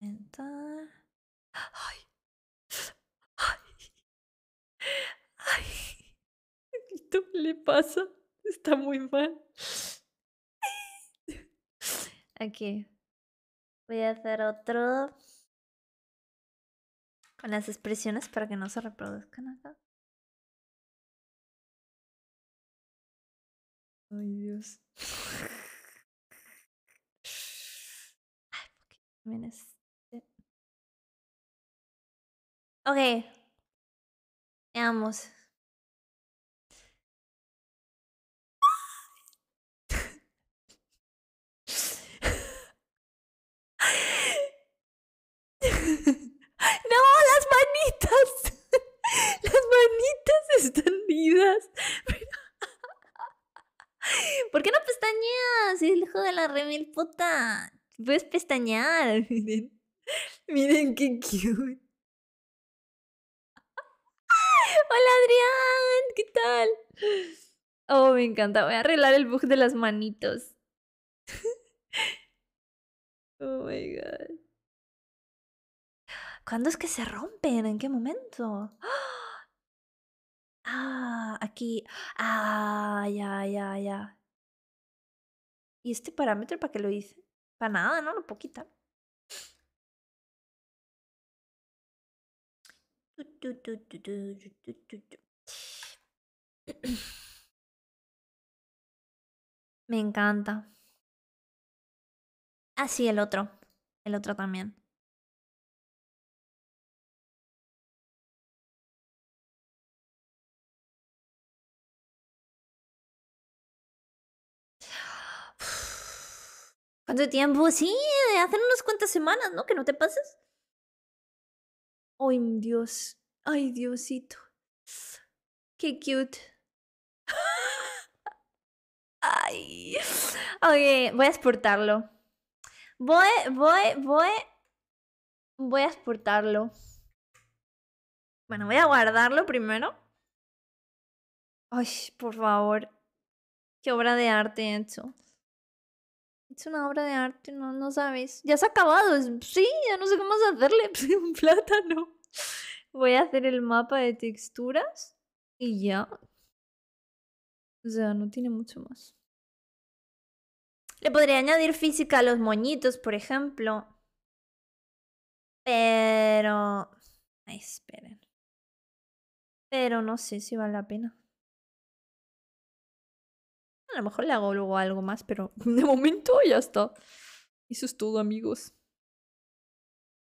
¡Ay! Ay, esto le pasa. Está muy mal. Aquí. Voy a hacer otro con las expresiones para que no se reproduzcan acá. Ay, Dios. Ay, porque también es. Eh. Ok, no, las manitas. Las manitas están vidas ¿Por qué no pestañeas? El hijo de la remil puta. Puedes pestañear. Miren, miren qué cute. ¡Hola, Adrián! ¿Qué tal? Oh, me encanta. Voy a arreglar el bug de las manitos. oh my god. ¿Cuándo es que se rompen? ¿En qué momento? Ah, aquí. Ah, ya, ya, ya. ¿Y este parámetro para qué lo hice? Para nada, ¿no? Lo puedo quitar. Me encanta. Así ah, el otro. El otro también. ¿Cuánto tiempo? Sí, hace unas cuantas semanas, ¿no? Que no te pases. Ay, mm, Dios. Ay, Diosito. Qué cute. Ay. Ok, voy a exportarlo. Voy, voy, voy. Voy a exportarlo. Bueno, voy a guardarlo primero. Ay, por favor. Qué obra de arte he hecho es una obra de arte, no, no sabes. Ya se ha acabado, sí, ya no sé cómo hacerle pues, un plátano. Voy a hacer el mapa de texturas y ya. O sea, no tiene mucho más. Le podría añadir física a los moñitos, por ejemplo. Pero... Ay, esperen. Pero no sé si vale la pena a lo mejor le hago luego algo más, pero de momento ya está. Eso es todo, amigos.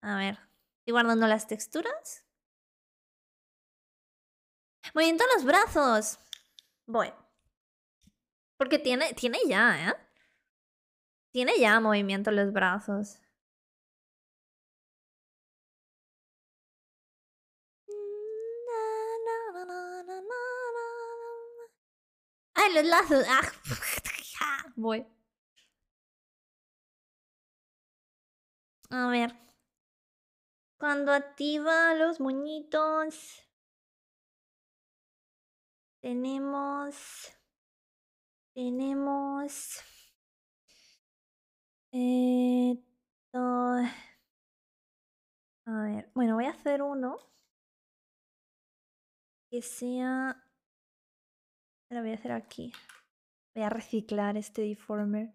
A ver, estoy guardando las texturas. Movimiento los brazos. Voy. Porque tiene, tiene ya, ¿eh? Tiene ya movimiento los brazos. los lazos. Ah, voy. A ver. Cuando activa los muñitos Tenemos. Tenemos. Esto. Eh, a ver. Bueno, voy a hacer uno. Que sea lo voy a hacer aquí. Voy a reciclar este deformer.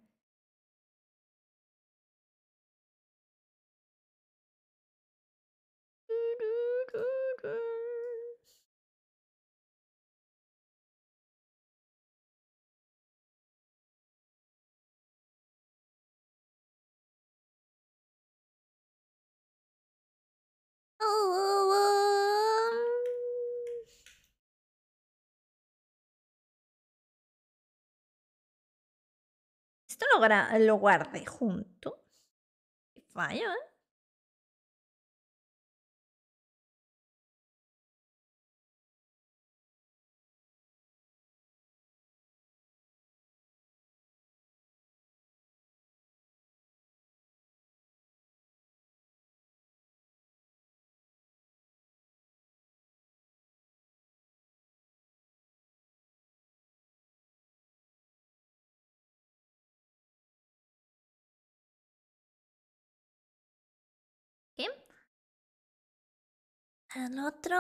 Esto lo, lo guardé junto. Qué fallo, ¿eh? El otro...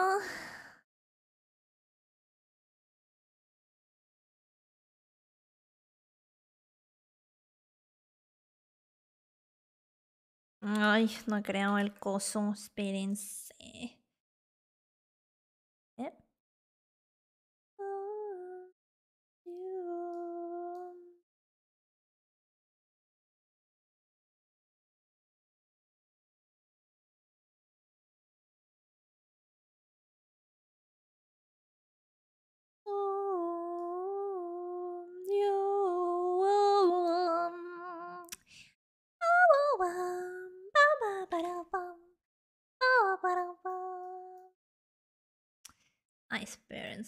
Ay, no creo el coso, espérense.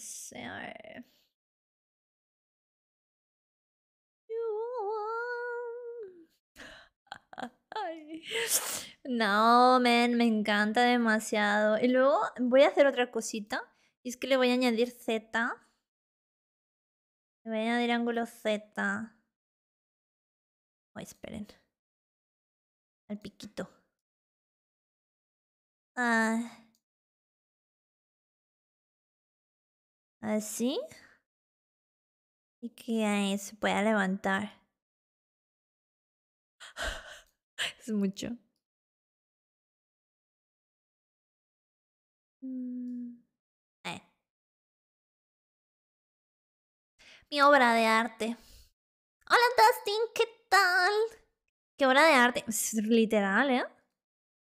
No, men, me encanta demasiado. Y luego voy a hacer otra cosita. Y es que le voy a añadir Z. Le voy a añadir ángulo Z. Oh, esperen. Al piquito. Ah. Así. Y que ahí se pueda levantar. es mucho. Mm, eh. Mi obra de arte. Hola Dustin, ¿qué tal? ¿Qué obra de arte? Es literal, ¿eh? O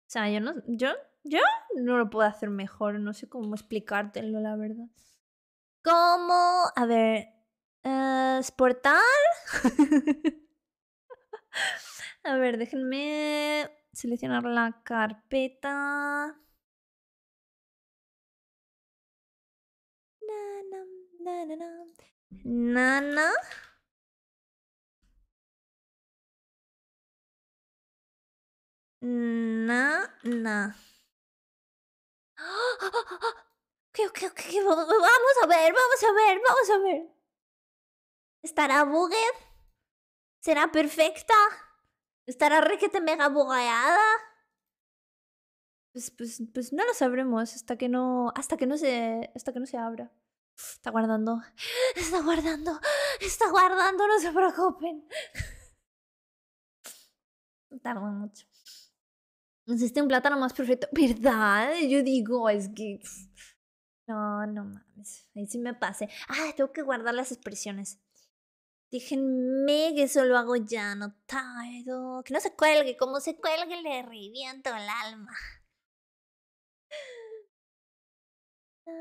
sea, yo no, yo, yo no lo puedo hacer mejor, no sé cómo explicártelo, la verdad. ¿Cómo? a ver, ¿Es eh, exportar. a ver, déjenme seleccionar la carpeta. Nana. Na, na, na. Na, na. ¡Ah! vamos a ver, vamos a ver, vamos a ver. ¿Estará bugged? ¿Será perfecta? ¿Estará requete mega bugueada? Pues, pues, pues, no lo sabremos hasta que no. hasta que no se. hasta que no se abra. Está guardando. Está guardando. Está guardando, no se preocupen. No tarda mucho. Existe un plátano más perfecto. ¿Verdad? Yo digo, es que. No, no mames. Ahí sí me pasé. Ah, tengo que guardar las expresiones. Déjenme que eso lo hago ya, no tardo. Que no se cuelgue, como se cuelgue le reviento el alma. Na,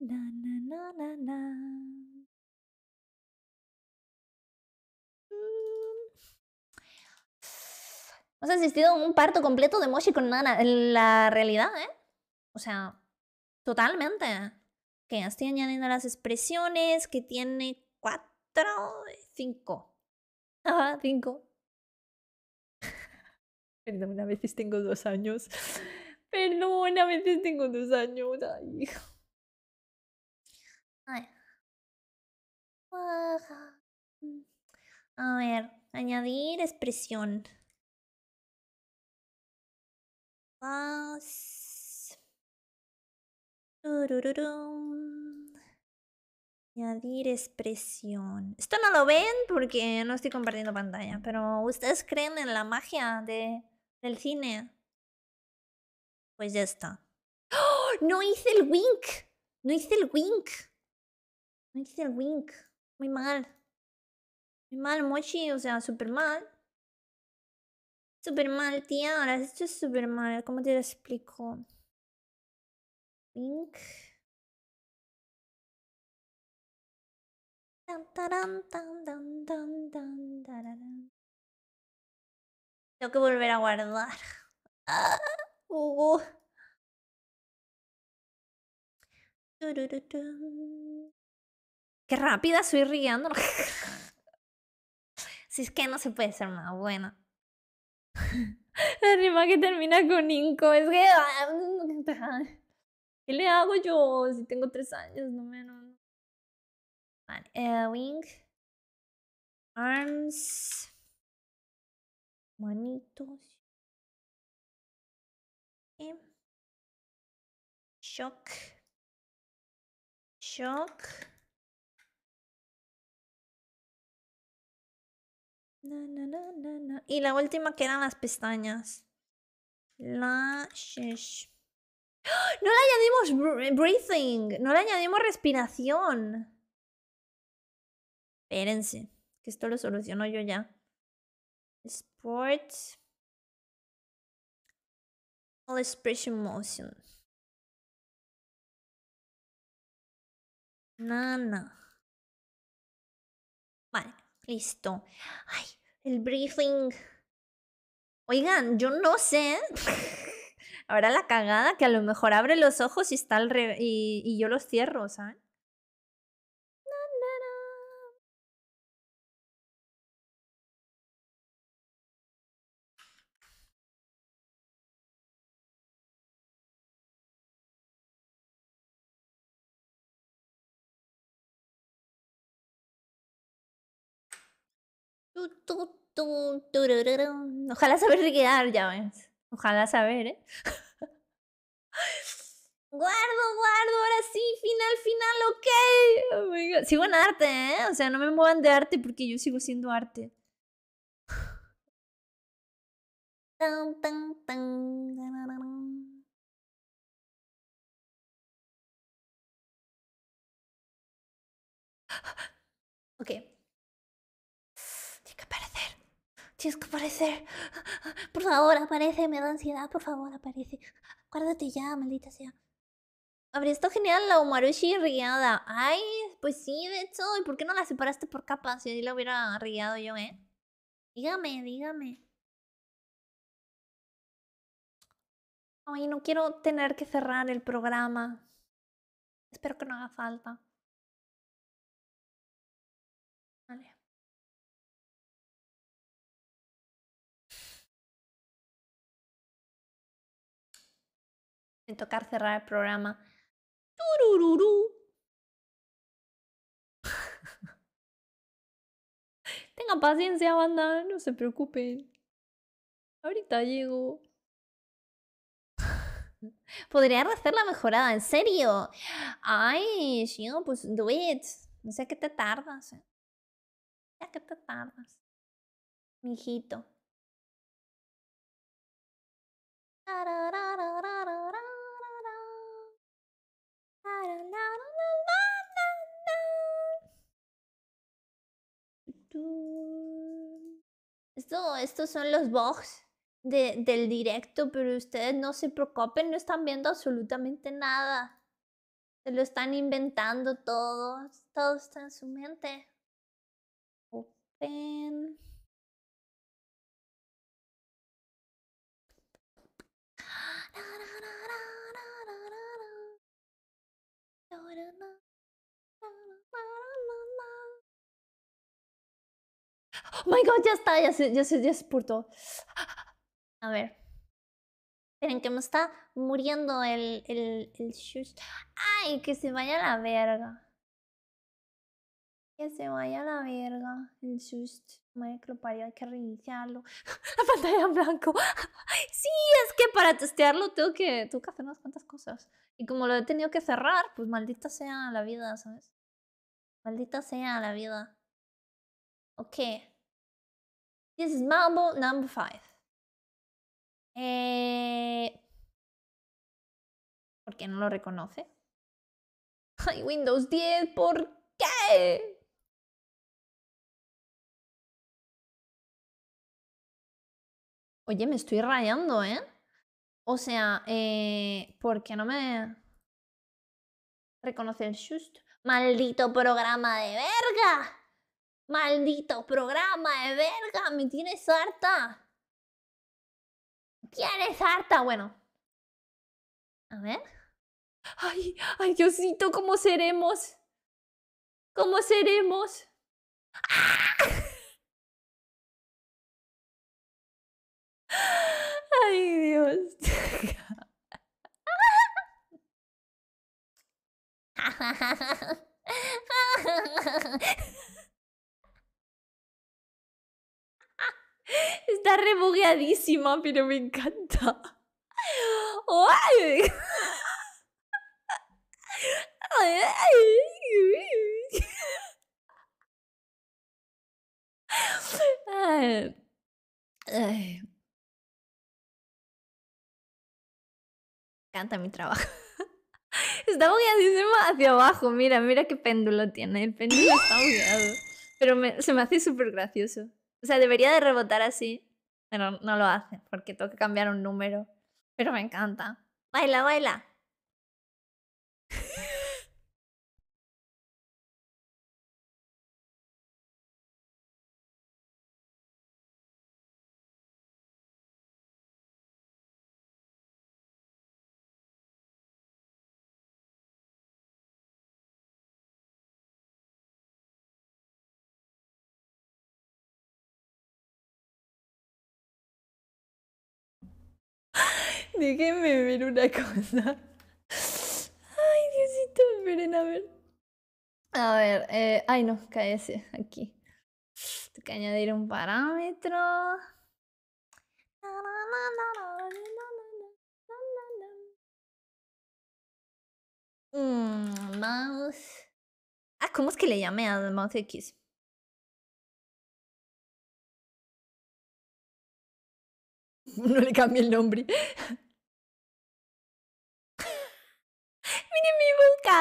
na, na, mm. asistido a un parto completo de Moshi con Nana en la realidad, ¿eh? O sea, Totalmente. Que estoy añadiendo las expresiones, que tiene cuatro, cinco. Ajá, cinco. Perdón, una vez tengo dos años. Perdón, una veces tengo dos años. Ay, hijo. Mm. A ver, añadir expresión. Añadir expresión. Esto no lo ven porque no estoy compartiendo pantalla, pero ¿ustedes creen en la magia de, del cine? Pues ya está. ¡Oh! ¡No hice el wink! ¡No hice el wink! No hice el wink. Muy mal. Muy mal, Mochi. O sea, súper mal. Súper mal, tía. Ahora esto es súper mal. ¿Cómo te lo explico? Pink. Tengo que volver a guardar. Ah, Qué rápida soy riendo. si es que no se puede ser más buena. La rima que termina con Inco es que... Ah, ¿Qué le hago yo si tengo tres años? No menos. Eh, wing. Arms. Manitos. Eh. Shock. Shock. Na, na, na, y la última que eran las pestañas. Lashes. No le añadimos eh, breathing, no le añadimos respiración. Espérense, que esto lo soluciono yo ya. Sports All expression motion. Nana. Vale, listo. Ay, el briefing. Oigan, yo no sé. Ahora la cagada que a lo mejor abre los ojos y, está al y, yo los cierro, ¿sabes? Ojalá saber quedar, ya ves. Ojalá saber, ¿eh? guardo, guardo, ahora sí, final, final, ok. Oh Sigo en arte, ¿eh? O sea, no me muevan de arte porque yo sigo siendo arte. Okay. Ok. Tienes que aparecer. Por favor, aparece. Me da ansiedad. Por favor, aparece. Acuérdate ya, maldita sea. Habría estado genial la Umarushi riada. Ay, pues sí, de hecho. ¿Y por qué no la separaste por capas? Si así la hubiera riado yo, ¿eh? Dígame, dígame. Ay, no quiero tener que cerrar el programa. Espero que no haga falta. en tocar cerrar el programa. Tenga paciencia, banda, no se preocupen. Ahorita llego. Podría hacer la mejorada, en serio. Ay, no pues do it. No sé qué te tardas. ¿eh? que qué te tardas? Mijito. esto, estos son los bugs del directo, pero ustedes no se preocupen, no están viendo absolutamente nada. Se lo están inventando todo, todo está en su mente. Open. my god, ya está, ya se, ya se, ya se A ver. Esperen, que me está muriendo el, el, el Ay, que se vaya a la verga. Que se vaya a la verga. El susto. Madre que lo parió, hay que reiniciarlo. la pantalla en blanco. sí, es que para testearlo tengo que, tengo que hacer unas cuantas cosas. Y como lo he tenido que cerrar, pues maldita sea la vida, ¿sabes? Maldita sea la vida. Ok. This is mambo number 5 eh, ¿Por qué no lo reconoce? ¡Ay, Windows 10! ¿Por qué? Oye, me estoy rayando, ¿eh? O sea, eh, ¿por qué no me reconoce el just? ¡Maldito programa de verga! Maldito programa de verga, me tienes harta. ¿Tienes harta? Bueno. A ver. Ay, ay, Diosito, ¿cómo seremos? ¿Cómo seremos? ¡Ah! Ay, Dios. Está rebugueadísima, pero me encanta. Me encanta mi trabajo. Está bugueadísima hacia abajo. Mira, mira qué péndulo tiene. El péndulo está bugueado. Pero se me hace súper gracioso. O sea, debería de rebotar así, pero no lo hace porque tengo que cambiar un número. Pero me encanta. Baila, baila. Déjenme ver una cosa. Ay, Diosito, esperen a ver. A ver, eh, ay no, ese aquí. Tengo que añadir un parámetro. Mmm, mouse. Ah, ¿cómo es que le llamé a mouse X? No le cambié el nombre. en mi boca.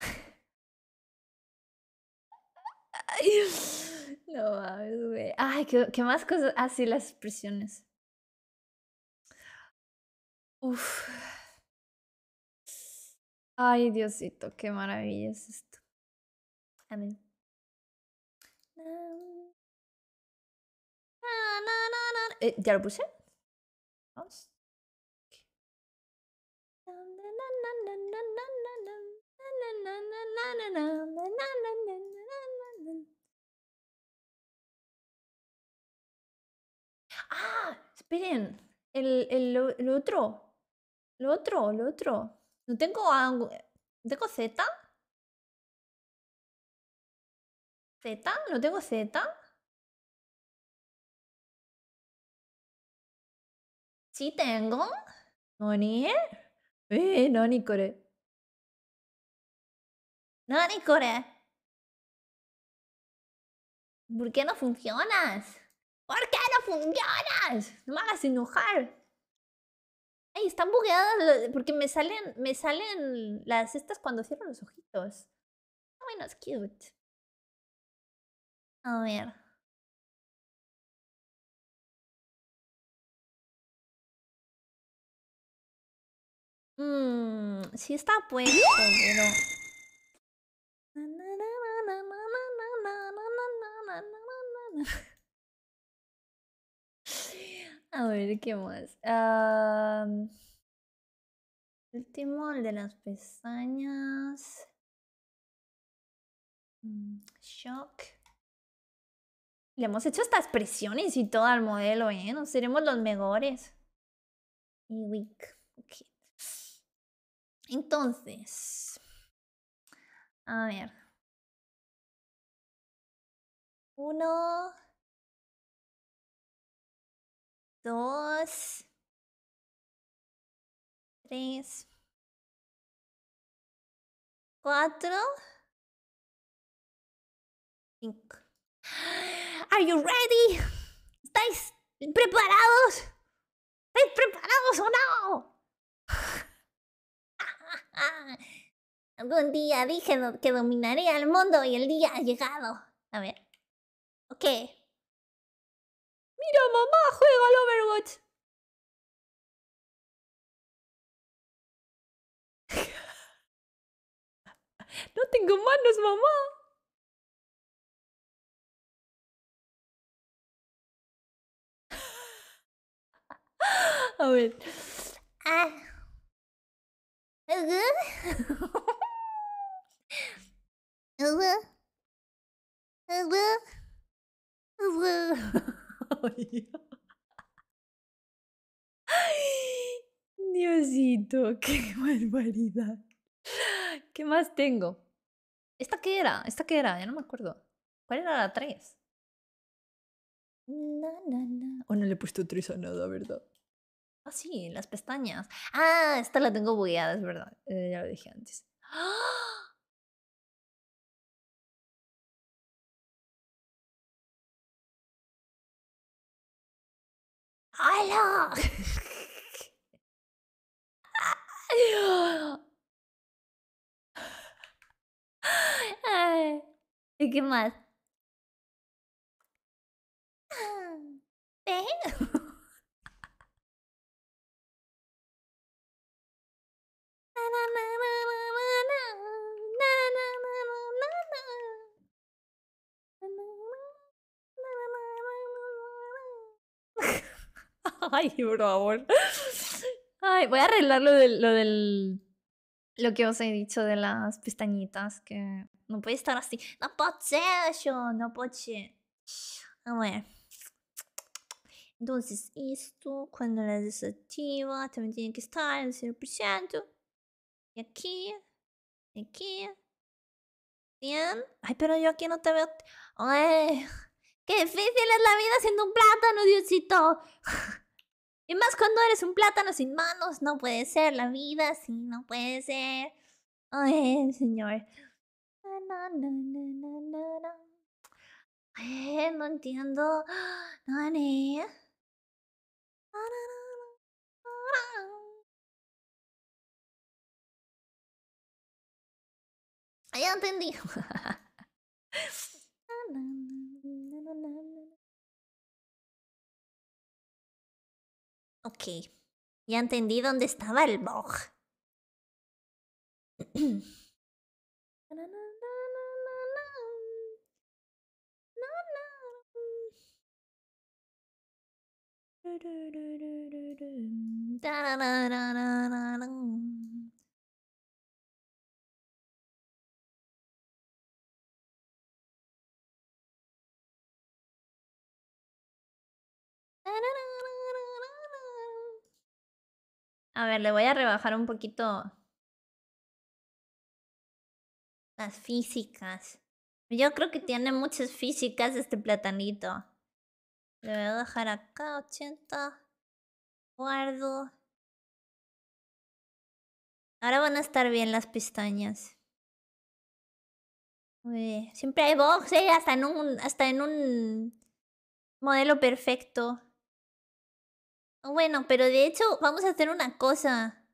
No mames, güey. Ay, ¿qué, ¿qué, más cosas. Así ah, sí las expresiones. Uf. Ay, Diosito, qué maravilla es esto. Amén. Eh, ¿Ya lo puse? Ah, esperen, el, el, el, otro, lo otro, lo otro. No tengo, tengo Z. Z, no tengo Z. Sí tengo. ¿Noni? ¿eh? eh, no No no core. ¿Por qué no funcionas? ¿Por qué no funcionas? No me hagas enojar. Ay, están bugueadas porque me salen, me salen las cestas cuando cierro los ojitos. Ah, no es cute. A ver. Mmm, sí está puesto, pero... A ver, ¿qué más? último, el de las pestañas. Mm, shock. Le hemos hecho estas presiones y todo al modelo, ¿eh? Nos seremos los mejores. Y weak. Okay. Entonces, a ver. Uno. Dos. Tres. Cuatro. Cinco. Are you ready? ¿Estáis preparados? ¿Estáis preparados o no? Ah, algún día dije que dominaría el mundo y el día ha llegado. A ver. Ok. Mira, mamá, juega al Overwatch. no tengo manos, mamá. A ver. Ah. Diosito, qué barbaridad. ¿Qué más tengo? ¿Esta qué era? ¿Esta qué era? Ya no me acuerdo. ¿Cuál era la 3? No, no, no. O no le he puesto 3 a nada, ¿verdad? Ah, sí, las pestañas. Ah, esta la tengo bugueada, es verdad. Eh, ya lo dije antes. ¡Ah! ¿Y qué más? Ah, ¿eh? Ay, por favor. Ay, voy a arreglar lo del, lo del. Lo que os he dicho de las pestañitas, que no puede estar así. No puede ser yo, no puede A ver. Entonces, esto, cuando la desactiva, también tiene que estar en 0% aquí. aquí. Bien. Ay, pero yo aquí no te veo. Ay, ¡Qué difícil es la vida siendo un plátano, Diosito! y más cuando eres un plátano sin manos. No puede ser la vida, si no puede ser. Ay, señor. no entiendo. No, Ah, ya entendí. ok. Ya entendí dónde estaba el bug. A ver, le voy a rebajar un poquito las físicas. Yo creo que tiene muchas físicas este platanito. Le voy a dejar acá 80. Guardo. Ahora van a estar bien las pestañas. siempre hay bugs, en un hasta en un modelo perfecto. Oh, bueno, pero de hecho vamos a hacer una cosa.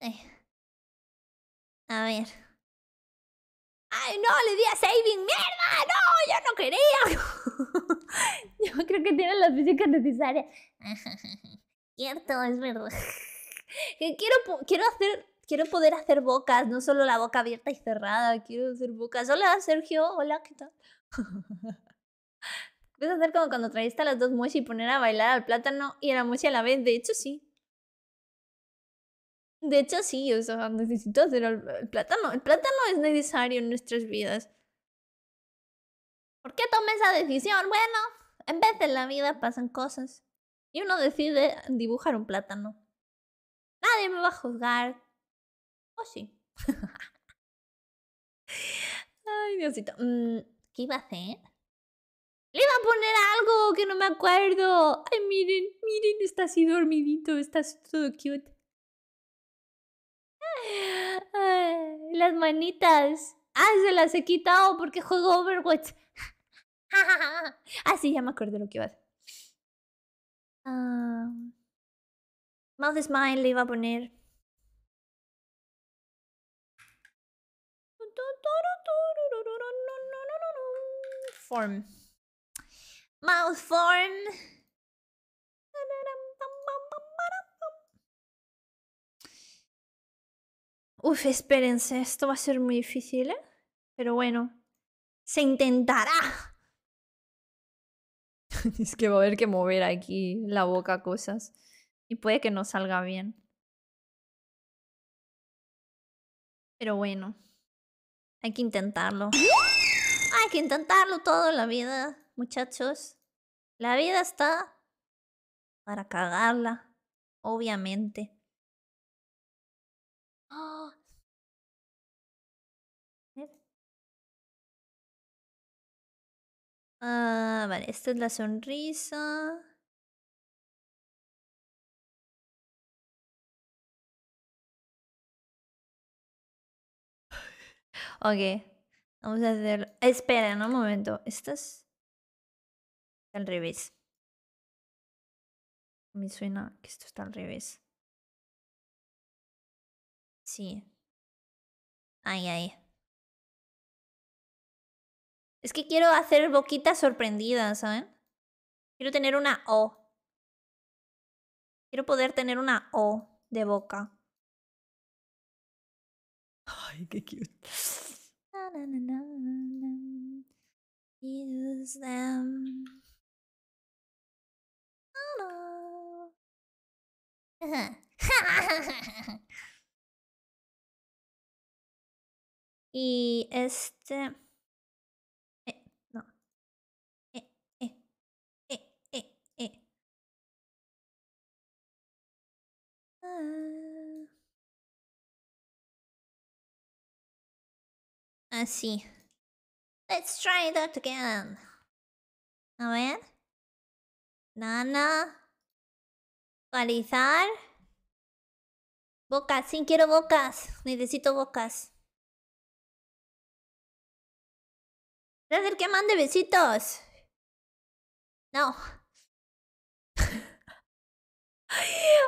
Eh. A ver. ¡Ay, no! ¡Le di a saving! ¡Mierda! ¡No! ¡Yo no quería! yo creo que tiene las físicas necesarias. Cierto, es verdad. quiero, quiero hacer quiero poder hacer bocas, no solo la boca abierta y cerrada, quiero hacer bocas. Hola, Sergio, hola, ¿qué tal? Puedes hacer como cuando traíste a las dos moches y poner a bailar al plátano y a la a la vez. De hecho, sí. De hecho, sí, o necesito hacer el, el plátano. El plátano es necesario en nuestras vidas. ¿Por qué tomé esa decisión? Bueno, en vez de la vida pasan cosas. Y uno decide dibujar un plátano. Nadie me va a juzgar oh, sí. Ay, Diosito. Mm, ¿Qué iba a hacer? Le iba a poner algo que no me acuerdo. Ay, miren, miren, está así dormidito, está todo cute. las manitas. Ah, se las he quitado porque juego Overwatch. ah, sí, ya me acuerdo lo que iba a hacer. Ah, mouth Smile le iba a poner. form. Mouth form. Uf, espérense, esto va a ser muy difícil, ¿eh? Pero bueno, se intentará. es que va a haber que mover aquí la boca cosas. Y puede que no salga bien. Pero bueno, hay que intentarlo. hay que intentarlo todo en la vida, muchachos. La vida está para cagarla, obviamente. Ah, ¿Eh? ah vale, esta es la sonrisa. Okay. Vamos a hacer... espera un momento. Estas... Al revés. Me suena que esto está al revés. Sí. Ahí, ahí. Es que quiero hacer boquitas sorprendidas, ¿saben? Quiero tener una O. Quiero poder tener una O de boca. Ay, qué cute. na na na na. Use them. Oh no. y este. Eh, ah. no. Eh, eh, eh, eh, eh. Así. Let's try that again. A ver. Nana. Actualizar. Bocas, sí, quiero bocas. Necesito bocas. hacer que mande besitos. No.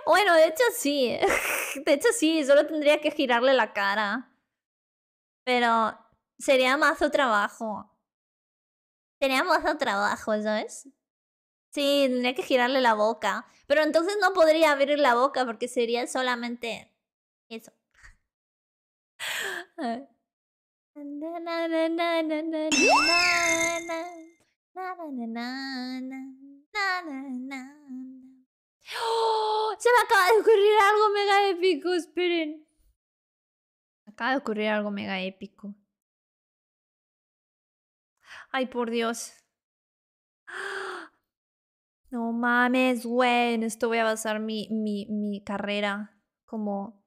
bueno, de hecho sí. de hecho sí, solo tendría que girarle la cara. Pero sería mazo trabajo. Sería mazo trabajo, ¿sabes? Sí, tendría que girarle la boca. Pero entonces no podría abrir la boca porque sería solamente eso. ¡Oh! Se me acaba de ocurrir algo mega épico, esperen. acaba de ocurrir algo mega épico. Ay, por Dios. No mames, güey. En esto voy a basar mi, mi, mi carrera como,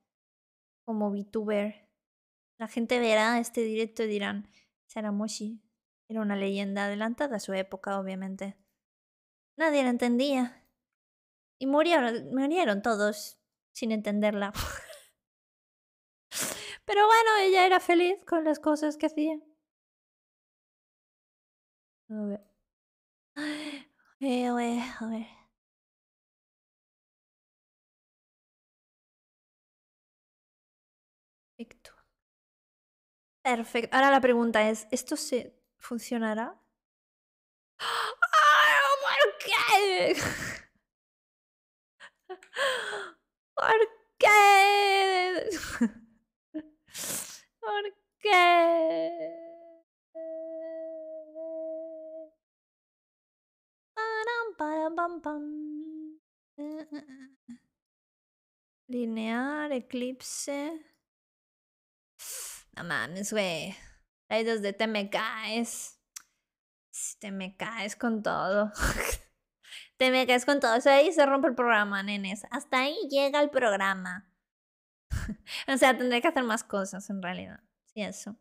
como VTuber. La gente verá este directo y dirán, Saramoshi era una leyenda adelantada a su época, obviamente. Nadie la entendía. Y murieron, murieron todos sin entenderla. Pero bueno, ella era feliz con las cosas que hacía. A ver. Eh, wey, a ver. Perfecto. Perfecto. Ahora la pregunta es, ¿esto se funcionará? ¿Por qué? ¿Por qué? ¿Por qué? Mm, mm, mm, Linear, eclipse. No mames, güey. Raiders de te me caes. Te me caes con todo. te me caes con todo. O sea, ahí se rompe el programa, nenes. Hasta ahí llega el programa. o sea, tendré que hacer más cosas en realidad. Sí, eso.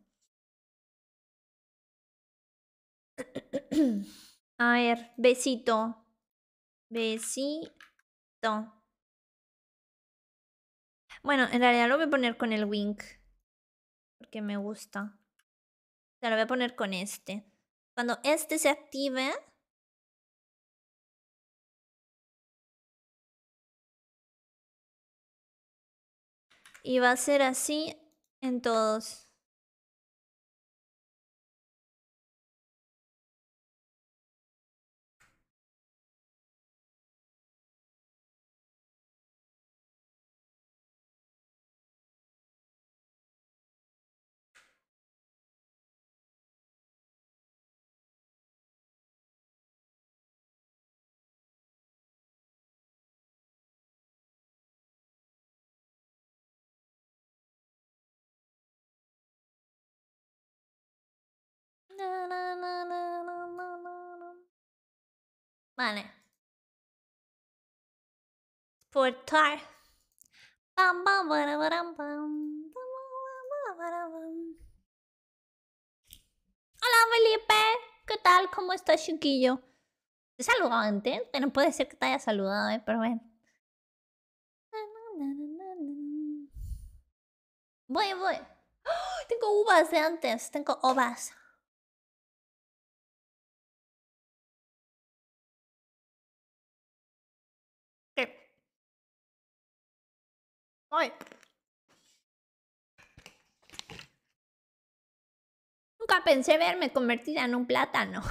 A ver, besito. Besito. Bueno, en realidad lo voy a poner con el wink. Porque me gusta. O sea, lo voy a poner con este. Cuando este se active... Y va a ser así en todos. Vale. pam Hola Felipe, ¿qué tal? ¿Cómo estás, chiquillo? Te saludado antes, pero puede ser que te haya saludado, ¿eh? pero bueno. Voy, voy. ¡Ah! Tengo uvas de antes, tengo uvas Nunca pensé verme convertida en un plátano.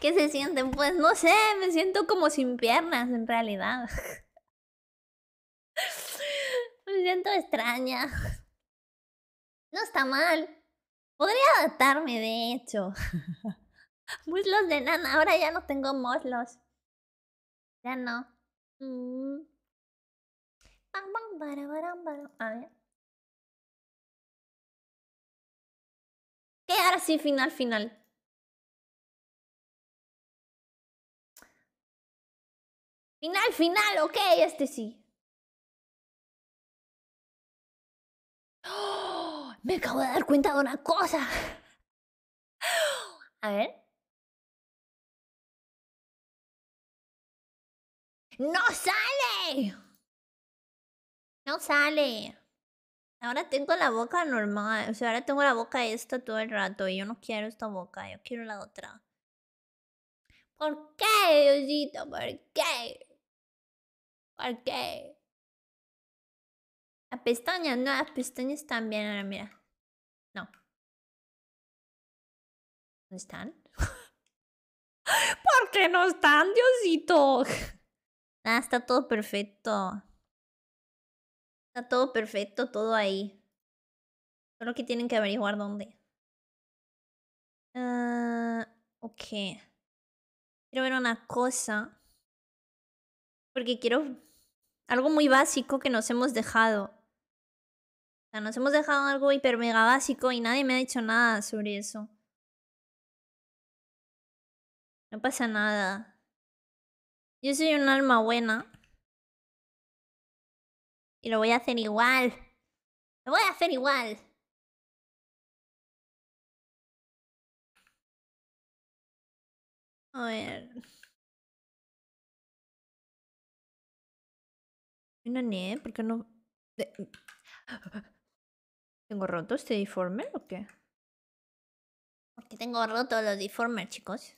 ¿Qué se siente? Pues no sé, me siento como sin piernas en realidad. Me siento extraña. No está mal. Podría adaptarme, de hecho. muslos de nana, ahora ya no tengo muslos. Ya no. Mm. A ver. ¿Qué? Ahora sí, final, final. Final, final, ok, este sí. ¡Oh! Me acabo de dar cuenta de una cosa. A ver. ¡No sale! No sale. Ahora tengo la boca normal. O sea, ahora tengo la boca esta todo el rato. Y yo no quiero esta boca. Yo quiero la otra. ¿Por qué, Diosito? ¿Por qué? ¿Por qué? La pestañas, no, las pestañas también, ahora mira. No. ¿Dónde están? ¿Por qué no están, Diosito? Ah, está todo perfecto. Está todo perfecto, todo ahí. Solo que tienen que averiguar dónde. Ah, ok. Quiero ver una cosa. Porque quiero... Algo muy básico que nos hemos dejado nos hemos dejado algo hiper mega básico y nadie me ha dicho nada sobre eso. No pasa nada. Yo soy un alma buena. Y lo voy a hacer igual. Lo voy a hacer igual. A ver. Una no, ¿por qué no? ¿Tengo roto este deformer o qué? Porque tengo roto los deformer chicos.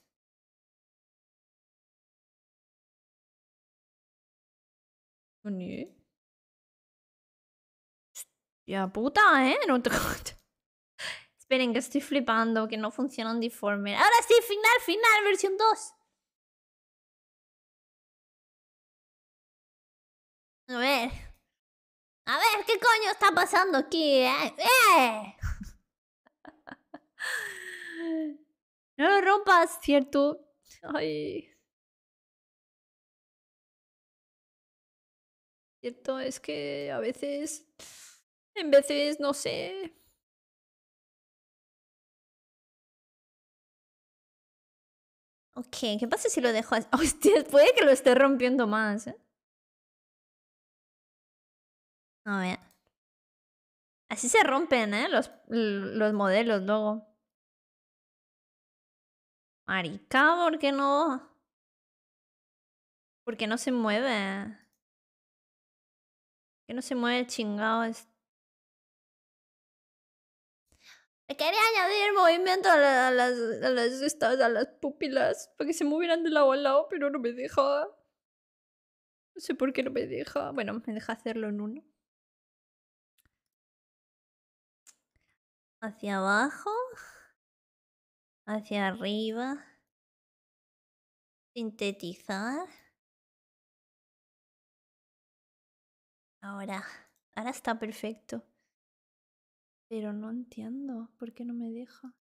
Ya puta, ¿eh? No te Esperen que estoy flipando, que no funciona un deformer. Ahora sí, final, final, versión 2. A ver. A ver, ¿qué coño está pasando aquí? Eh? eh. No lo rompas, ¿cierto? Ay. Cierto, es que a veces... En veces, no sé... Ok, ¿qué pasa si lo dejo así? Hostia, puede que lo esté rompiendo más, ¿eh? A ver. Así se rompen, ¿eh? Los, los modelos luego. Marica, ¿por qué no? ¿Por qué no se mueve? ¿Por qué no se mueve el chingado Me Quería añadir movimiento a, las, a, las, a las pupilas para que se movieran de lado a lado, pero no me deja. No sé por qué no me deja. Bueno, me deja hacerlo en uno. hacia abajo, hacia arriba, sintetizar. Ahora, ahora está perfecto. Pero no entiendo por qué no me deja.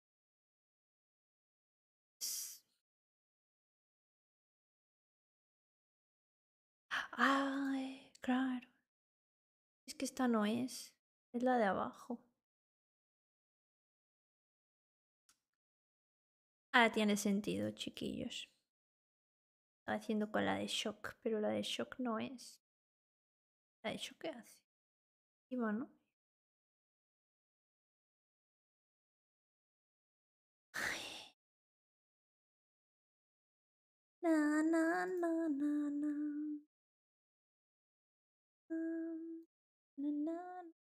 Ay, claro. Es que esta no es. Es la de abajo. Ah, tiene sentido, chiquillos. Estaba haciendo con la de shock, pero la de shock no es. ¿La de shock qué hace? Y bueno.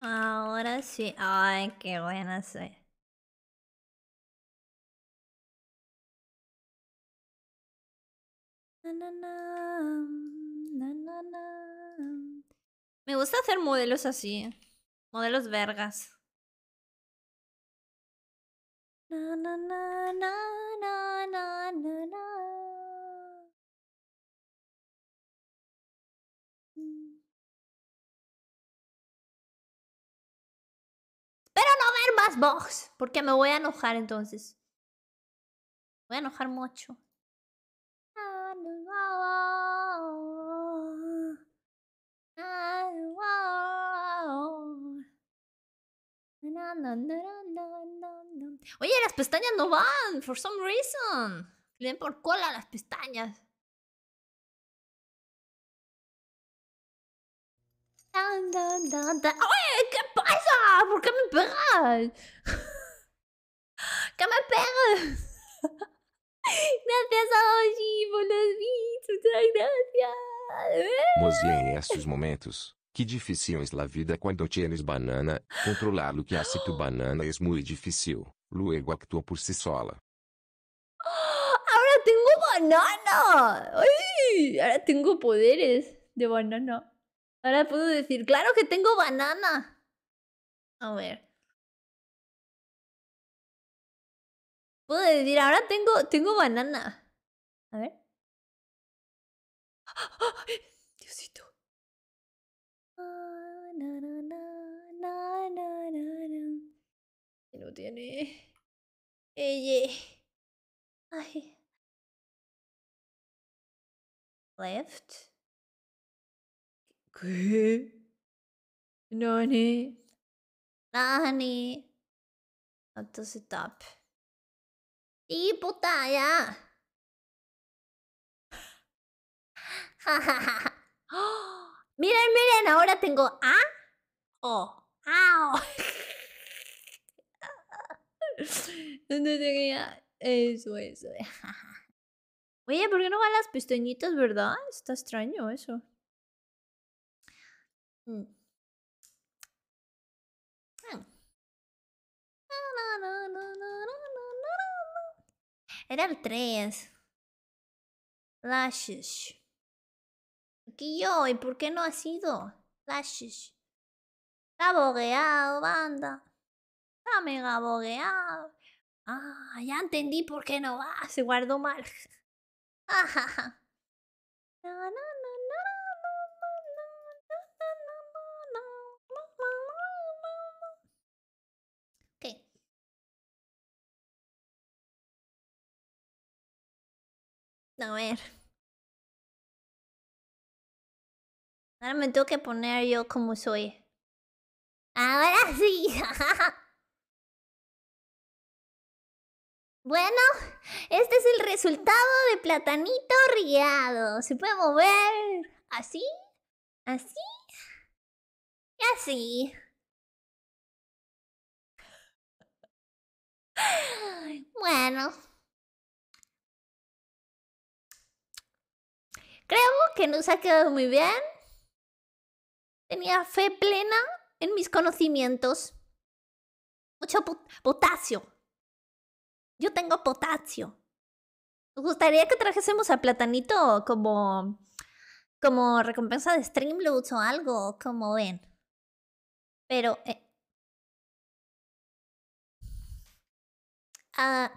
Ahora sí. Ay, qué buena soy. Na, na, Me gusta hacer modelos así. Modelos vergas. na na na na na na na Pero no ver más box porque me voy a enojar entonces. voy a enojar mucho. Oye, las pestañas no van, for some reason. Le den por cola las pestañas. ¡Oye! que pasa? ¿Por que me pegas? Que me pegas? Gracias a hoje, por los bits, muchas gracias. Mozien, momentos, que é a vida quando tienes banana, controlar o que é tu banana é muito difícil, luego actua por si sola. ¡Ahora tengo banana! Ai, agora tenho poderes de banana. Ahora puedo decir, claro que tengo banana. A ver. Puedo decir, ahora tengo, tengo banana. A ver. Diosito. Ah, no tiene. Ella. Ay. Left. ¿Qué? Nani. Nani. Entonces tap. Y puta, ya. miren, miren, ahora tengo A, O, A, O. ¿dónde tenía eso, eso. Oye, ¿por qué no van las pestañitas, verdad? Está extraño eso. Mm. Ah. Era el 3. Lashes. Aquí yo, ¿y por qué no ha sido? Lashes. Está banda. mega Ah, ya entendí por qué no va. Se guardó mal. No, no. Ah, A ver. Ahora me tengo que poner yo como soy. Ahora sí. Bueno, este es el resultado de platanito riado. Se puede mover así, así y así. Bueno. Creo que nos ha quedado muy bien. Tenía fe plena en mis conocimientos. Mucho potasio. Yo tengo potasio. Nos gustaría que trajésemos a Platanito como, como recompensa de Streamloots o algo, como ven. Pero... Eh, ah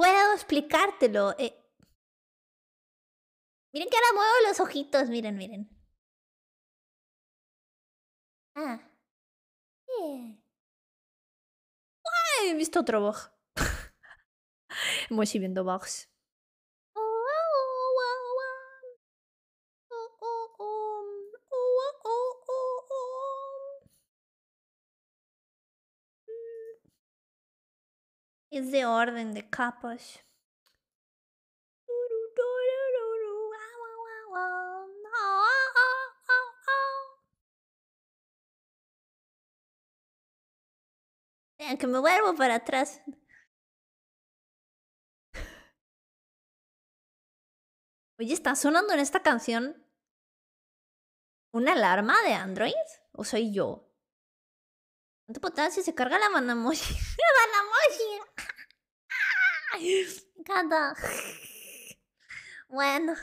puedo explicártelo. Eh. Miren que ahora muevo los ojitos, miren, miren. Ah. he visto otro bug. Hemos viendo de orden de capas. Vean que me vuelvo para atrás. Oye, ¿está sonando en esta canción una alarma de Android? ¿O soy yo? ¿Cuánto potencia se carga la Manamoshi? ¡La me encanta. Bueno.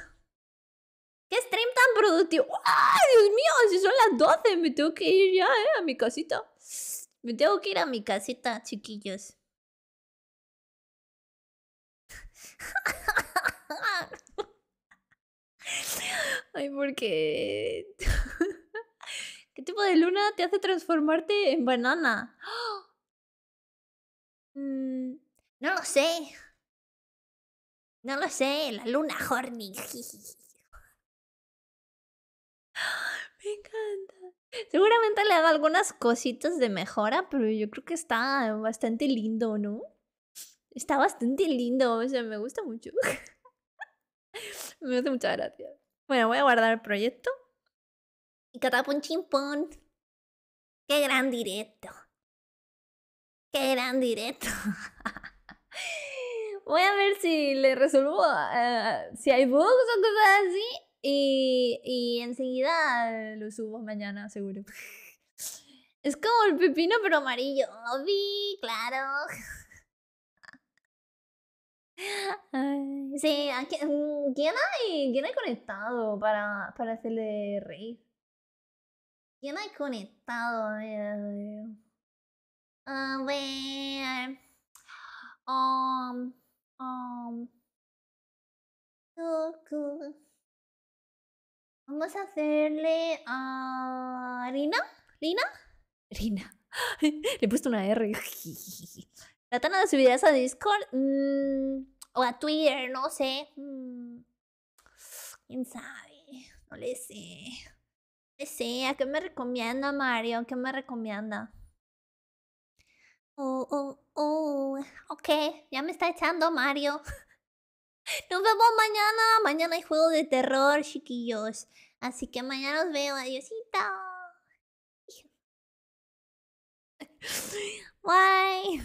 ¡Qué stream tan productivo! ¡Ay, Dios mío! Si son las 12, me tengo que ir ya, ¿eh? A mi casita. Me tengo que ir a mi casita, chiquillos. Ay, porque... ¿Qué tipo de luna te hace transformarte en banana? ¡Oh! No lo sé. No lo sé, la luna horny. Me encanta. Seguramente le ha dado algunas cositas de mejora, pero yo creo que está bastante lindo, ¿no? Está bastante lindo, o sea, me gusta mucho. me hace mucha gracia. Bueno, voy a guardar el proyecto. Y catapun Qué gran directo. Qué gran directo. voy a ver si le resuelvo ah, si hay bugs o cosas así. Y, y enseguida lo subo mañana, seguro. Es como el pepino, pero amarillo. Vi, claro. sí, ¿quién mm, hay, ¿quién conectado para, para hacerle reír? ¿Quién hay conectado? A ver. A Um, Um, Vamos a hacerle a Rina. Lina Rina. Le he puesto una R. Tratan de subir a Discord mm, o a Twitter, no sé. Mm. ¿Quién sabe? No le sé. No le sé. ¿A qué me recomienda Mario? ¿Qué me recomienda? Oh, oh, oh. Ok, ya me está echando Mario. Nos vemos mañana. Mañana hay juego de terror, chiquillos. Así que mañana os veo. Adiosito. Bye.